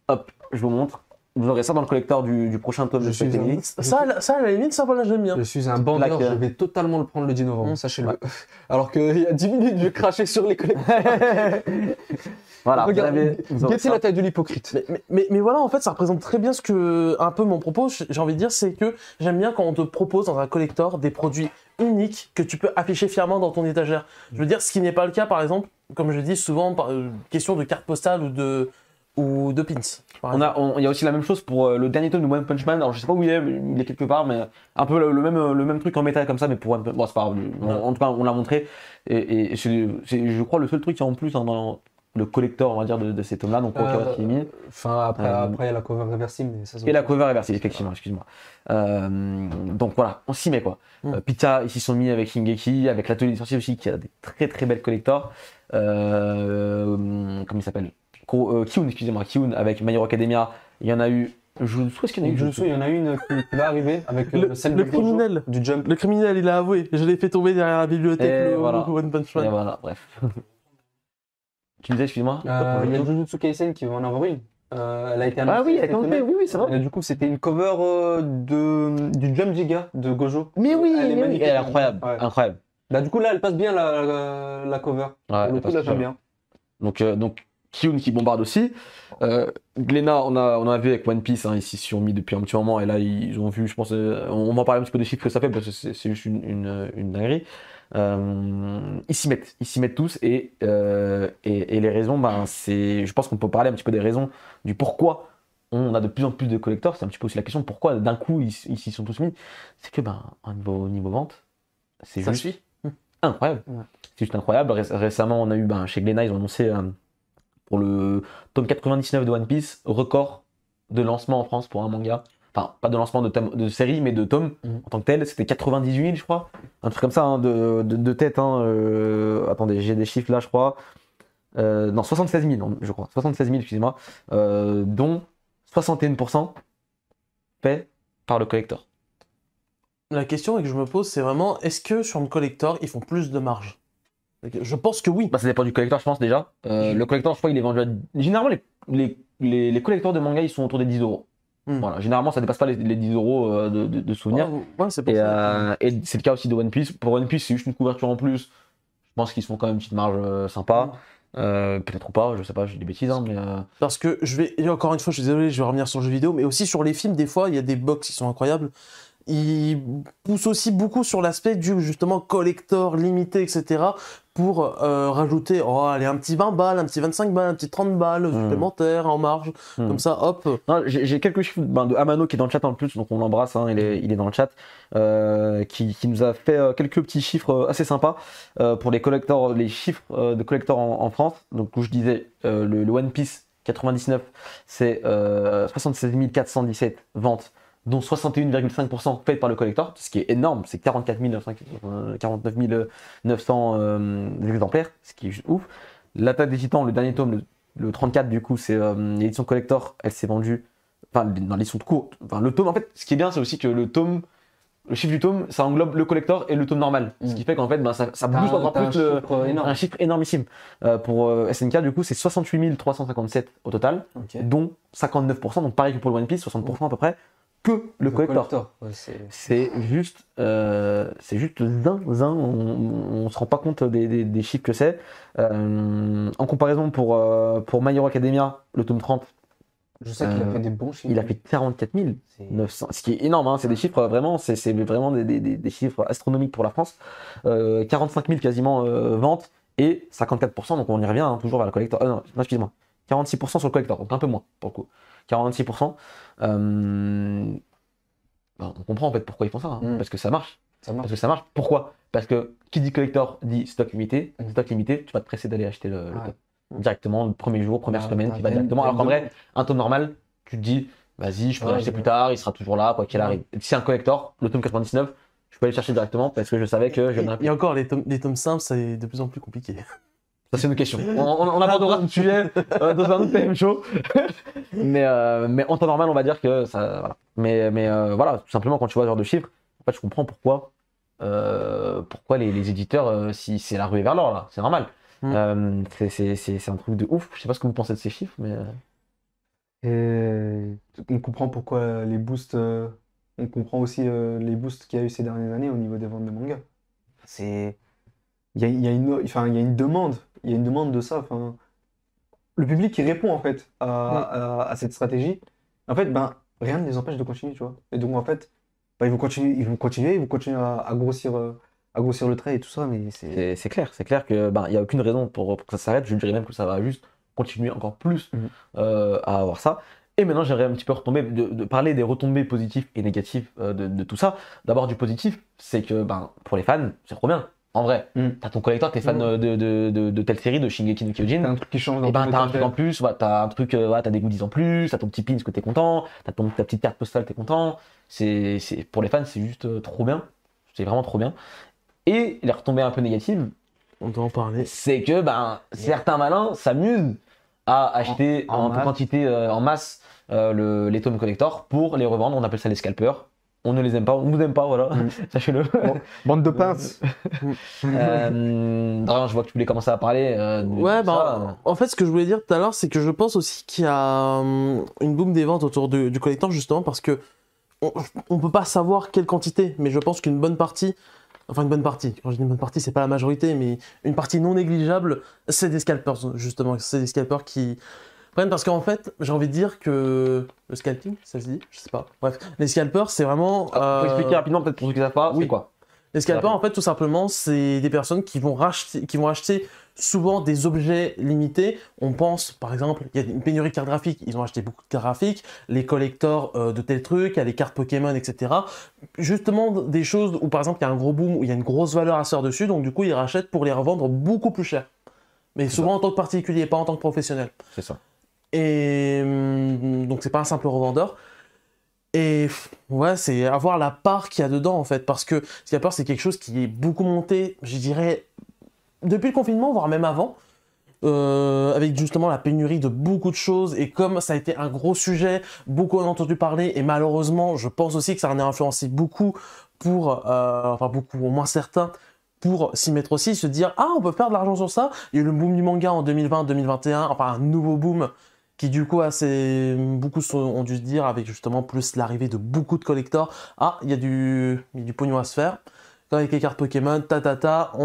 Hop, je vous montre. Vous aurez ça dans le collecteur du, du prochain tome de Spike ça, ça, à la limite, ça, voilà, j'aime bien. Je suis un bandeur, euh. je vais totalement le prendre le 10 novembre, mmh. sachez-le. *laughs* Alors qu'il y a 10 minutes, je crachais sur les collecteurs. *laughs* voilà, Regardez, avez... c'est la taille de l'hypocrite. Mais, mais, mais, voilà, en fait, ça représente très bien ce que, un peu mon propos, j'ai envie de dire, c'est que j'aime bien quand on te propose dans un collecteur des produits uniques que tu peux afficher fièrement dans ton étagère. Je veux dire, ce qui n'est pas le cas, par exemple, comme je dis souvent, par, euh, question de carte postale ou de ou deux Pins. On a, il y a aussi la même chose pour euh, le dernier tome de One Punch Man. Alors je sais pas où il est, il est quelque part, mais un peu le, même, le même truc en métal comme ça, mais pour One Punch Bon, c'est pas grave. On, en tout cas, on l'a montré. Et, c'est, je crois, le seul truc qui en plus hein, dans le collector, on va dire, de, de ces tomes-là, donc est euh, Enfin, après, euh, après, il y a la cover réversible. et la cover réversible, effectivement, excuse-moi. donc voilà, on s'y met quoi. Pizza, hmm. Pita, ils s'y sont mis avec Shingeki, avec l'Atelier des sorciers aussi, qui a des très très belles collectors. comment il s'appelle Kyun euh, excusez-moi, Kyun avec My Hero Academia, il y en a eu. Je ne sais pas ce qu'il y en a eu. Je ne sais, il y en a une qui est arrivée, avec euh, le, celle du criminel du jump. Le criminel, il a avoué. Je l'ai fait tomber derrière la bibliothèque. le, voilà. One Punch Man. voilà, bref. *laughs* tu me disais, excuse-moi. Euh, il y a Jujutsu Kaisen qui va en avril. Euh, elle a été ah annoncée. Ah oui, elle a été annoncée, oui, oui, c'est vrai. du coup, c'était une cover de, du Jump Giga de Gojo. Mais oui, elle est, mais oui. Elle est incroyable, incroyable. Bah, du coup, là, elle passe bien la, la, cover. Ouais, là, bien. Donc, donc Kyun qui bombarde aussi. Euh, Glenna, on a, on a vu avec One Piece, hein, ici, sont mis depuis un petit moment, et là, ils ont vu, je pense, euh, on va parler un petit peu des chiffres que ça fait, parce que c'est juste une, une, dinguerie. Euh, ils s'y mettent, ils s'y mettent tous, euh, et, et, les raisons, ben, c'est, je pense qu'on peut parler un petit peu des raisons du pourquoi on a de plus en plus de collecteurs, c'est un petit peu aussi la question, pourquoi d'un coup ils s'y sont tous mis C'est que, ben, au niveau, niveau vente, c'est juste incroyable. C'est juste incroyable. récemment, on a eu, ben, chez Glenna, ils ont annoncé euh, pour le tome 99 de One Piece, record de lancement en France pour un manga. Enfin, pas de lancement de, de série, mais de tome mhm. en tant que tel. C'était 98 000, je crois. Un truc comme ça, hein, de, tête. Hein, euh, attendez, j'ai des chiffres là, je crois. Euh, non, 76 000, je crois. 76 000, excusez-moi. Euh, dont 61% fait par le collector. La question que je me pose, c'est vraiment est-ce que sur le collector, ils font plus de marge je pense que oui. Bah, ça dépend du collecteur, je pense déjà. Euh, le collecteur, je crois, il est vendu à. Généralement, les, collecteurs de manga, ils sont autour des 10 euros. Hmm. Voilà, généralement ça dépasse pas les, 10 euros euh, de, de, souvenirs. ouais, c'est et, euh, et c'est le cas aussi de One Piece. Pour One Piece, c'est juste une couverture en plus. Je pense qu'ils font quand même une petite marge sympa. Hmm. peut-être ou pas, je sais pas, j'ai des bêtises. Hein, mais, Parce que je vais, encore une fois, je suis désolé, je vais revenir sur le jeu vidéo, mais aussi sur les films, des fois, il y a des box qui sont incroyables il pousse aussi beaucoup sur l'aspect du justement collector limité, etc. pour euh, rajouter oh, allez, un petit 20 balles, un petit 25 balles, un petit 30 balles hmm. supplémentaires en marge, hmm. comme ça, hop. J'ai quelques chiffres ben, de Amano qui est dans le chat en plus, donc on l'embrasse, hein, il, est, il, est, dans le chat, euh, qui, qui, nous a fait euh, quelques petits chiffres assez sympas pour les collecteurs les chiffres de collectors en, France. Donc, où je disais, le, le One Piece 99, c'est 76 417 ventes dont 61,5% fait par le collector, ce qui est énorme, c'est 44 49 900 exemplaires, ce qui est juste ouf. L'attaque des titans, le dernier tome, le, 34, du coup, c'est euh, l'édition collector, elle s'est vendue, enfin, dans l'édition de cours, enfin, le tome, en fait, ce qui est bien, c'est aussi que le tome, le chiffre du tome, ça englobe le collector et le tome normal, mm. ce qui fait qu'en fait, ben, ça, ça encore plus un, chiffre euh, un chiffre énormissime. Euh, pour SNK, du coup, c'est 68 357 au total, dont 59%, donc pareil que pour le One Piece, 60% à peu près, que le, collector. c'est juste, euh, c'est juste zinzin. On, ne se rend pas compte des, des, chiffres que c'est. Euh, en comparaison pour euh, pour My Academia, le tome 30. Je sais qu'il a euh, fait des bons chiffres. Il a fait 44 900, ce qui est énorme. Hein, c'est des chiffres vraiment, c'est vraiment des, des, chiffres astronomiques pour la France. 45 000 quasiment ventes et 54%. Donc on y revient hein, toujours vers le collector. non, excuse-moi. 46% sur le collector, donc un peu moins pour le coup. 46%. Euh, ben, on comprend en fait pourquoi ils font ça, hein, mm. parce que ça marche. ça Parce que ça marche. Pourquoi Parce que qui dit collector dit stock limité. Un mm. Stock limité, tu vas te presser d'aller acheter le, Directement, le premier jour, première ah, semaine, va directement. Alors qu'en vrai, un tome normal, tu te dis, vas-y, je peux l'acheter plus tard, il sera toujours là, quoi qu'il arrive. Si un collector, le tome 99, je peux aller le chercher directement parce que je savais que je Et, et encore, les tomes, les tomes simples, c'est de plus en plus compliqué c'est une question. On, ah, abordera ce sujet euh, dans un autre *laughs* PM show. *laughs* mais, euh, mais en temps normal, on va dire que ça. Voilà. Mais, mais euh, voilà, tout simplement, quand tu vois ce genre de chiffres, en fait, je comprends pourquoi, pourquoi les, éditeurs, si c'est la ruée vers l'or, là, c'est normal. Hmm. c'est un truc de ouf. Je sais pas ce que vous pensez de ces chiffres, mais. on comprend pourquoi les boosts. on comprend aussi les boosts qu'il y a eu ces dernières années au niveau des ventes de mangas. C'est. Il y enfin, y a une demande il y a une demande de ça. le public qui répond en fait à, cette stratégie, en fait, ben, rien ne les empêche de continuer, tu vois. Et donc en fait, ben, ils vont continuer, ils vont continuer, à, grossir. à grossir le trait et tout ça, mais c'est... clair, c'est clair que ben, il n'y a aucune raison pour, que ça s'arrête, je dirais même que ça va juste continuer encore plus mhm. euh, à avoir ça. Et maintenant, j'aimerais un petit peu retomber, de, parler des retombées positives et négatives euh, de, de, tout ça. D'abord, du positif, c'est que ben, pour les fans, c'est trop bien. En vrai, hmm. t'as ton collector, t'es fan euh, de, de, de, telle série, de Shingeki no Kyojin. T'as un truc qui change eh ben, en plus, t'as un truc, euh, t'as des goodies en plus, t'as ton petit pin que t'es content, t'as ta petite carte postale, t'es content. C'est, c'est, pour les fans, c'est juste euh, trop bien. C'est vraiment trop bien. Et les retombées un peu négatives, on doit en parler. C'est que ben, certains malins s'amusent à acheter en, quantité, en masse, le, les tomes collector pour les revendre. On appelle ça les scalpers on ne les aime pas, on ne vous aime pas, voilà, mm. *laughs* sachez-le. bande de pinces. *laughs* Euh, je vois que tu voulais commencer à parler. Euh, ouais, bah, en fait, ce que je voulais dire tout à l'heure, c'est que je pense aussi qu'il y a euh, une boom des ventes autour du, du justement, parce que on ne peut pas savoir quelle quantité, mais je pense qu'une bonne partie, enfin une bonne partie, quand je dis une bonne partie, c'est pas la majorité, mais une partie non négligeable, c'est des scalpers, justement, c'est des scalpers qui, parce qu'en fait, j'ai envie de dire que le scalping, ça se dit, je sais pas. Bref, les scalpers, c'est vraiment. Ah, euh... expliquer rapidement peut-être pour ceux qui savent pas. Oui. quoi Les scalpers, en fait, tout simplement, c'est des personnes qui vont racheter, qui vont acheter souvent des objets limités. On pense, par exemple, il y a une pénurie de cartes graphiques, ils ont acheté beaucoup de cartes graphiques, les collecteurs euh, de tels trucs, il y a les cartes Pokémon, etc. Justement, des choses où, par exemple, il y a un gros boom, où il y a une grosse valeur à sortir dessus, donc du coup, ils rachètent pour les revendre beaucoup plus cher. Mais souvent en tant que particulier, pas en tant que professionnel. C'est ça. Et hum, donc c'est pas un simple revendeur. Et ouais, c'est avoir la part qu'il y a dedans en fait. Parce que ce qu'il y a peur, c'est quelque chose qui est beaucoup monté, je dirais, depuis le confinement, voire même avant. Euh, avec justement la pénurie de beaucoup de choses et comme ça a été un gros sujet, beaucoup en ont entendu parler et malheureusement je pense aussi que ça en a influencé beaucoup pour, euh, enfin beaucoup au moins certains, pour s'y mettre aussi, se dire ah on peut faire de l'argent sur ça. Il y a eu le boom du manga en 2020-2021, enfin un nouveau boom qui du coup assez, beaucoup sont, ont dû se dire avec justement plus l'arrivée de beaucoup de collecteurs, ah il y, a du pognon à se faire. avec les cartes Pokémon, ta ta ta, on,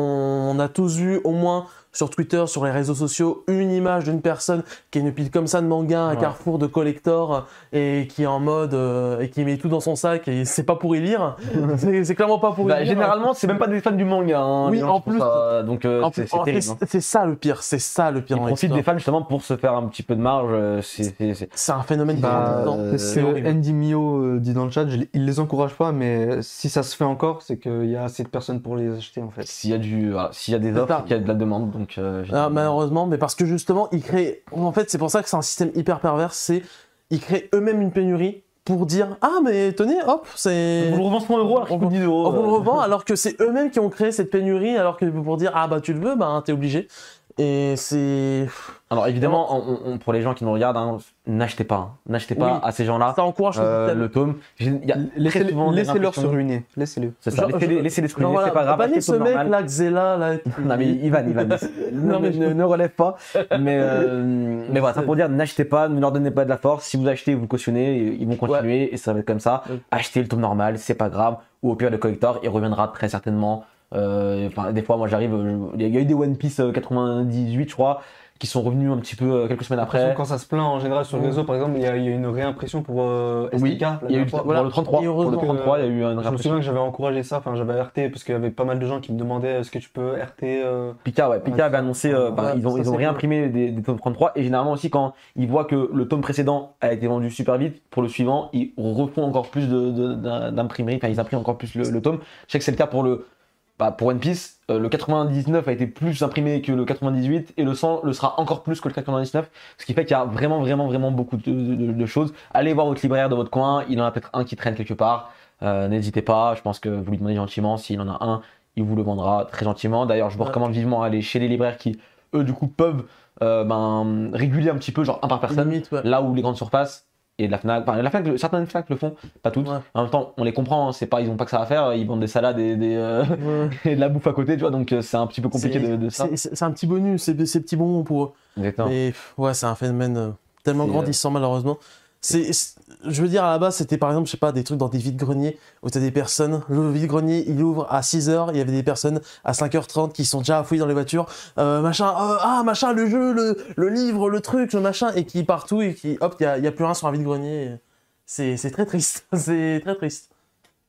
on a tous eu au moins sur Twitter, sur les réseaux sociaux, une image d'une personne qui est une pile comme ça de manga, un carrefour de collector et qui est en mode euh, et qui met tout dans son sac et c'est pas pour y lire. *laughs* c'est clairement pas pour y bah, lire. Généralement, c'est même pas des fans du manga. Hein, oui, en plus. donc c'est ça le pire. C'est ça le pire. Ils profitent des fans justement pour se faire un petit peu de marge. Euh, c'est un phénomène. Bah, c'est Andy Mio euh, dit dans le chat. Il les encourage pas, mais si ça se fait encore, c'est qu'il y a assez de personnes pour les acheter en fait. S'il y a du, s'il y a des offres, qu'il y a de la demande. Donc euh, ah, malheureusement, mais parce que justement, ils créent. En fait, c'est pour ça que c'est un système hyper pervers. C'est ils créent eux-mêmes une pénurie pour dire ah mais tenez hop c'est on le revend alors on le euh. revend alors que c'est eux-mêmes qui ont créé cette pénurie alors que pour dire ah bah tu le veux bah hein, t'es obligé et c'est. Alors évidemment, on, pour les gens qui nous regardent, hein, n'achetez pas, hein. n'achetez pas à ces gens-là. Ça encourage euh, le tome. laissez leur se ruiner, laissez-les. C'est ça. Laissez-les se ruiner, pas grave. ce mec là, non mais Ivan, *laughs* Ivan, non, mais ne, relève pas. Euh, *laughs* mais voilà, ça pour dire, n'achetez pas, ne leur donnez pas de la force. Si vous achetez, vous cautionnez, ils vont continuer et ça va être comme ça. Achetez le tome normal, c'est pas grave. Ou au pire le collector, il reviendra très certainement euh, enfin, des fois, moi j'arrive, il y a eu des One Piece 98, euh, je crois, qui sont revenus un petit peu euh, quelques semaines après. Quand ça se plaint en général sur le réseau, par exemple, il y, y, a une réimpression pour Oui, il y a eu pour le 33. Pour il y a eu une réimpression. Je me souviens que j'avais encouragé ça, enfin j'avais RT, parce qu'il y avait pas mal de gens qui me demandaient est-ce que tu peux RT. Pika, ouais, Pika avait annoncé, ils ont, réimprimé des, tomes 33, et généralement aussi quand ils voient que le tome précédent a été vendu super vite, pour le suivant, ils refont encore plus d'imprimerie, enfin ils impriment encore plus le tome. Je sais que c'est le cas pour le bah, pour One Piece, euh, le 99 a été plus imprimé que le 98 et le 100 le sera encore plus que le 99, ce qui fait qu'il y a vraiment, vraiment, vraiment beaucoup de, de, choses. Allez voir votre libraire de votre coin, il en a peut-être un qui traîne quelque part. Euh, n'hésitez pas, je pense que vous lui demandez gentiment. S'il en a un, il vous le vendra très gentiment. D'ailleurs, je vous recommande vivement aller chez les libraires qui, eux, du coup, peuvent euh, ben, réguler un petit peu, genre un par personne, là où les grandes surfaces et la Fnac. certains Fnac, le, certaines Fnac le font, pas toutes. En même temps, on les comprend, hein, c'est pas, ils ont pas que ça à faire, ils vendent des salades et, des, euh, *laughs* de la bouffe à côté, tu vois, donc euh, c'est un petit peu compliqué de, ça. C'est un petit bonus, c'est ces petits bonbons pour eux. Mais ouais, c'est un phénomène euh, tellement grandissant, malheureusement je veux dire, à la base, c'était par exemple, je sais pas, des trucs dans des vides-greniers où t'as des personnes. Le vide-grenier, il ouvre à 6h, il y avait des personnes à 5h30 qui sont déjà affouillées dans les voitures. Euh, machin, euh, ah, machin, le jeu, le, livre, le truc, le machin, et qui partout, et qui, hop, il a, plus rien sur un vide-grenier. C'est très triste. *laughs* c'est très triste.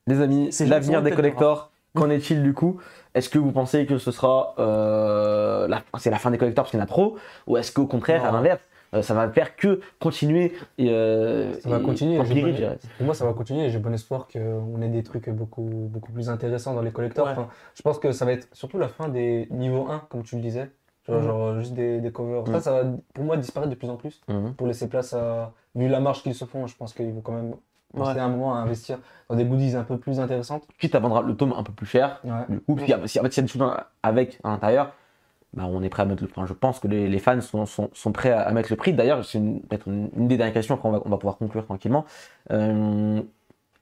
Les amis, c'est l'avenir des collecteurs, *laughs* Qu'en est-il du coup Est-ce que vous pensez que ce sera euh, c'est la fin des collecteurs parce qu'il y en a trop Ou est-ce qu'au contraire, à l'inverse, euh, ça va faire que continuer. Et, euh, ça va continuer. pour moi, ça va continuer et j'ai bon espoir qu'on ait des trucs beaucoup, beaucoup plus intéressants dans les collecteurs. Enfin, je pense que ça va être surtout la fin des niveaux 1, comme tu le disais. Mhm. genre juste des, covers. Mhm. Ça, ça va pour moi disparaître de plus en plus mhm. pour laisser place à. Vu la marche qu'ils se font, je pense qu'ils vont quand même passer un moment à investir dans des goodies un peu plus intéressantes. Quitte à vendre le tome un peu plus cher, ouais. du coup, puis, en fait, s'il y a des avec à l'intérieur, bah, on est prêt à mettre le prix. Je pense que les, fans sont, sont, prêts à, mettre le prix. D'ailleurs, c'est peut-être une, des dernières questions, qu'on va, on va pouvoir conclure tranquillement. Euh,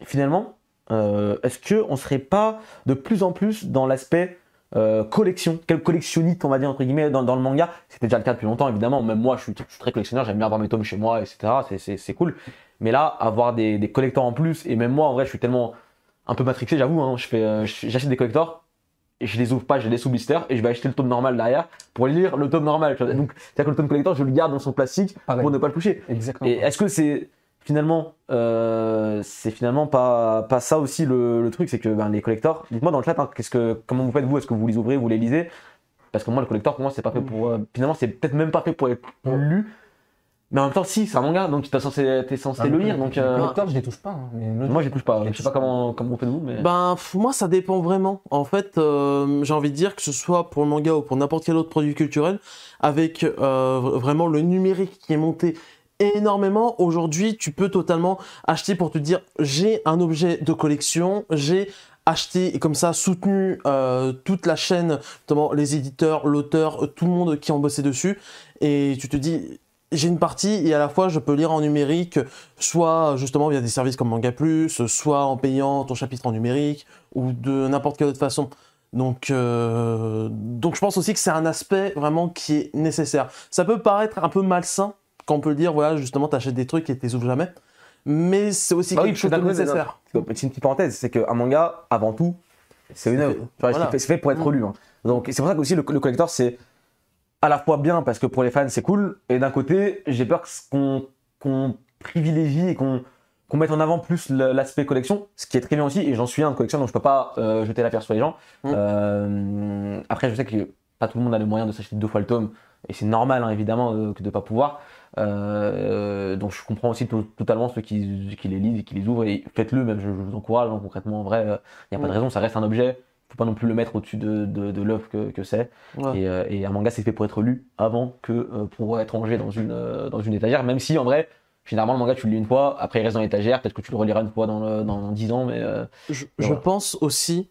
finalement, euh, est-ce qu'on ne serait pas de plus en plus dans l'aspect euh, collection, quel collectionnite on va dire entre guillemets dans, le manga C'était déjà le cas depuis longtemps évidemment, même moi je suis, très collectionneur, j'aime bien avoir mes tomes chez moi, etc. C'est cool. Mais là, avoir des, des, collecteurs en plus, et même moi en vrai je suis tellement un peu matrixé, j'avoue, hein, j'achète des collecteurs, et je les ouvre pas, je les laisse sous blister et je vais acheter le tome normal derrière pour lire le tome normal. Donc, c'est-à-dire que le tome collector, je le garde dans son plastique pour ne pas le toucher. Exactement. Et est-ce que c'est finalement, euh, c'est finalement pas, pas ça aussi le, le truc, c'est que ben, les collectors, dites-moi dans le chat, hein, qu'est-ce que, comment vous faites vous Est-ce que vous les ouvrez, vous les lisez Parce que moi, le collector, pour moi, c'est pas fait mmh. pour. Euh, finalement, c'est peut-être même pas fait pour être mmh. lu. Mais en même temps, si, c'est un manga, donc t'es censé, censé ah, le lire. Donc, euh, je les touche pas. Hein, moi, je touche pas. Je, ne sais pas, comment, comment on fait de vous. Mais... Ben, moi, ça dépend vraiment. En fait, euh, j'ai envie de dire que ce soit pour le manga ou pour n'importe quel autre produit culturel, avec euh, vraiment le numérique qui est monté énormément. Aujourd'hui, tu peux totalement acheter pour te dire j'ai un objet de collection, j'ai acheté et comme ça soutenu toute la chaîne, notamment les éditeurs, l'auteur, tout le monde qui ont bossé dessus. Et tu te dis, j'ai une partie et à la fois je peux lire en numérique, soit justement via des services comme Manga Plus, soit en payant ton chapitre en numérique ou de n'importe quelle autre façon. Donc, euh, donc je pense aussi que c'est un aspect vraiment qui est nécessaire. Ça peut paraître un peu malsain quand on peut dire, voilà, justement, t'achètes des trucs et t'es ouvres jamais, mais c'est aussi bah quelque chose de nécessaire. C'est une petite parenthèse, c'est qu'un manga, avant tout, c'est une œuvre. C'est fait pour être mm. lu. Hein. Donc c'est pour ça que aussi le, le collector, c'est à la fois bien parce que pour les fans c'est cool, et d'un côté j'ai peur qu'on privilégie et qu'on mette en avant plus l'aspect collection, ce qui est très bien aussi, et j'en suis un de collection, donc je peux pas euh, jeter la pierre sur les gens. Mmh. Euh, après, je sais que pas tout le monde a le moyen de s'acheter deux fois le tome, et c'est normal hein, évidemment euh, que de pas pouvoir. donc je comprends aussi totalement ceux qui, les lisent et qui les ouvrent, et faites-le même, je, vous encourage, hein, concrètement, en vrai, il n'y a pas de mmh. raison, ça reste un objet, faut pas non plus le mettre au-dessus de, de, l'œuvre que, que c'est. Et, un euh, manga, c'est fait pour être lu avant que euh, pour être rangé dans une, euh, dans une étagère, même si en vrai, généralement, le manga, tu le lis une fois, après, il reste dans l'étagère, peut-être que tu le reliras une fois dans, dans 10 ans, mais. je, pense aussi,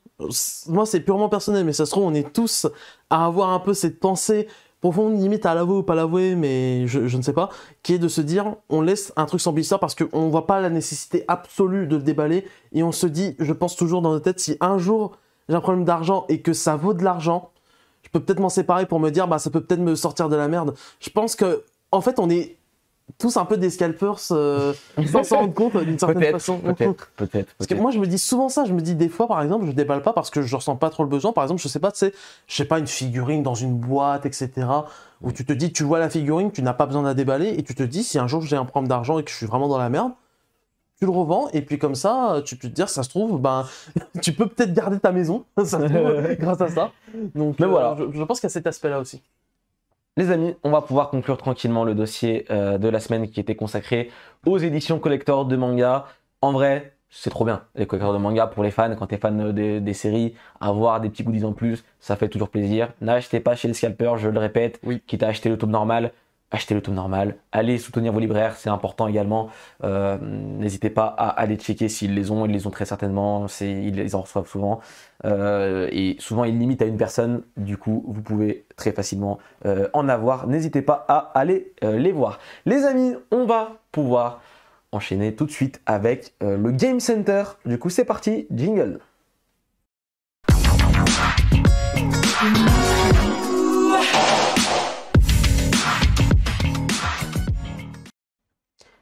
moi, c'est purement personnel, mais ça se trouve, on est tous à avoir un peu cette pensée profonde, limite à l'avouer ou pas l'avouer, mais je, je, ne sais pas, qui est de se dire on laisse un truc sans blister parce qu'on ne voit pas la nécessité absolue de le déballer et on se dit, je pense toujours dans nos têtes, si un jour j'ai un problème d'argent et que ça vaut de l'argent, je peux peut-être m'en séparer pour me dire, bah, ça peut peut-être me sortir de la merde. Je pense que, en fait, on est tous un peu des scalpers euh, *laughs* sans s'en rendre compte d'une certaine façon. Peut-être, parce que moi, je me dis souvent ça. Je me dis des fois, par exemple, je déballe pas parce que je ressens pas trop le besoin. Par exemple, je sais pas, tu sais, je sais pas, une figurine dans une boîte, etc. Où tu te dis, tu vois la figurine, tu n'as pas besoin de la déballer et tu te dis, si un jour j'ai un problème d'argent et que je suis vraiment dans la merde, tu le revends et puis comme ça, tu peux te dire, ça se trouve, ben, *laughs* tu peux peut-être garder ta maison *laughs* *laughs* grâce à ça. Donc Mais euh, voilà, je, pense qu'il y a cet aspect-là aussi. Les amis, on va pouvoir conclure tranquillement le dossier euh, de la semaine qui était consacré aux éditions collector de manga. En vrai, c'est trop bien, les collecteurs de manga pour les fans. Quand es fan des, séries, avoir des petits goodies en plus, ça fait toujours plaisir. N'achetez pas chez les scalper, je le répète, oui. quitte à acheter le tome normal, achetez le tome normal, allez soutenir vos libraires, c'est important également. Euh, n'hésitez pas à aller checker s'ils les ont, ils les ont très certainement, ils les en reçoivent souvent. Euh, et souvent ils limitent à une personne, du coup vous pouvez très facilement euh, en avoir. N'hésitez pas à aller les voir. Les amis, on va pouvoir enchaîner tout de suite avec le Game Center. Du coup c'est parti, jingle.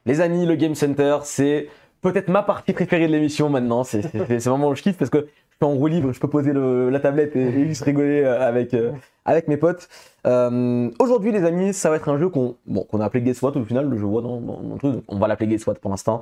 Les amis, le Game Center, c'est peut-être ma partie préférée de l'émission maintenant. C'est vraiment où je parce que je suis en roue libre, je peux poser la tablette et, juste rigoler euh, avec, euh, avec mes potes. Euh, aujourd'hui, les amis, ça va être un jeu qu'on bon, a appelé Guess What. Au final, le jeu dans, truc, on va l'appeler Guess What pour l'instant.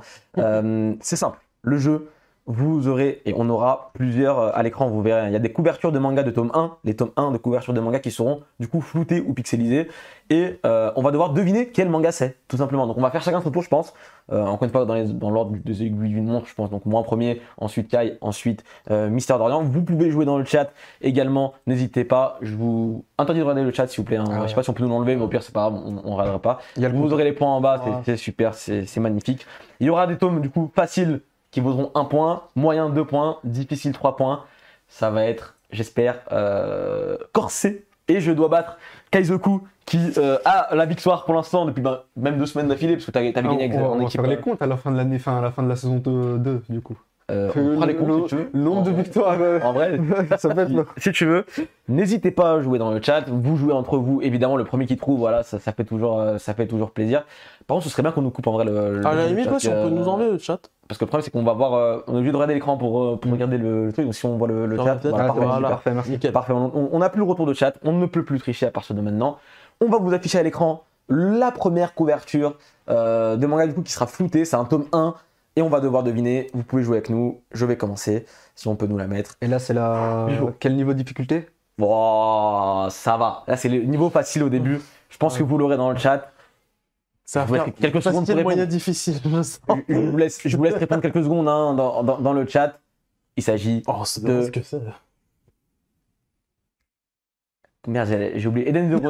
c'est simple. Le jeu, vous aurez, et on aura plusieurs euh, à l'écran, vous verrez, il y a des couvertures de manga de tome 1, les tomes 1 de couvertures de manga qui seront du coup floutés ou pixelisées, et euh, on va devoir deviner quel manga c'est, tout simplement. Donc on va faire chacun son tour, je pense, on euh, encore pas pas dans, l'ordre des aiguilles d'une montre, je pense, donc moi en premier, ensuite Kai, ensuite Mystère d'Orient. Vous pouvez jouer dans le chat également, n'hésitez pas, je vous interdis de regarder le chat s'il vous plaît, hein. ah je ne sais pas si on peut nous l'enlever, mais au pire c'est pas grave, on, ne regardera pas. vous aurez les points en bas, c'est ah. super, c'est magnifique. Il y aura des tomes du coup faciles qui vaudront 1 point, moyen 2 points, difficile 3 points. Ça va être, j'espère, euh, corsé. Et je dois battre Kaizoku qui euh, a la victoire pour l'instant depuis ben, même deux semaines d'affilée parce que tu as ah, gagné en équipe. On va faire les euh, comptes à la fin de l'année, fin à la fin de la saison 2 du coup. on fera les comptes si Nombre de victoires. En vrai, *laughs* ça si tu veux. N'hésitez pas à jouer dans le chat. Vous jouez entre vous. Évidemment, le premier qui trouve, voilà, fait toujours, ça fait toujours plaisir. Par contre, ce serait bien qu'on nous coupe en vrai le. à la limite, si on euh, peut nous enlever le chat. Parce que le problème, c'est qu'on va voir. Euh, on est obligé de regarder l'écran pour, euh, pour regarder le, truc. Donc si on voit le, chat, parfait, Parfait, merci. Parfait, on- n'a plus le retour de chat, on ne peut plus tricher à partir de maintenant. On va vous afficher à l'écran la première couverture de manga du coup qui sera floutée, c'est un tome 1 et on va devoir deviner. Vous pouvez jouer avec nous, je vais commencer si on peut nous la mettre. Et là, c'est la. Quel niveau de difficulté Wow, ça va. Là, c'est le niveau facile au début. Je pense que vous l'aurez dans le chat. Ça va être quelques secondes pour répondre. difficile, je, vous laisse, je vous laisse répondre quelques secondes hein, dans, dans, le chat. Il s'agit oh, de... que c'est. Merde, j'ai oublié Eden Zero. *laughs* je,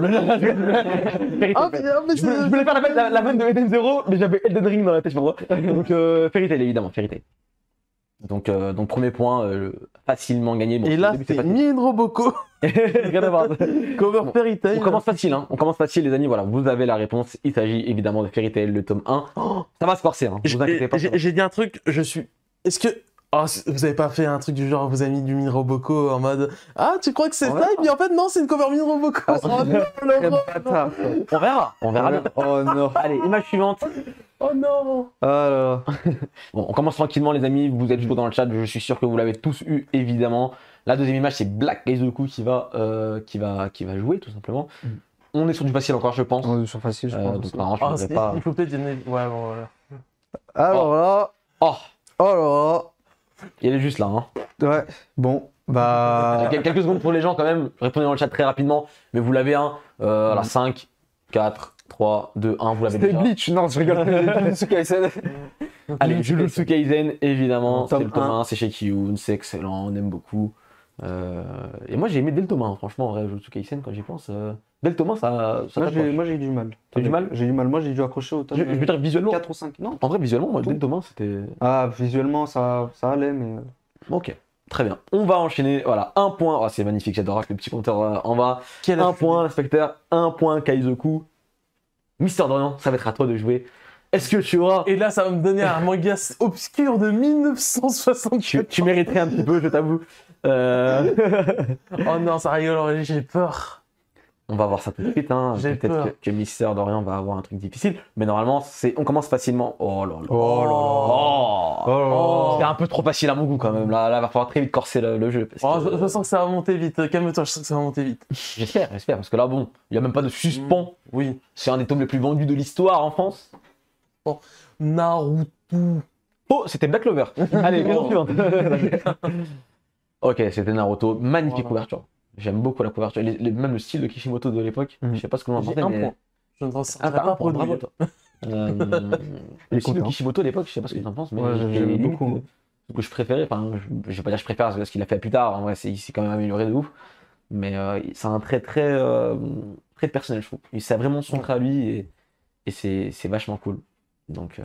voulais, faire la, la, de Eden Zero, mais j'avais Eden Ring dans la tête, je Donc, euh, Fairy Tail, évidemment, férité. Donc, euh, donc premier point, euh, facilement gagné. et là, c'est Mine Roboco. *laughs* Rien à voir. Cover Fairy Tail. On commence facile, hein. On commence facile, les amis. Voilà, vous avez la réponse. Il s'agit évidemment de Fairy Tail, le tome 1. ça va se forcer, hein. Vous inquiétez pas. J'ai dit un truc, je suis. Est-ce que. Oh, vous avez pas fait un truc du genre, vous avez mis du Mine Roboco en mode Ah, tu crois que c'est ça Et en fait, non, c'est une cover Mine Roboco. Ah, on verra. On verra. On verra. Oh non. Allez, image suivante. Oh non ah *laughs* bon, on commence tranquillement les amis, vous êtes toujours dans le chat, je suis sûr que vous l'avez tous eu évidemment. La deuxième image c'est Black Kaizoku qui va, euh, qui, va, qui va jouer tout simplement. Mm. On est sur du facile encore je pense. On est sur facile je euh, pense. Ah, il faut peut-être Ouais bon voilà. Alors ah, oh. là... Oh Oh là là Il est juste là hein. Ouais, bon. Bah. Quelques secondes pour les gens quand même. Répondez dans le chat très rapidement. Mais vous l'avez un. Hein. Euh, 5, 4, mm. 3, 2, 1, vous l'avez déjà. C'était Bleach, non, je rigole. Jujutsu *laughs* Kaisen. *laughs* Allez, Jujutsu Kaisen, évidemment. C'est le tome 1, c'est chez Kiyun, c'est excellent, on aime beaucoup. Euh, et moi j'ai aimé dès franchement, en vrai, Jujutsu Kaisen, quand j'y pense. Euh... ça. ça moi j'ai eu du mal. T'as eu du mal J'ai eu du mal, moi j'ai dû accrocher au tome. Je, veux dire visuellement. 4 ou 5, non En vrai, visuellement, moi, dès c'était. Ah, visuellement, ça, ça allait, mais. Euh. Ok. Très bien. On va enchaîner. Voilà, un point. Oh, c'est magnifique, j'adore le petit compteur euh, en bas. Quel un point, inspecteur. Un point, Kaizoku. Mister Dorian, ça va être à toi de jouer. Est-ce que tu auras. Et là, ça va me donner un manga *laughs* obscur de 1968. Tu, mériterais un petit peu, je t'avoue. Euh, oh non, ça rigole, j'ai peur. On va voir ça tout de suite. Hein. Peut-être que, que, Dorian va avoir un truc difficile. Mais normalement, on commence facilement. Oh là là. Oh, oh. oh là C'est un peu trop facile à mon goût quand même. Là, là va falloir très vite corser le, jeu. Oh, je, sens que ça va monter vite. Calme-toi, je sens que ça va monter vite. j'espère, j'espère. Parce que là, bon, il n'y a même pas de suspens. Mm, oui. C'est un des tomes les plus vendus de l'histoire en France. Naruto. Oh, c'était Black Clover. *laughs* Allez, question suivante. *laughs* ok, c'était Naruto. Magnifique couverture. J'aime beaucoup la couverture, même le style de Kishimoto de l'époque. je mhm. Je sais pas ce que vous en pensez. Un mais... point. Je ne t'en ah, pas un toi. *laughs* Euh, le style de Kishimoto de l'époque, je sais pas ce que tu en penses, mais j'aime beaucoup. Ce que je préférais, enfin, je, ne vais pas dire que je préfère ce qu'il a fait plus tard, en vrai, il s'est quand même amélioré de ouf. Mais euh, c'est un trait très, euh, très personnel, je trouve. Il s'est vraiment son à lui et, et c'est vachement cool. Donc.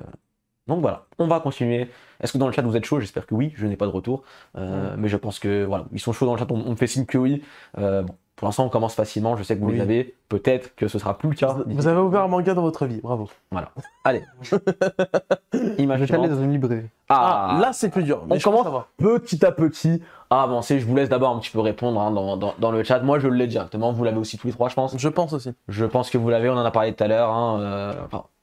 Donc voilà, on va continuer. Est-ce que dans le chat vous êtes chaud J'espère que oui, je n'ai pas de retour. Euh, mais je pense que voilà, ils sont chauds dans le chat, on, fait signe que oui. Euh, pour l'instant on commence facilement, je sais que vous les avez, peut-être que ce sera plus tard. Vous, avez ouvert un manga dans votre vie, bravo. Voilà, allez. *laughs* Image Je dans une librairie. Ah. ah, là c'est plus dur. Mais on commence petit à petit à avancer. Je vous laisse d'abord un petit peu répondre hein, dans, le chat. Moi je l'ai directement, vous l'avez aussi tous les trois je pense. Je pense aussi. Je pense que vous l'avez, on en a parlé tout à l'heure. Hein, euh,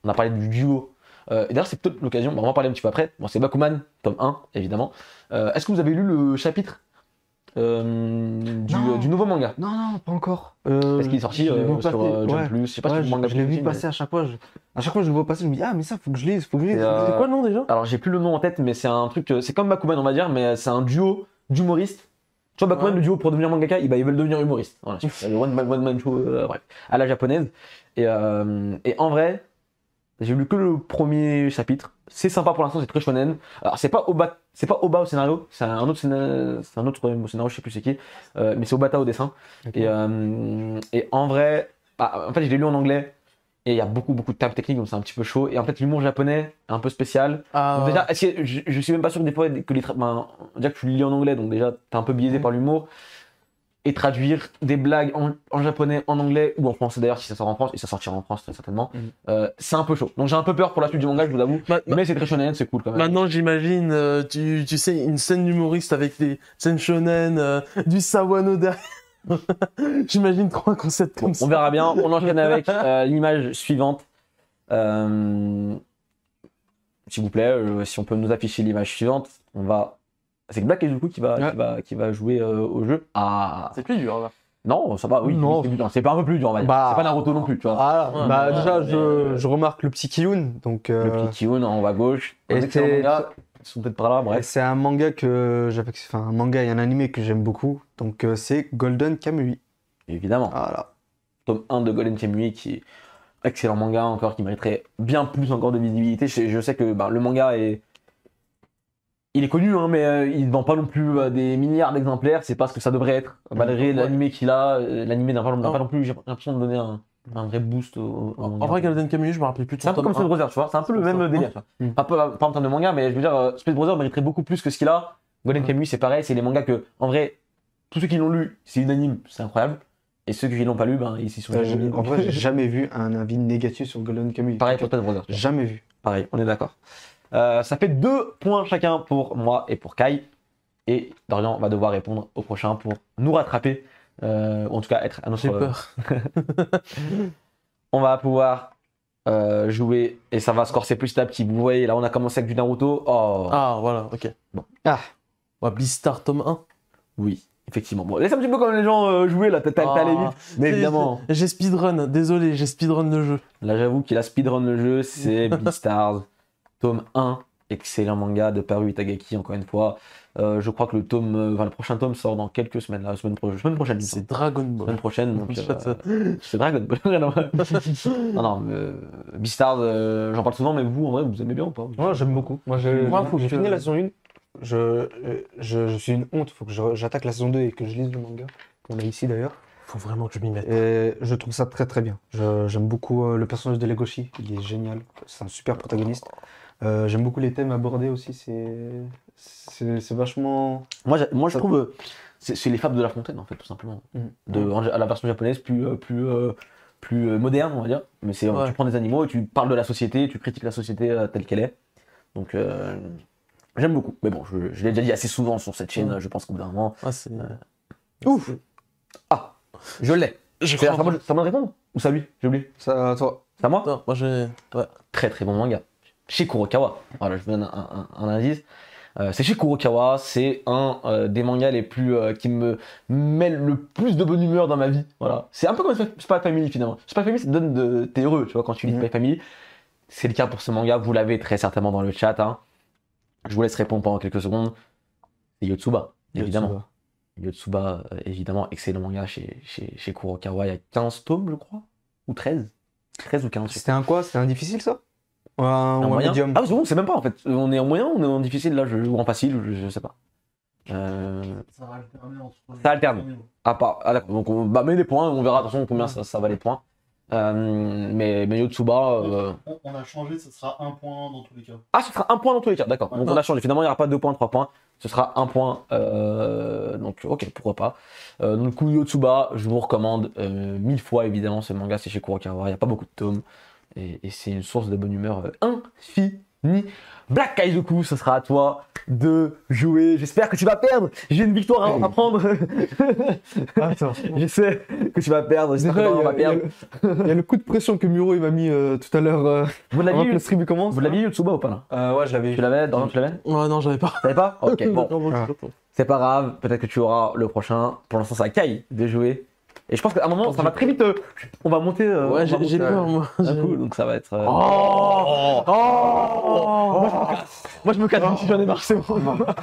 on a parlé du duo euh, et d'ailleurs, c'est peut-être l'occasion, on va en parler un petit peu après. Bon, c'est Bakuman, tome 1, évidemment. Euh, est-ce que vous avez lu le chapitre euh, du, nouveau manga Non, non, pas encore. Parce qu'il est sorti sur ouais. Plus. Je sais pas ouais, si manga... je l'ai vu passer à chaque fois. Je... À chaque fois, je vois passer, je me dis ah mais ça faut que je lise, faut que je lise. C'est quoi le nom déjà Alors j'ai plus le nom en tête, mais c'est un truc, c'est comme Bakuman on va dire, mais c'est un duo d'humoristes tu vois, Bakuman, le duo pour devenir mangaka, eh ben, ils, veulent devenir humoristes. Voilà, le one man, show, bref, à la japonaise. Et, et en vrai, j'ai lu que le premier chapitre. C'est sympa pour l'instant, c'est très shonen. Alors c'est pas Oba, c'est pas Oba au scénario, c'est un autre scénario, c'est un autre scénario, je sais plus c'est qui, euh, mais c'est Obata au dessin. Euh, et, en vrai, bah, en fait, je l'ai lu en anglais. Et il y a beaucoup beaucoup de tables techniques, donc c'est un petit peu chaud. Et en fait, l'humour japonais est un peu spécial. Ah. déjà, je, suis même pas sûr que des fois que les, ben, déjà que tu lis en anglais, donc déjà t'es un peu biaisé par l'humour et traduire des blagues en, japonais, en anglais ou en français d'ailleurs si ça sort en France, et ça sortira en France très certainement, mhm. euh, c'est un peu chaud. Donc j'ai un peu peur pour la suite du manga, je vous avoue, mais c'est très shonen, c'est cool quand même. Maintenant j'imagine, euh, tu, tu, sais, une scène humoriste avec des scènes shonen, euh, du sawano *laughs* j'imagine un concept comme ça. On verra bien, on enchaîne avec l'image suivante. S'il vous plaît, si on peut nous afficher l'image suivante, on va c'est Black et du coup qui va, jouer euh, au jeu. Ah. C'est plus dur. Non, ça va, oui. c'est pas un peu plus dur, bah, c'est pas Naruto non plus, tu vois. Ah, bah, déjà, euh, je, remarque le petit Kiyun. Donc, euh, Le petit Kiyun en haut à gauche. c'est. Ils sont peut-être par là, bref. C'est un manga que Enfin, un manga et un animé que j'aime beaucoup. Donc, c'est Golden Kamui. Évidemment. Voilà. Tome 1 de Golden Kamui qui est excellent manga encore, qui mériterait bien plus encore de visibilité. Je, sais que bah, le manga est il est connu, hein, mais euh, il ne vend pas non plus euh, des milliards d'exemplaires. C'est pas ce que ça devrait être. Malgré l'anime l'animé qu'il a, euh, l'animé n'a pas, pas, non plus. J'ai l'impression de donner un, vrai boost. Au, au en, vrai, Golden Kamuy, je me rappelle plus. C'est un peu comme hein. Space Brothers, tu vois. C'est un peu le même délire. Pas, hein. pas, pas, en termes de manga, mais je veux dire, euh, Space Brothers mériterait beaucoup plus que ce qu'il a. Golden Camus, Kamuy, c'est pareil. C'est les mangas que, en vrai, tous ceux qui l'ont lu, c'est unanime. C'est incroyable. Et ceux qui l'ont pas lu, ben, ils s'y sont euh, jamais En vrai, j'ai jamais vu un avis négatif sur Golden Kamuy. Pareil pour Space Brothers. Jamais vu. Pareil, on est d'accord. Euh, ça fait deux points chacun pour moi et pour Kai. Et Dorian va devoir répondre au prochain pour nous rattraper, euh, en tout cas être à J'ai peur. *laughs* on va pouvoir euh, jouer et ça va se corser plus petit Vous voyez, là on a commencé avec du Naruto. Oh. Ah voilà, ok. Bon. Ah. tome 1. Oui. Effectivement. Bon, laisse un petit peu comme les gens jouaient. là, t'as ah. les Mais évidemment. J'ai speedrun, désolé, j'ai speedrun le jeu. Là, j'avoue qu'il a speedrun le jeu, c'est *laughs* Beastars tome 1, excellent manga de Paru Itagaki, encore une fois. Euh, je crois que le tome, euh, le prochain tome sort dans quelques semaines, la semaine, prochaine. C'est Dragon Ball. Semaine prochaine, donc *laughs* euh, c'est Dragon Ball. *laughs* non, non, mais, j'en parle souvent, mais vous, en vrai, vous aimez bien ou pas Moi, j'aime beaucoup. Moi, j'ai fini la saison 1. Je, je, je, suis une honte, faut que j'attaque la saison 2 et que je lise le manga, qu'on a ici d'ailleurs. Faut vraiment que je m'y mette. Et je trouve ça très très bien. J'aime beaucoup le personnage de Legoshi, il est génial, c'est un super protagoniste. Euh, j'aime beaucoup les thèmes abordés aussi, c'est vachement. Moi, moi je trouve. Euh, c'est les fables de La Fontaine, en fait, tout simplement. Mm. De, mm. à la version japonaise, plus, euh, plus, plus moderne, on va dire. Mais c'est tu prends des animaux et tu parles de la société, tu critiques la société telle qu'elle est. Donc. J'aime beaucoup. Mais bon, je, l'ai déjà dit assez souvent sur cette chaîne, mm. je pense qu'au bout d'un moment. Ah, ouf Ah Je l'ai C'est à moi de répondre Ou ça lui J'ai oublié. C'est à toi. C'est à moi non, moi j'ai... Très très bon manga chez Kurokawa. Voilà, je vous donne un, indice. Euh, c'est chez Kurokawa, c'est un euh, des mangas les plus euh, qui me mêle le plus de bonne humeur dans ma vie. Voilà, c'est un peu comme Spy Family finalement. Spy Family, ça te donne de t'es heureux, tu vois, quand tu lis mhm. Spy Family. C'est le cas pour ce manga, vous l'avez très certainement dans le chat. Hein. Je vous laisse répondre pendant quelques secondes. Yotsuba, évidemment. Yotsuba. évidemment, excellent manga chez, chez, chez Kurokawa. Il y a 15 tomes, je crois, ou 13. 13 ou 15. C'était un quoi C'était un difficile, ça ah, c'est même pas en fait. On est en moyen on est en difficile là je... Ou en facile, je, sais pas. Euh, ça alterne. Entre... Ça alterne. Ah, ah, d'accord, donc on met des points, on verra attention combien ça, va les points. Euh, mais, Yotsuba. Euh, on a changé, ce sera un point dans tous les cas. Ah, ce sera un point dans tous les cas, d'accord. Donc on a changé. Finalement, il n'y aura pas deux points, trois points. Ce sera un point. Donc, ok, pourquoi pas. donc, Yotsuba, je vous recommande mille fois, évidemment, ce manga, c'est chez Kurokawa. Il n'y a pas beaucoup de tomes. Et, c'est une source de bonne humeur euh, infinie. Black Kaizoku, ce sera à toi de jouer. J'espère que tu vas perdre. J'ai une victoire à, prendre. Attends. Ah, je sais que tu vas perdre. J'espère que va perdre. Il y, a le coup de pression que Muro il m'a mis euh, tout à l'heure. Euh, vous l'avez eu le stream commence. Vous l'avez eu Tsuba ou pas là Ouais, je l'avais eu. Tu l'avais tu l'avais Ouais, non, j'avais pas. T'avais pas *laughs* Ok, bon. Ah. C'est pas grave. Peut-être que tu auras le prochain. Pour l'instant, c'est à Kai de jouer. Et je pense qu'à un moment, ça va très vite. Euh, on va monter. Euh, ouais, j'ai peur, moi. Du coup, donc ça va être. Euh, oh, oh Moi, je me casse. Moi, je me casse, j'en ai marre,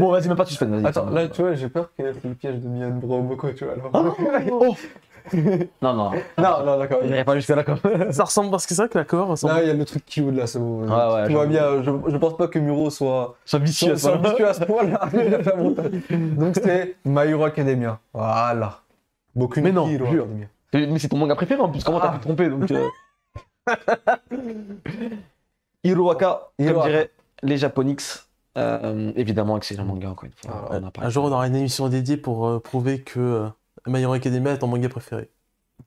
Bon, vas-y, même pas tu fais. Attends, hein. là, tu vois, j'ai peur qu'elle fasse le piège de Mian quoi, tu vois. Alors... Ah *laughs* oh. non, non. Non, non, d'accord. Il pas là *laughs* Ça ressemble parce que c'est vrai que la Là, il y a le truc qui de là, c'est bon. ouais, tu vois bien, je, je pense pas que Muro soit. vicieux, à ce point. à ce point là. Donc, c'était My Academia. Voilà. Beaucoup Mais non, Mais c'est ton manga préféré en plus, comment t'as ah. pu te tromper donc. Euh. *laughs* Hiroaka, comme dirait les Japonix. Euh, évidemment, excellent mm. manga, encore une fois. on un jour, on aura une émission dédiée pour euh, prouver que euh, My est ton manga préféré.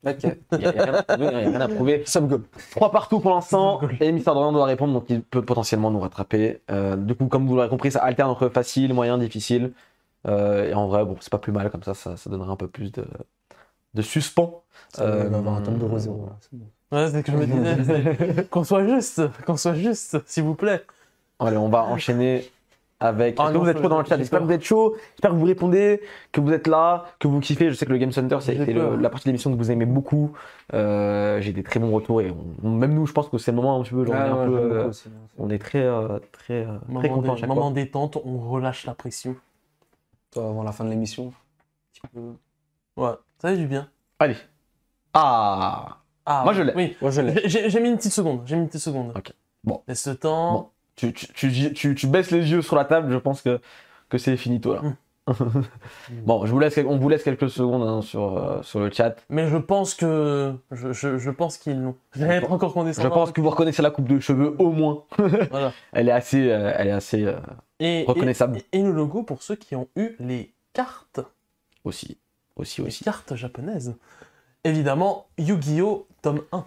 Ok, il a, rien à prouver. *laughs* Trois partout pour l'instant, et Mister doit répondre, donc il peut potentiellement nous rattraper. Euh, du coup, comme vous l'aurez compris, ça alterne entre facile, moyen, difficile. Euh, et en vrai, bon, c'est pas plus mal, comme ça, ça, ça donnerait un peu plus de, suspens. on va avoir un temps de rosé. ouais, c'est que je me disais. *laughs* qu'on soit juste, qu'on soit juste, s'il vous plaît. Allez, on va ah, enchaîner avec. Ah vous êtes dans le chat J'espère que vous êtes chaud. J'espère que vous répondez, que vous êtes là, que vous kiffez. Je sais que le Game Center, ça a été la partie de l'émission que vous aimez beaucoup. Euh, j'ai des très bons retours et même nous, je pense que c'est le moment un petit peu. on est ah un peu, euh, hein, on est très, euh, très, très content moment détente, on relâche la pression. Toi, avant la fin de l'émission. Ouais, ça fait du bien. Allez. Ah Ah, Moi, je l'ai. Oui, j'ai j'ai mis une petite seconde. J'ai mis une petite seconde. Ok. Bon. Laisse le temps tu, baisses les yeux sur la table, je pense que, que c'est finito là. Mm. *laughs* bon, je vous laisse, on vous laisse quelques secondes hein, sur, euh, sur le chat. Mais je pense que. Je, je, je pense qu'ils l'ont. Je encore Je pense que vous reconnaissez la coupe de cheveux au moins. *laughs* Elle est assez, euh, elle est assez euh, reconnaissable. Et, le logo pour ceux qui ont eu les cartes. Aussi. Aussi, aussi. cartes japonaises. Évidemment, Yu-Gi-Oh! tome 1.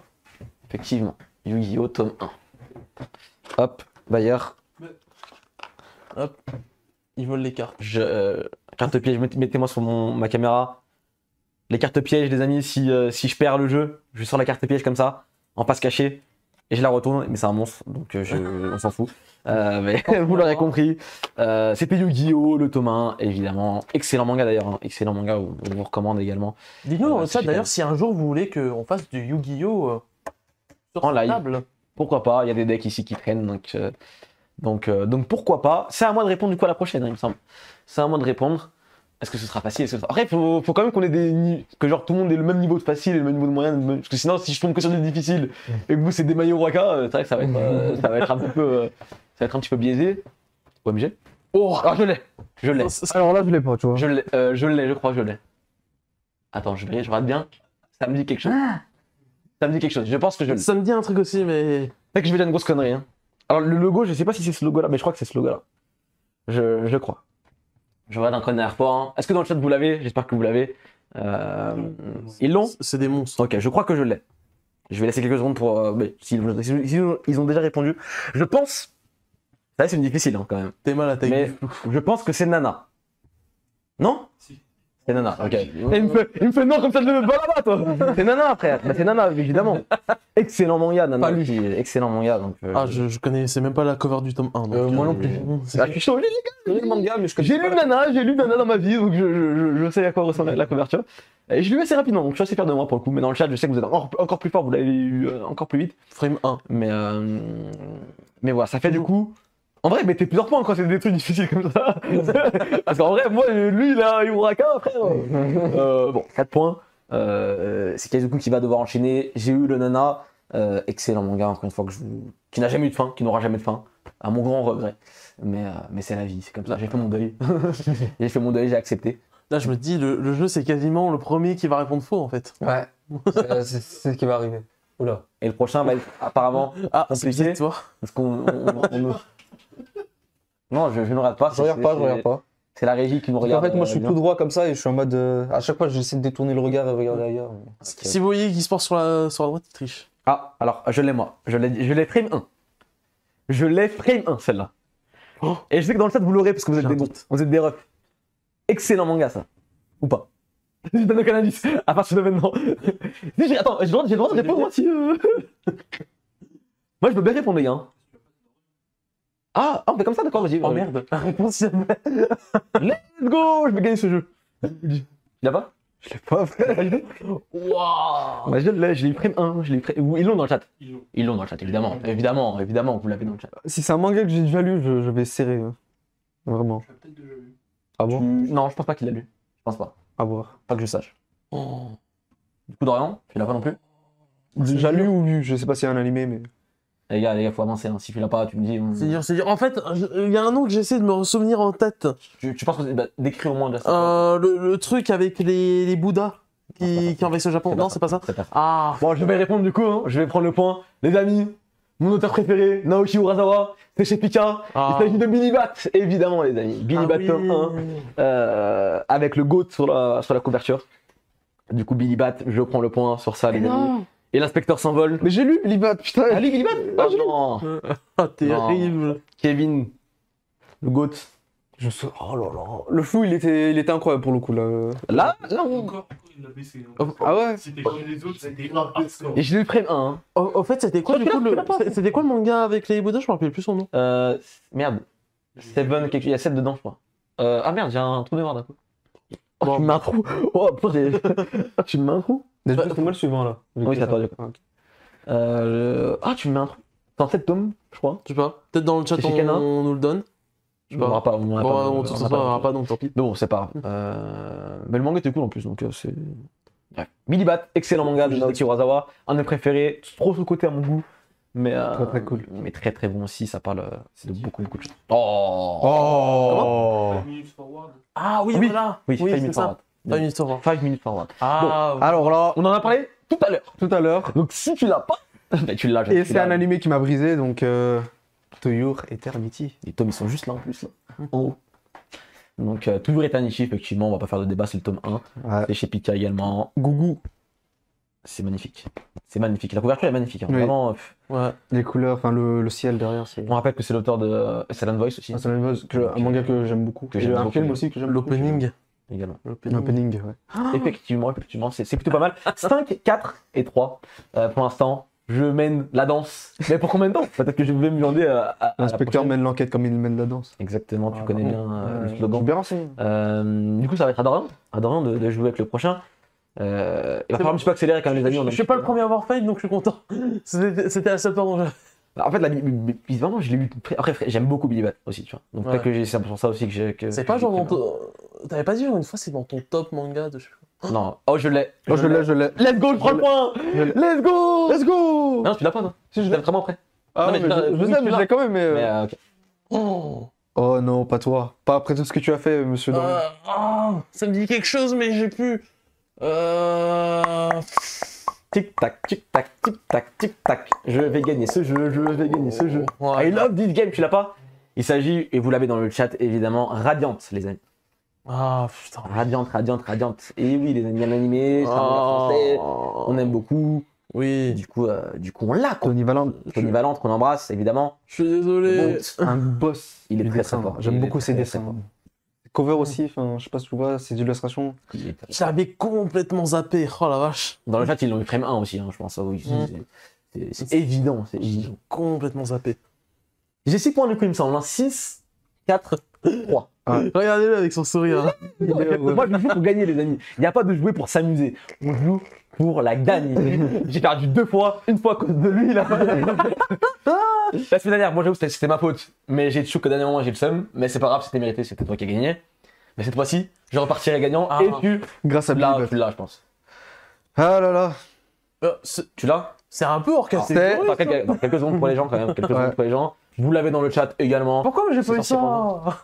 Effectivement, Yu-Gi-Oh! tome 1. Hop, D'ailleurs. Hop. Ils volent les cartes. Je, euh, carte piège, mettez-moi sur mon, ma caméra. Les cartes pièges, les amis, si, euh, si je perds le jeu, je sors la carte piège comme ça, en passe cachée, et je la retourne, mais c'est un monstre, donc euh, *laughs* on s'en fout. *laughs* vous l'aurez compris. C'était Yu-Gi-Oh! Le Thomas, évidemment. Excellent manga d'ailleurs, hein. excellent manga, on, vous recommande également. Dites-nous ça d'ailleurs si un jour vous voulez qu'on fasse du Yu-Gi-Oh! sur en Table pourquoi pas, il y a des decks ici qui traînent, donc, euh, donc, euh, donc pourquoi pas. C'est à moi de répondre du coup à la prochaine, hein, il me semble. C'est à moi de répondre. Est-ce que ce sera facile Après, faut, faut quand même qu'on ait des. que genre tout le monde ait le même niveau de facile et le même niveau de moyen. Parce que sinon, si je tombe que sur du difficile et que vous, c'est des maillots Waka, euh, c'est vrai que ça va être, ça va être un peu. être un petit peu biaisé. OMG. Oh ah, je l'ai Je l'ai Alors là, je l'ai pas, tu vois. Je l'ai, je l'ai, je crois, je l'ai. Attends, je vais, je regarde bien. Ça me dit quelque chose. Ah. Ça me dit quelque chose, je pense que je Ça me dit un truc aussi, mais. Fait que je vais dire une grosse connerie. Hein. Alors, le logo, je sais pas si c'est ce logo-là, mais je crois que c'est ce logo-là. Je, crois. Je vois d'un connard hein. pas. Est-ce que dans le chat vous l'avez J'espère que vous l'avez. Euh, ils l'ont C'est des monstres. Ok, je crois que je l'ai. Je vais laisser quelques secondes pour. Euh, mais s'ils ont déjà répondu. Je pense. Ça, c'est difficile hein, quand même. T'es mal à Mais je pense que c'est Nana. Non Si. C'est nana, ok. Ah, Et il me fait, il non comme ça, de le toi. *laughs* c'est nana, frère. Bah, c'est nana, évidemment. *laughs* Excellent manga, nana. Pas lui. Excellent manga. Donc, euh, ah, je, je connais, même pas la cover du tome 1. donc, euh, moi non euh, plus. Ah, tu chantes j'ai lu manga, mais je connais J'ai lu nana, j'ai lu nana dans ma vie, donc je, je, je sais à quoi ressemble la couverture. Et je l'ai lu assez rapidement, donc je suis assez fier de moi pour le coup. Mais dans le chat, je sais que vous êtes encore, encore plus fort, vous l'avez eu encore plus vite. Frame 1. Mais, euh, mais voilà, ça fait du coup en vrai, mettez plusieurs points quand c'est des trucs difficiles comme ça. *laughs* Parce qu'en vrai, moi, lui, là, qu'un, frère. *laughs* Euh, bon, 4 points. Euh, c'est Kazuku qui va devoir enchaîner. J'ai eu le Nana. Euh, excellent manga, encore une fois, que je... qui n'a jamais eu de fin, qui n'aura jamais de fin. À mon grand regret. Mais, euh, mais c'est la vie, c'est comme ça. J'ai fait mon deuil. *laughs* j'ai fait mon deuil, j'ai accepté. Là, je me dis, le, jeu, c'est quasiment le premier qui va répondre faux, en fait. Ouais. c'est ce qui va arriver. Oula. Et le prochain va être apparemment ah, compliqué. Parce qu'on non, je, ne regarde pas. Je regarde pas, je regarde pas. C'est la régie qui me regarde. En fait, moi, je euh, suis tout droit comme ça et je suis en mode. Euh, à chaque fois, j'essaie de détourner le regard et regarder ailleurs. Si vous voyez qu'il se porte sur la, droite, il triche. Ah, alors, je l'ai moi. Je l'ai frame 1. Je l'ai frame 1, celle-là. Oh. Et je sais que dans le chat, vous l'aurez parce que vous êtes des doute. Vous êtes des refs. Excellent manga, ça. Ou pas *laughs* Je donne aucun indice à partir de maintenant. *laughs* Attends, j'ai le droit de répondre, moi, euh. *laughs* moi, je peux bien répondre, les gars. Hein. Ah, on oh, fait comme ça, d'accord, vas-y. Oh merde, *laughs* la réponse, Let's go, je vais gagner ce jeu. Il l'a pas Je l'ai pas, frère. Waouh Mais bah, Je l'ai, je prime 1, je l'ai prime. Ils l'ont dans le chat. Ils l'ont dans le chat, évidemment. Évidemment, évidemment, vous l'avez dans le chat. Euh, si c'est un manga que j'ai déjà lu, je, je vais serrer. Euh, déjà Vraiment. Ah bon Non, je pense pas qu'il l'a lu. Je pense pas. À voir. Pas que je sache. Oh. Du coup, Dorian, tu l'as pas non plus ah, J'ai lu ou lu Je sais pas s'il y a un animé, mais. Les gars, les gars, faut avancer, hein. si tu l'as pas, tu me dis. C'est dur, c'est dur. En fait, il y a un nom que j'essaie de me souvenir en tête. Tu, tu penses que bah, décris au moins euh, le, truc avec les, Bouddhas qui, qui envahissent le Japon. Non, c'est pas ça. Pas. Ah. Bon, je vais répondre du coup, hein. je vais prendre le point. Les amis, mon auteur préféré, Naoki Urasawa, c'est chez Pika. Ah. Il s'agit de Billy Bat, évidemment, les amis. Billy ah Bat 1, hein. euh, avec le GOAT sur la, couverture. Du coup, Billy Bat, je prends le point sur ça, les non. amis. Et l'inspecteur s'envole. Mais j'ai lu Libat putain. Ah, Libat, Ah, oh, non. Ah, terrible. Kevin, le GOAT. Je sais- Oh là là. Le flou, il était, il était incroyable pour le coup, là. Là, là, où il l'a hein, ah ouais C'était les autres, c'était Et je lui prime un. Hein. Au, au fait, c'était quoi, du coup, le... c'était quoi le manga avec les Bouddhas Je me rappelle plus son nom. Euh, merde. Seven, quelque... il y a 7 dedans, je crois. Euh, ah merde, j'ai un trou de mémoire d'un coup. Oh, tu tu mets un trou Oh, putain, *laughs* tu mets un trou bah, c'est moi le suivant, là. Oui, c'est toi, du coup. Ah, tu me mets un trou T'as cette tomes, je crois. Je sais pas. Peut-être dans le chat, on... nous le donne. Je sais pas. On aura pas, on bon, pas, on, pas, donc tant pis. bon, c'est pas euh... Mais le manga était cool en plus, donc euh, c'est. Bref. Millibat, excellent manga de Naoki Urasawa, un de mes préférés, trop le côté à mon goût. Mais, euh, très très cool. Mais très très bon aussi, ça parle euh, de beaucoup de choses. Oh, oh forward. Ah oui, oui, voilà Oui, oui 5 minutes forward. 5 minutes forward. 5 minutes forward. Ah, bon, alors là. On en a parlé tout à l'heure. Tout à l'heure. Donc si tu l'as pas, *laughs* ben, tu l'as. Et c'est un animé qui m'a brisé, donc euh, Toyur Eternity. Les tomes, ils sont juste là en plus, là. Hein. en haut. Donc euh, Toujours Eternity, effectivement, on va pas faire de débat, c'est le tome 1. et C'est chez Pika également. Gougou c'est magnifique. C'est magnifique. La couverture est magnifique. Hein. Vraiment. Euh, Les couleurs, enfin le, ciel derrière, On rappelle que c'est l'auteur de euh, Silent Voice aussi. Ah, Voice, un manga euh, que j'aime beaucoup. un film aussi que j'aime L'opening. également. L'opening, ouais. Ah. Effectivement, effectivement, c'est plutôt pas mal. 5, 4 et 3. pour l'instant, je mène la danse. Mais pour combien de temps Peut-être que je vais me demander à- L'inspecteur mène l'enquête comme il mène la danse. Exactement, tu ah, connais bien le slogan. bien du coup, ça va être adorant, adorant de jouer avec le prochain. Euh, il va falloir un petit peu accélérer quand même, les amis. Je je suis pas le premier à avoir fait, donc je suis content. *laughs* C'était assez dont bah, en fait, la, vraiment je l'ai lu. Après, j'aime beaucoup Billy Bat aussi, tu vois. Donc peut-être c'est pour ça aussi que j'ai. C'est pas genre dans ton. T'avais pas dit genre une fois, c'est dans ton top manga de. Non. Oh, je l'ai. Oh, je l'ai, je l'ai. Let's go, le point Let's go Let's go Non, tu l'as pas, non Si, je l'ai vraiment après. mais, je l'ai, mais je l'ai quand même, mais. oh. oh. non, pas toi. Pas après tout ce que tu as fait, monsieur euh, oh, ça me dit quelque chose, mais j'ai plus. Euh, tic-tac, tic-tac, tic-tac, tic-tac. Je vais gagner ce jeu, je vais gagner ce jeu. I love this game, tu l'as pas Il s'agit, et vous l'avez dans le chat évidemment, Radiante, les amis. Ah putain. Radiante, radiante, radiante. Et oui, les amis animés, oh. on aime beaucoup. Oui. Du coup, euh, du coup on l'a. Tony Valente. Tony Valente, qu'on embrasse évidemment. Je suis désolé. un boss. Il est très, très fort. J'aime beaucoup ses dessins. Cover mm. aussi, je sais pas si tu vois, c'est illustrations ça J'avais complètement zappé, oh la vache. Dans le chat, ils l'ont eu frame 1 aussi, hein, je pense. Ah oui, mm. c'est- évident, c'est évident. Complètement zappé. J'ai 6 points de coup, il me semble. 6, 4, 3. Regardez-le avec son sourire. Hein. *laughs* Moi, je joue pour gagner, les amis. Il n'y a pas de jouer pour s'amuser. On joue pour la gagner. *laughs* J'ai perdu deux fois, une fois à cause de lui là. *laughs* la semaine dernière, moi j'avoue c'était ma faute, mais j'ai toujours que dernier moment j'ai le seum, mais c'est pas grave, c'était mérité, c'était toi qui as gagné. Mais cette fois-ci, je repartirai gagnant ah, et tu. Grâce à Billy Là, tu l'as, je pense. Ah là là. Euh, tu l'as C'est un peu hors quelques, secondes pour les gens quand même. Quelques secondes pour les gens. Vous l'avez dans le chat également. Pourquoi j'ai pas eu ça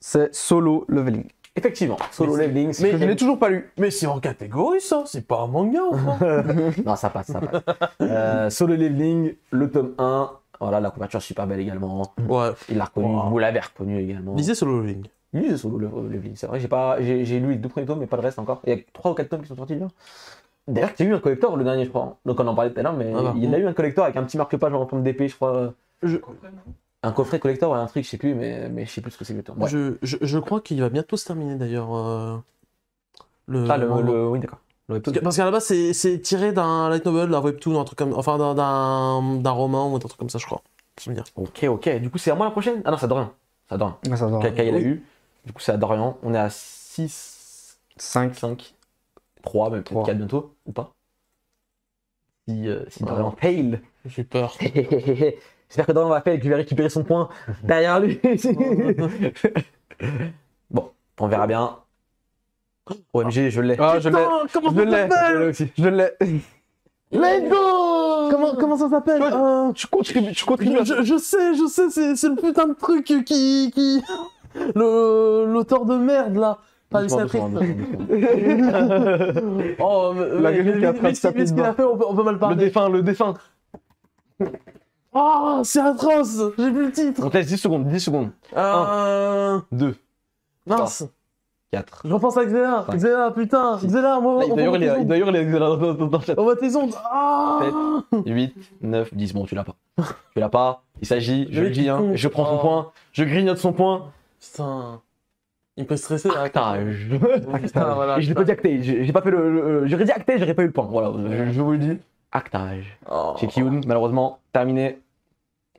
C'est solo leveling. Effectivement, Solo Leveling. Mais je l'ai toujours pas lu. Mais c'est en catégorie ça, c'est pas un manga *laughs* non, ça passe, ça passe. Euh, Solo Leveling, le tome 1, voilà, la couverture super belle également. Ouais. Il l'a reconnu, vous l'avez reconnu également. Lisez Solo Leveling. Lisez Solo euh, Leveling, c'est vrai, j'ai pas, j'ai, lu les deux premiers tomes, mais pas le reste encore. Il y a trois ou quatre tomes qui sont sortis là. D'ailleurs, tu as eu un collector, le dernier, je crois. Donc on en parlait tout à l'heure, mais ah bah. il y a eu un collector avec un petit marque-page en forme d'épée, je crois. Je un coffret collector ou un truc, je sais plus, mais, mais je sais plus ce que c'est le Ouais. Je, je, crois qu'il va bientôt se terminer d'ailleurs. Euh, le... Ah, le, oui, d'accord. Parce, qu'à la base, c'est tiré d'un light novel, d'un webtoon, un truc comme, enfin d'un roman ou un truc comme ça, je crois. Ok, ok. Du coup, c'est à moi la prochaine Ah non, c'est à Dorian. C'est il a eu. Du coup, c'est à Dorian. On est à 6, 5, 5 3, mais 4 bientôt, ou pas Si, euh, Dorian J'ai peur. *laughs* J'espère que Dorian va faire et que je récupérer son point *laughs* derrière lui. *laughs* bon, on verra bien. OMG, je l'ai. Ah, je l'ai. Je Je l'ai aussi. Je l'ai. Let's go comment, comment ça s'appelle euh, tu, euh, contribues, tu contribues je, je, sais, je sais, c'est le putain de truc qui... qui... L'auteur de merde, là. Pas les *laughs* Oh, la gueule qui a fait, on peut, on peut mal parler. Le défunt, le défunt. Oh, c'est atroce J'ai plus le titre On te laisse 10 secondes, 10 secondes. 1, 2, 3, 4. Je repense à Xela, Xela, putain, Xela, moi, on D'ailleurs, il doit hurler On voit tes ondes 7, 8, 9, 10. Bon, tu l'as pas. Tu l'as pas, il s'agit, je le dis, hein, je prends son oh. point, je grignote son point. Putain. Il peut stresser. Actage. Putain, Je l'ai pas dit acté, j'ai pas fait le. Euh, j'aurais dit acté, j'aurais pas eu le point. Voilà, je vous le dis. Actage. Oh. Chez Kiyun, malheureusement, terminé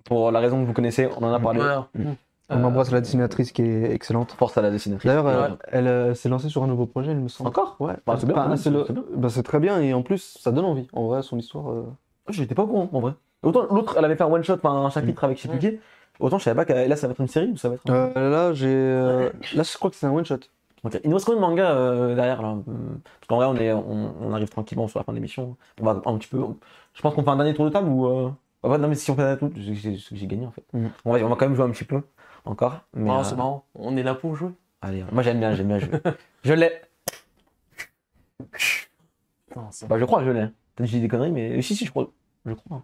pour la raison que vous connaissez, on en a parlé. Mm. On embrasse la dessinatrice qui est excellente. Force à la dessinatrice. D'ailleurs, euh, elle, euh, s'est lancée sur un nouveau projet, il me semble. Encore Ouais. c'est très bien et en plus, ça donne envie. En vrai, son histoire. Euh. Ah, j'étais pas au en vrai. Autant l'autre, elle avait fait un one shot, un chapitre avec ses Autant je savais pas que là, ça va être une série ou ça va être. là, j'ai. là, je crois que c'est un one shot. Il nous reste même un manga derrière là Parce qu'en vrai, on, est, on, arrive tranquillement sur la fin de l'émission. On va un petit peu. Je pense qu'on fait un dernier tour de table ou non, mais si on perd un tout, j'ai gagné en fait. Mhm. On, va, quand même jouer un petit peu encore. Mais, euh, c'est marrant, on est là pour jouer. Allez, moi j'aime bien, j'aime bien jouer. *laughs* je l'ai. Bah, je crois que je l'ai. Hein. Peut-être j'ai des conneries, mais euh, si, si, je crois. Je crois.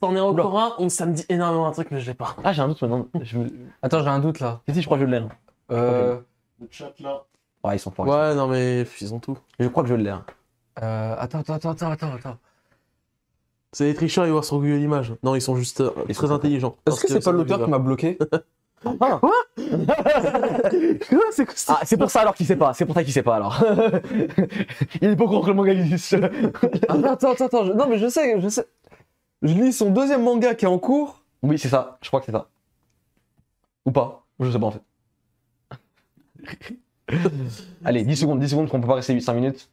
T'en es encore un, ça me dit énormément un truc, mais je l'ai pas. Ah, j'ai un doute maintenant. *laughs* Attends, j'ai un doute là. Si, si, hein. je crois que je l'ai. Euh... Le chat là. Ouais, ils sont forts. Ouais, non, mais ils ont tout. Je crois que je l'ai. Hein. Euh... Attends, attends, attends, attends, attends. C'est les tricheurs, ils voient sur Google l'image. Non, ils sont juste euh, ils sont très intelligents. Est-ce que c'est pas l'auteur qui m'a bloqué *laughs* Ah, c'est quoi ah, c'est pour ça alors qu'il sait pas, c'est pour ça qu'il sait pas alors. *laughs* Il est pas contre le manga ah, Attends, attends, attends. Non, mais je sais, je sais. Je lis son deuxième manga qui est en cours. oui, c'est ça, je crois que c'est ça. Ou pas, je sais pas en fait. *laughs* Allez, 10 secondes, 10 secondes, qu'on peut pas rester 8-5 minutes.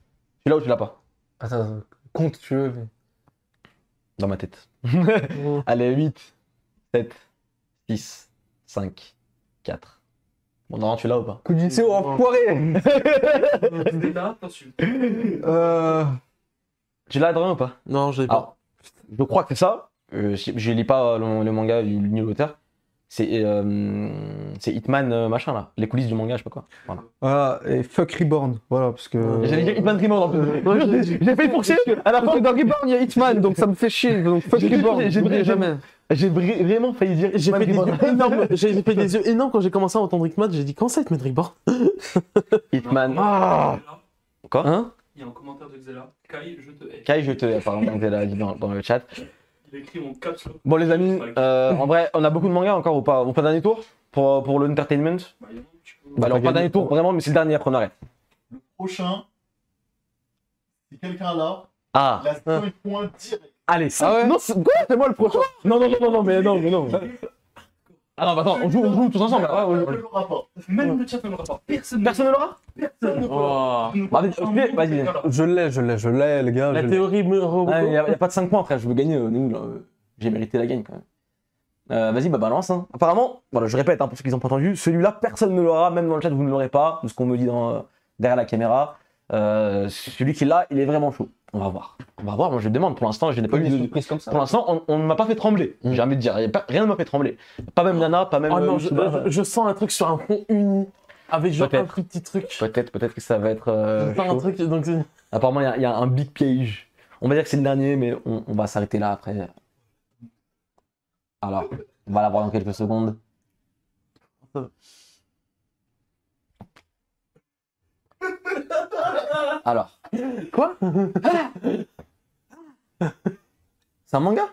Tu l'as ou tu l'as pas Attends, compte tu veux. Dans ma tête. *laughs* *laughs* Allez, 8, 7, 6, 5, 4. Bon, non, tu l'as ou pas Coup d'une CO, enfoiré *laughs* euh, Tu l'as, Adrien, ou pas Non, je l'ai pas. Ah, je crois que c'est ça. Euh, je, lis pas le, le manga ni l'auteur. Euh, c'est Hitman euh, machin là, les coulisses du manga, je sais pas quoi. Voilà. Ah, et fuck Reborn, voilà, parce que. J'allais dire Hitman Reborn en plus. *laughs* J'ai fait pour chier à la fin. Dans Reborn, il y a Hitman, donc ça me fait chier. Donc fuck Reborn, j'ai jamais. J'ai vraiment failli dire. J'ai fait, des yeux énormes. *laughs* j'ai fait des yeux énormes quand j'ai commencé à entendre Hitman. J'ai dit quand c'est Hitman Reborn *laughs* Hitman. Quoi Hein Il y a un commentaire de Xela. Kai, je te hais. Kai, je te hais, apparemment, Xela dit dans le chat écrit mon Bon, les amis, euh, en vrai, on a beaucoup de mangas encore ou pas On fait un dernier tour pour, euh, pour le entertainment Bah, bah pas dernier tour vraiment, mais c'est le dernier, après on arrête. Le prochain, c'est quelqu'un là. Ah. La 5 points direct. Allez, ah Non, c'est- moi le prochain. non, non, non, non, mais non, mais non. Ah non, bah attends, on joue, on joue tous ensemble. Ouais, on Même le chat ne l'aura pas. Personne. ne l'aura Personne ne l'aura. Oh. Bah, vas-y, je l'ai, je l'ai, je l'ai, les gars. La théorie me ah, Il n'y a, pas de 5 points, après, je veux gagner. Euh, nous, euh, j'ai mérité la gagne quand même. Euh, vas-y, bah balance. Hein. Apparemment, voilà, je répète hein, pour ceux qui n'ont pas entendu, celui-là, personne ne l'aura, même dans le chat, vous ne l'aurez pas, de ce qu'on me dit derrière la caméra. Euh, celui qui l'a, il est vraiment chaud. On va voir. On va voir. Moi, je demande. Pour l'instant, je n'ai pas eu de prise comme ça. Pour l'instant, on- ne m'a pas fait trembler. Mm. J'ai envie de dire. rien ne m'a fait trembler. Pas même ah. Nana, pas même. Ah euh, je, sens un truc sur un fond uni avec un petit truc. Peut-être, peut-être que ça va être. Euh, un truc donc Apparemment, il y a- un big piège. On va dire que c'est le dernier, mais on, on va s'arrêter là après. Alors, on va l'avoir dans quelques secondes. Alors. Quoi *laughs* C'est un manga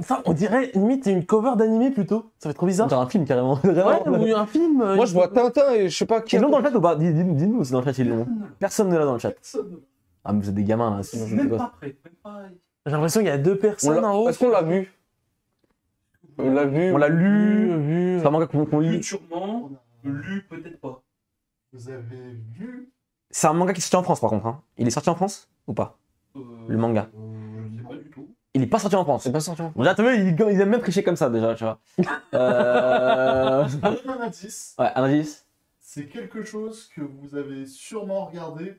ça, on dirait limite une cover d'animé plutôt. Ça fait trop bizarre. C'est un film carrément. *laughs* Ouais, ou un film. Euh, Moi je vois Tintin et je sais pas qui. Ils l'ont dans le chat ou pas Dis-nous, c'est dans le chat. Personne ne l'a dans le chat. Ah, mais vous êtes des gamins là. Hein, sinon, J'ai l'impression qu'il y a deux personnes en haut. Est-ce qu'on l'a vu On l'a vu. On l'a lu, C'est un manga qu'on lit. Sûrement, lu peut-être pas. Vous avez vu c'est un manga qui est sorti en France par contre. Hein. Il est sorti en France ou pas euh, Le manga. Euh, je ne sais pas du tout. Il n'est pas sorti en France. Il n'est pas sorti en France. aiment même tricher comme ça déjà, tu vois. *laughs* euh... *laughs* un Ouais, un indice. C'est quelque chose que vous avez sûrement regardé.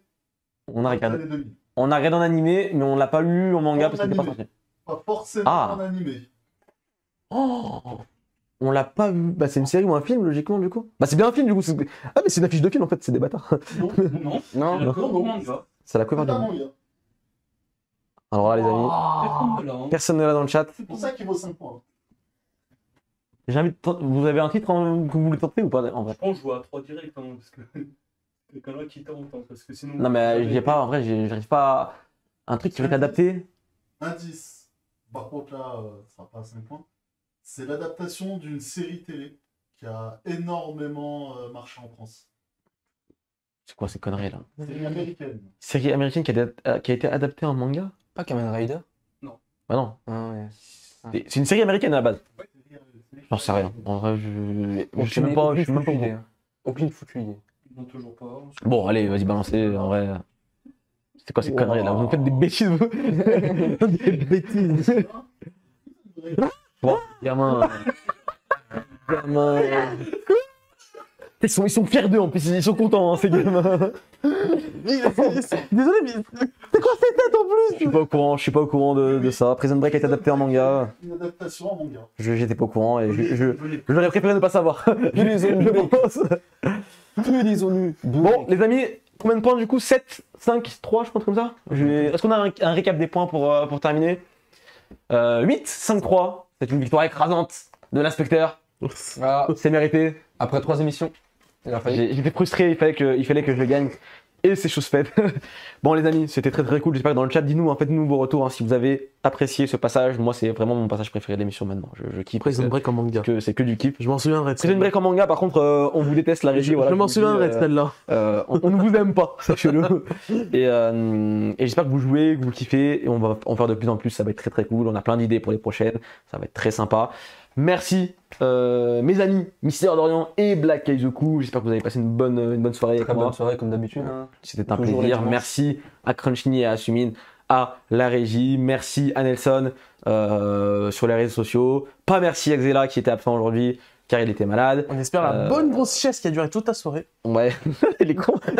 On a regardé. On a regardé en animé, mais on l'a pas lu en manga parce qu'il n'est pas sorti. Pas forcément ah. en animé. Oh on l'a pas vu. Bah, c'est une série ou un film, logiquement, du coup. Bah, c'est bien un film, du coup. Ah, mais c'est une affiche de film, en fait, c'est des bâtards. Non, non. *laughs* non, non. C'est la couverture. du manga. Alors là, les amis, hein. personne ne l'a dans le chat. C'est pour ça qu'il vaut 5 points. J'invite. Vous avez un titre que vous voulez tenter ou pas en vrai Je pense que je vois à 3 directs, hein, parce que. *laughs* Quelqu'un qui tente, hein, parce que sinon. Non, mais j'ai pas, en vrai, j'arrive pas à. Un truc qui va être adapté. Indice. Par contre, là, euh, ça sera pas 5 points. C'est l'adaptation d'une série télé qui a énormément euh, marché en France. C'est quoi ces conneries là Série américaine. Série américaine qui a, euh, qui a été adaptée en manga Pas Kamen Rider Non. Bah non. Ah ah. C'est une série américaine à la base. Ouais. J'en sais rien. En vrai, je. Je sais même pas. Je même pas. Aucune foutue idée. Non, toujours pas. Bon, allez, vas-y, balancez. En vrai. C'est quoi ces conneries là Vous faites des bêtises, vous *laughs* Des bêtises Bon, gamin. Ils sont, ils sont fiers d'eux en plus, ils sont contents, hein, ces gamins. Désolé, mais c'est quoi cette tête en plus Je suis pas au courant, je suis pas au courant de, de ça. Prison Break est adapté en manga. Une adaptation en manga. Je- J'étais pas au courant et je- je- j'aurais préféré ne pas savoir. je les ai Bon, les amis, combien de points du coup 7, 5, 3, je pense comme ça Je Est-ce qu'on a un, récap des points pour, euh, pour terminer 8, 5, 3. C'est une victoire écrasante de l'inspecteur. c'est mérité. Après trois émissions. J'étais frustré, il fallait, que, il fallait que je gagne. Et c'est chose faite. *laughs* bon les amis, c'était très très cool. J'espère que dans le chat, dis-nous, en hein, faites-nous vos retours hein, si vous avez apprécié ce passage. Moi, c'est vraiment mon passage préféré de l'émission maintenant. Je, je kiffe. Prison Break en manga. Que c'est que du kiff. Je m'en souviendrai. une Break en manga. Par contre, euh, on vous déteste la régie. Je, m'en souviendrai de celle-là. Euh, euh, on, ne vous aime pas, *laughs* sachez-le. et, et j'espère que vous jouez, que vous kiffez. Et on va en faire de plus en plus. Ça va être très très cool. On a plein d'idées pour les prochaines. Ça va être très sympa. Merci, euh, mes amis, Mystère Dorian et Black Eyes J'espère que vous avez passé une bonne, bonne soirée. bonne soirée, comme d'habitude. Hein. C'était un plaisir. Merci à Crunchini et à Sumine, à la régie. Merci à Nelson euh, sur les réseaux sociaux. Pas merci à Xela qui était absent aujourd'hui car il était malade. On espère la euh, bonne grosse chaise qui a duré toute la soirée. Ouais, *laughs*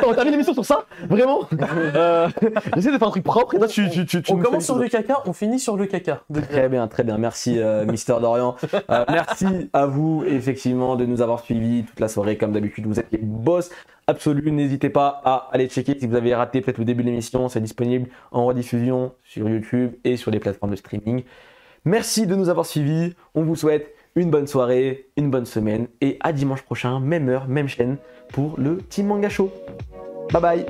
On termine l'émission sur ça Vraiment *laughs* euh, J'essaie de faire un truc propre on commence sur le caca, on finit sur le caca. Très bien, très bien. Merci, euh, Mister Dorian. merci à vous, effectivement, de nous avoir suivis toute la soirée. Comme d'habitude, vous êtes les boss absolus. N'hésitez pas à aller checker si vous avez raté peut-être le début de l'émission. C'est disponible en rediffusion sur YouTube et sur les plateformes de streaming. Merci de nous avoir suivis. On vous souhaite une bonne soirée, une bonne semaine et à dimanche prochain, même heure, même chaîne pour le Team Manga Show. Bye bye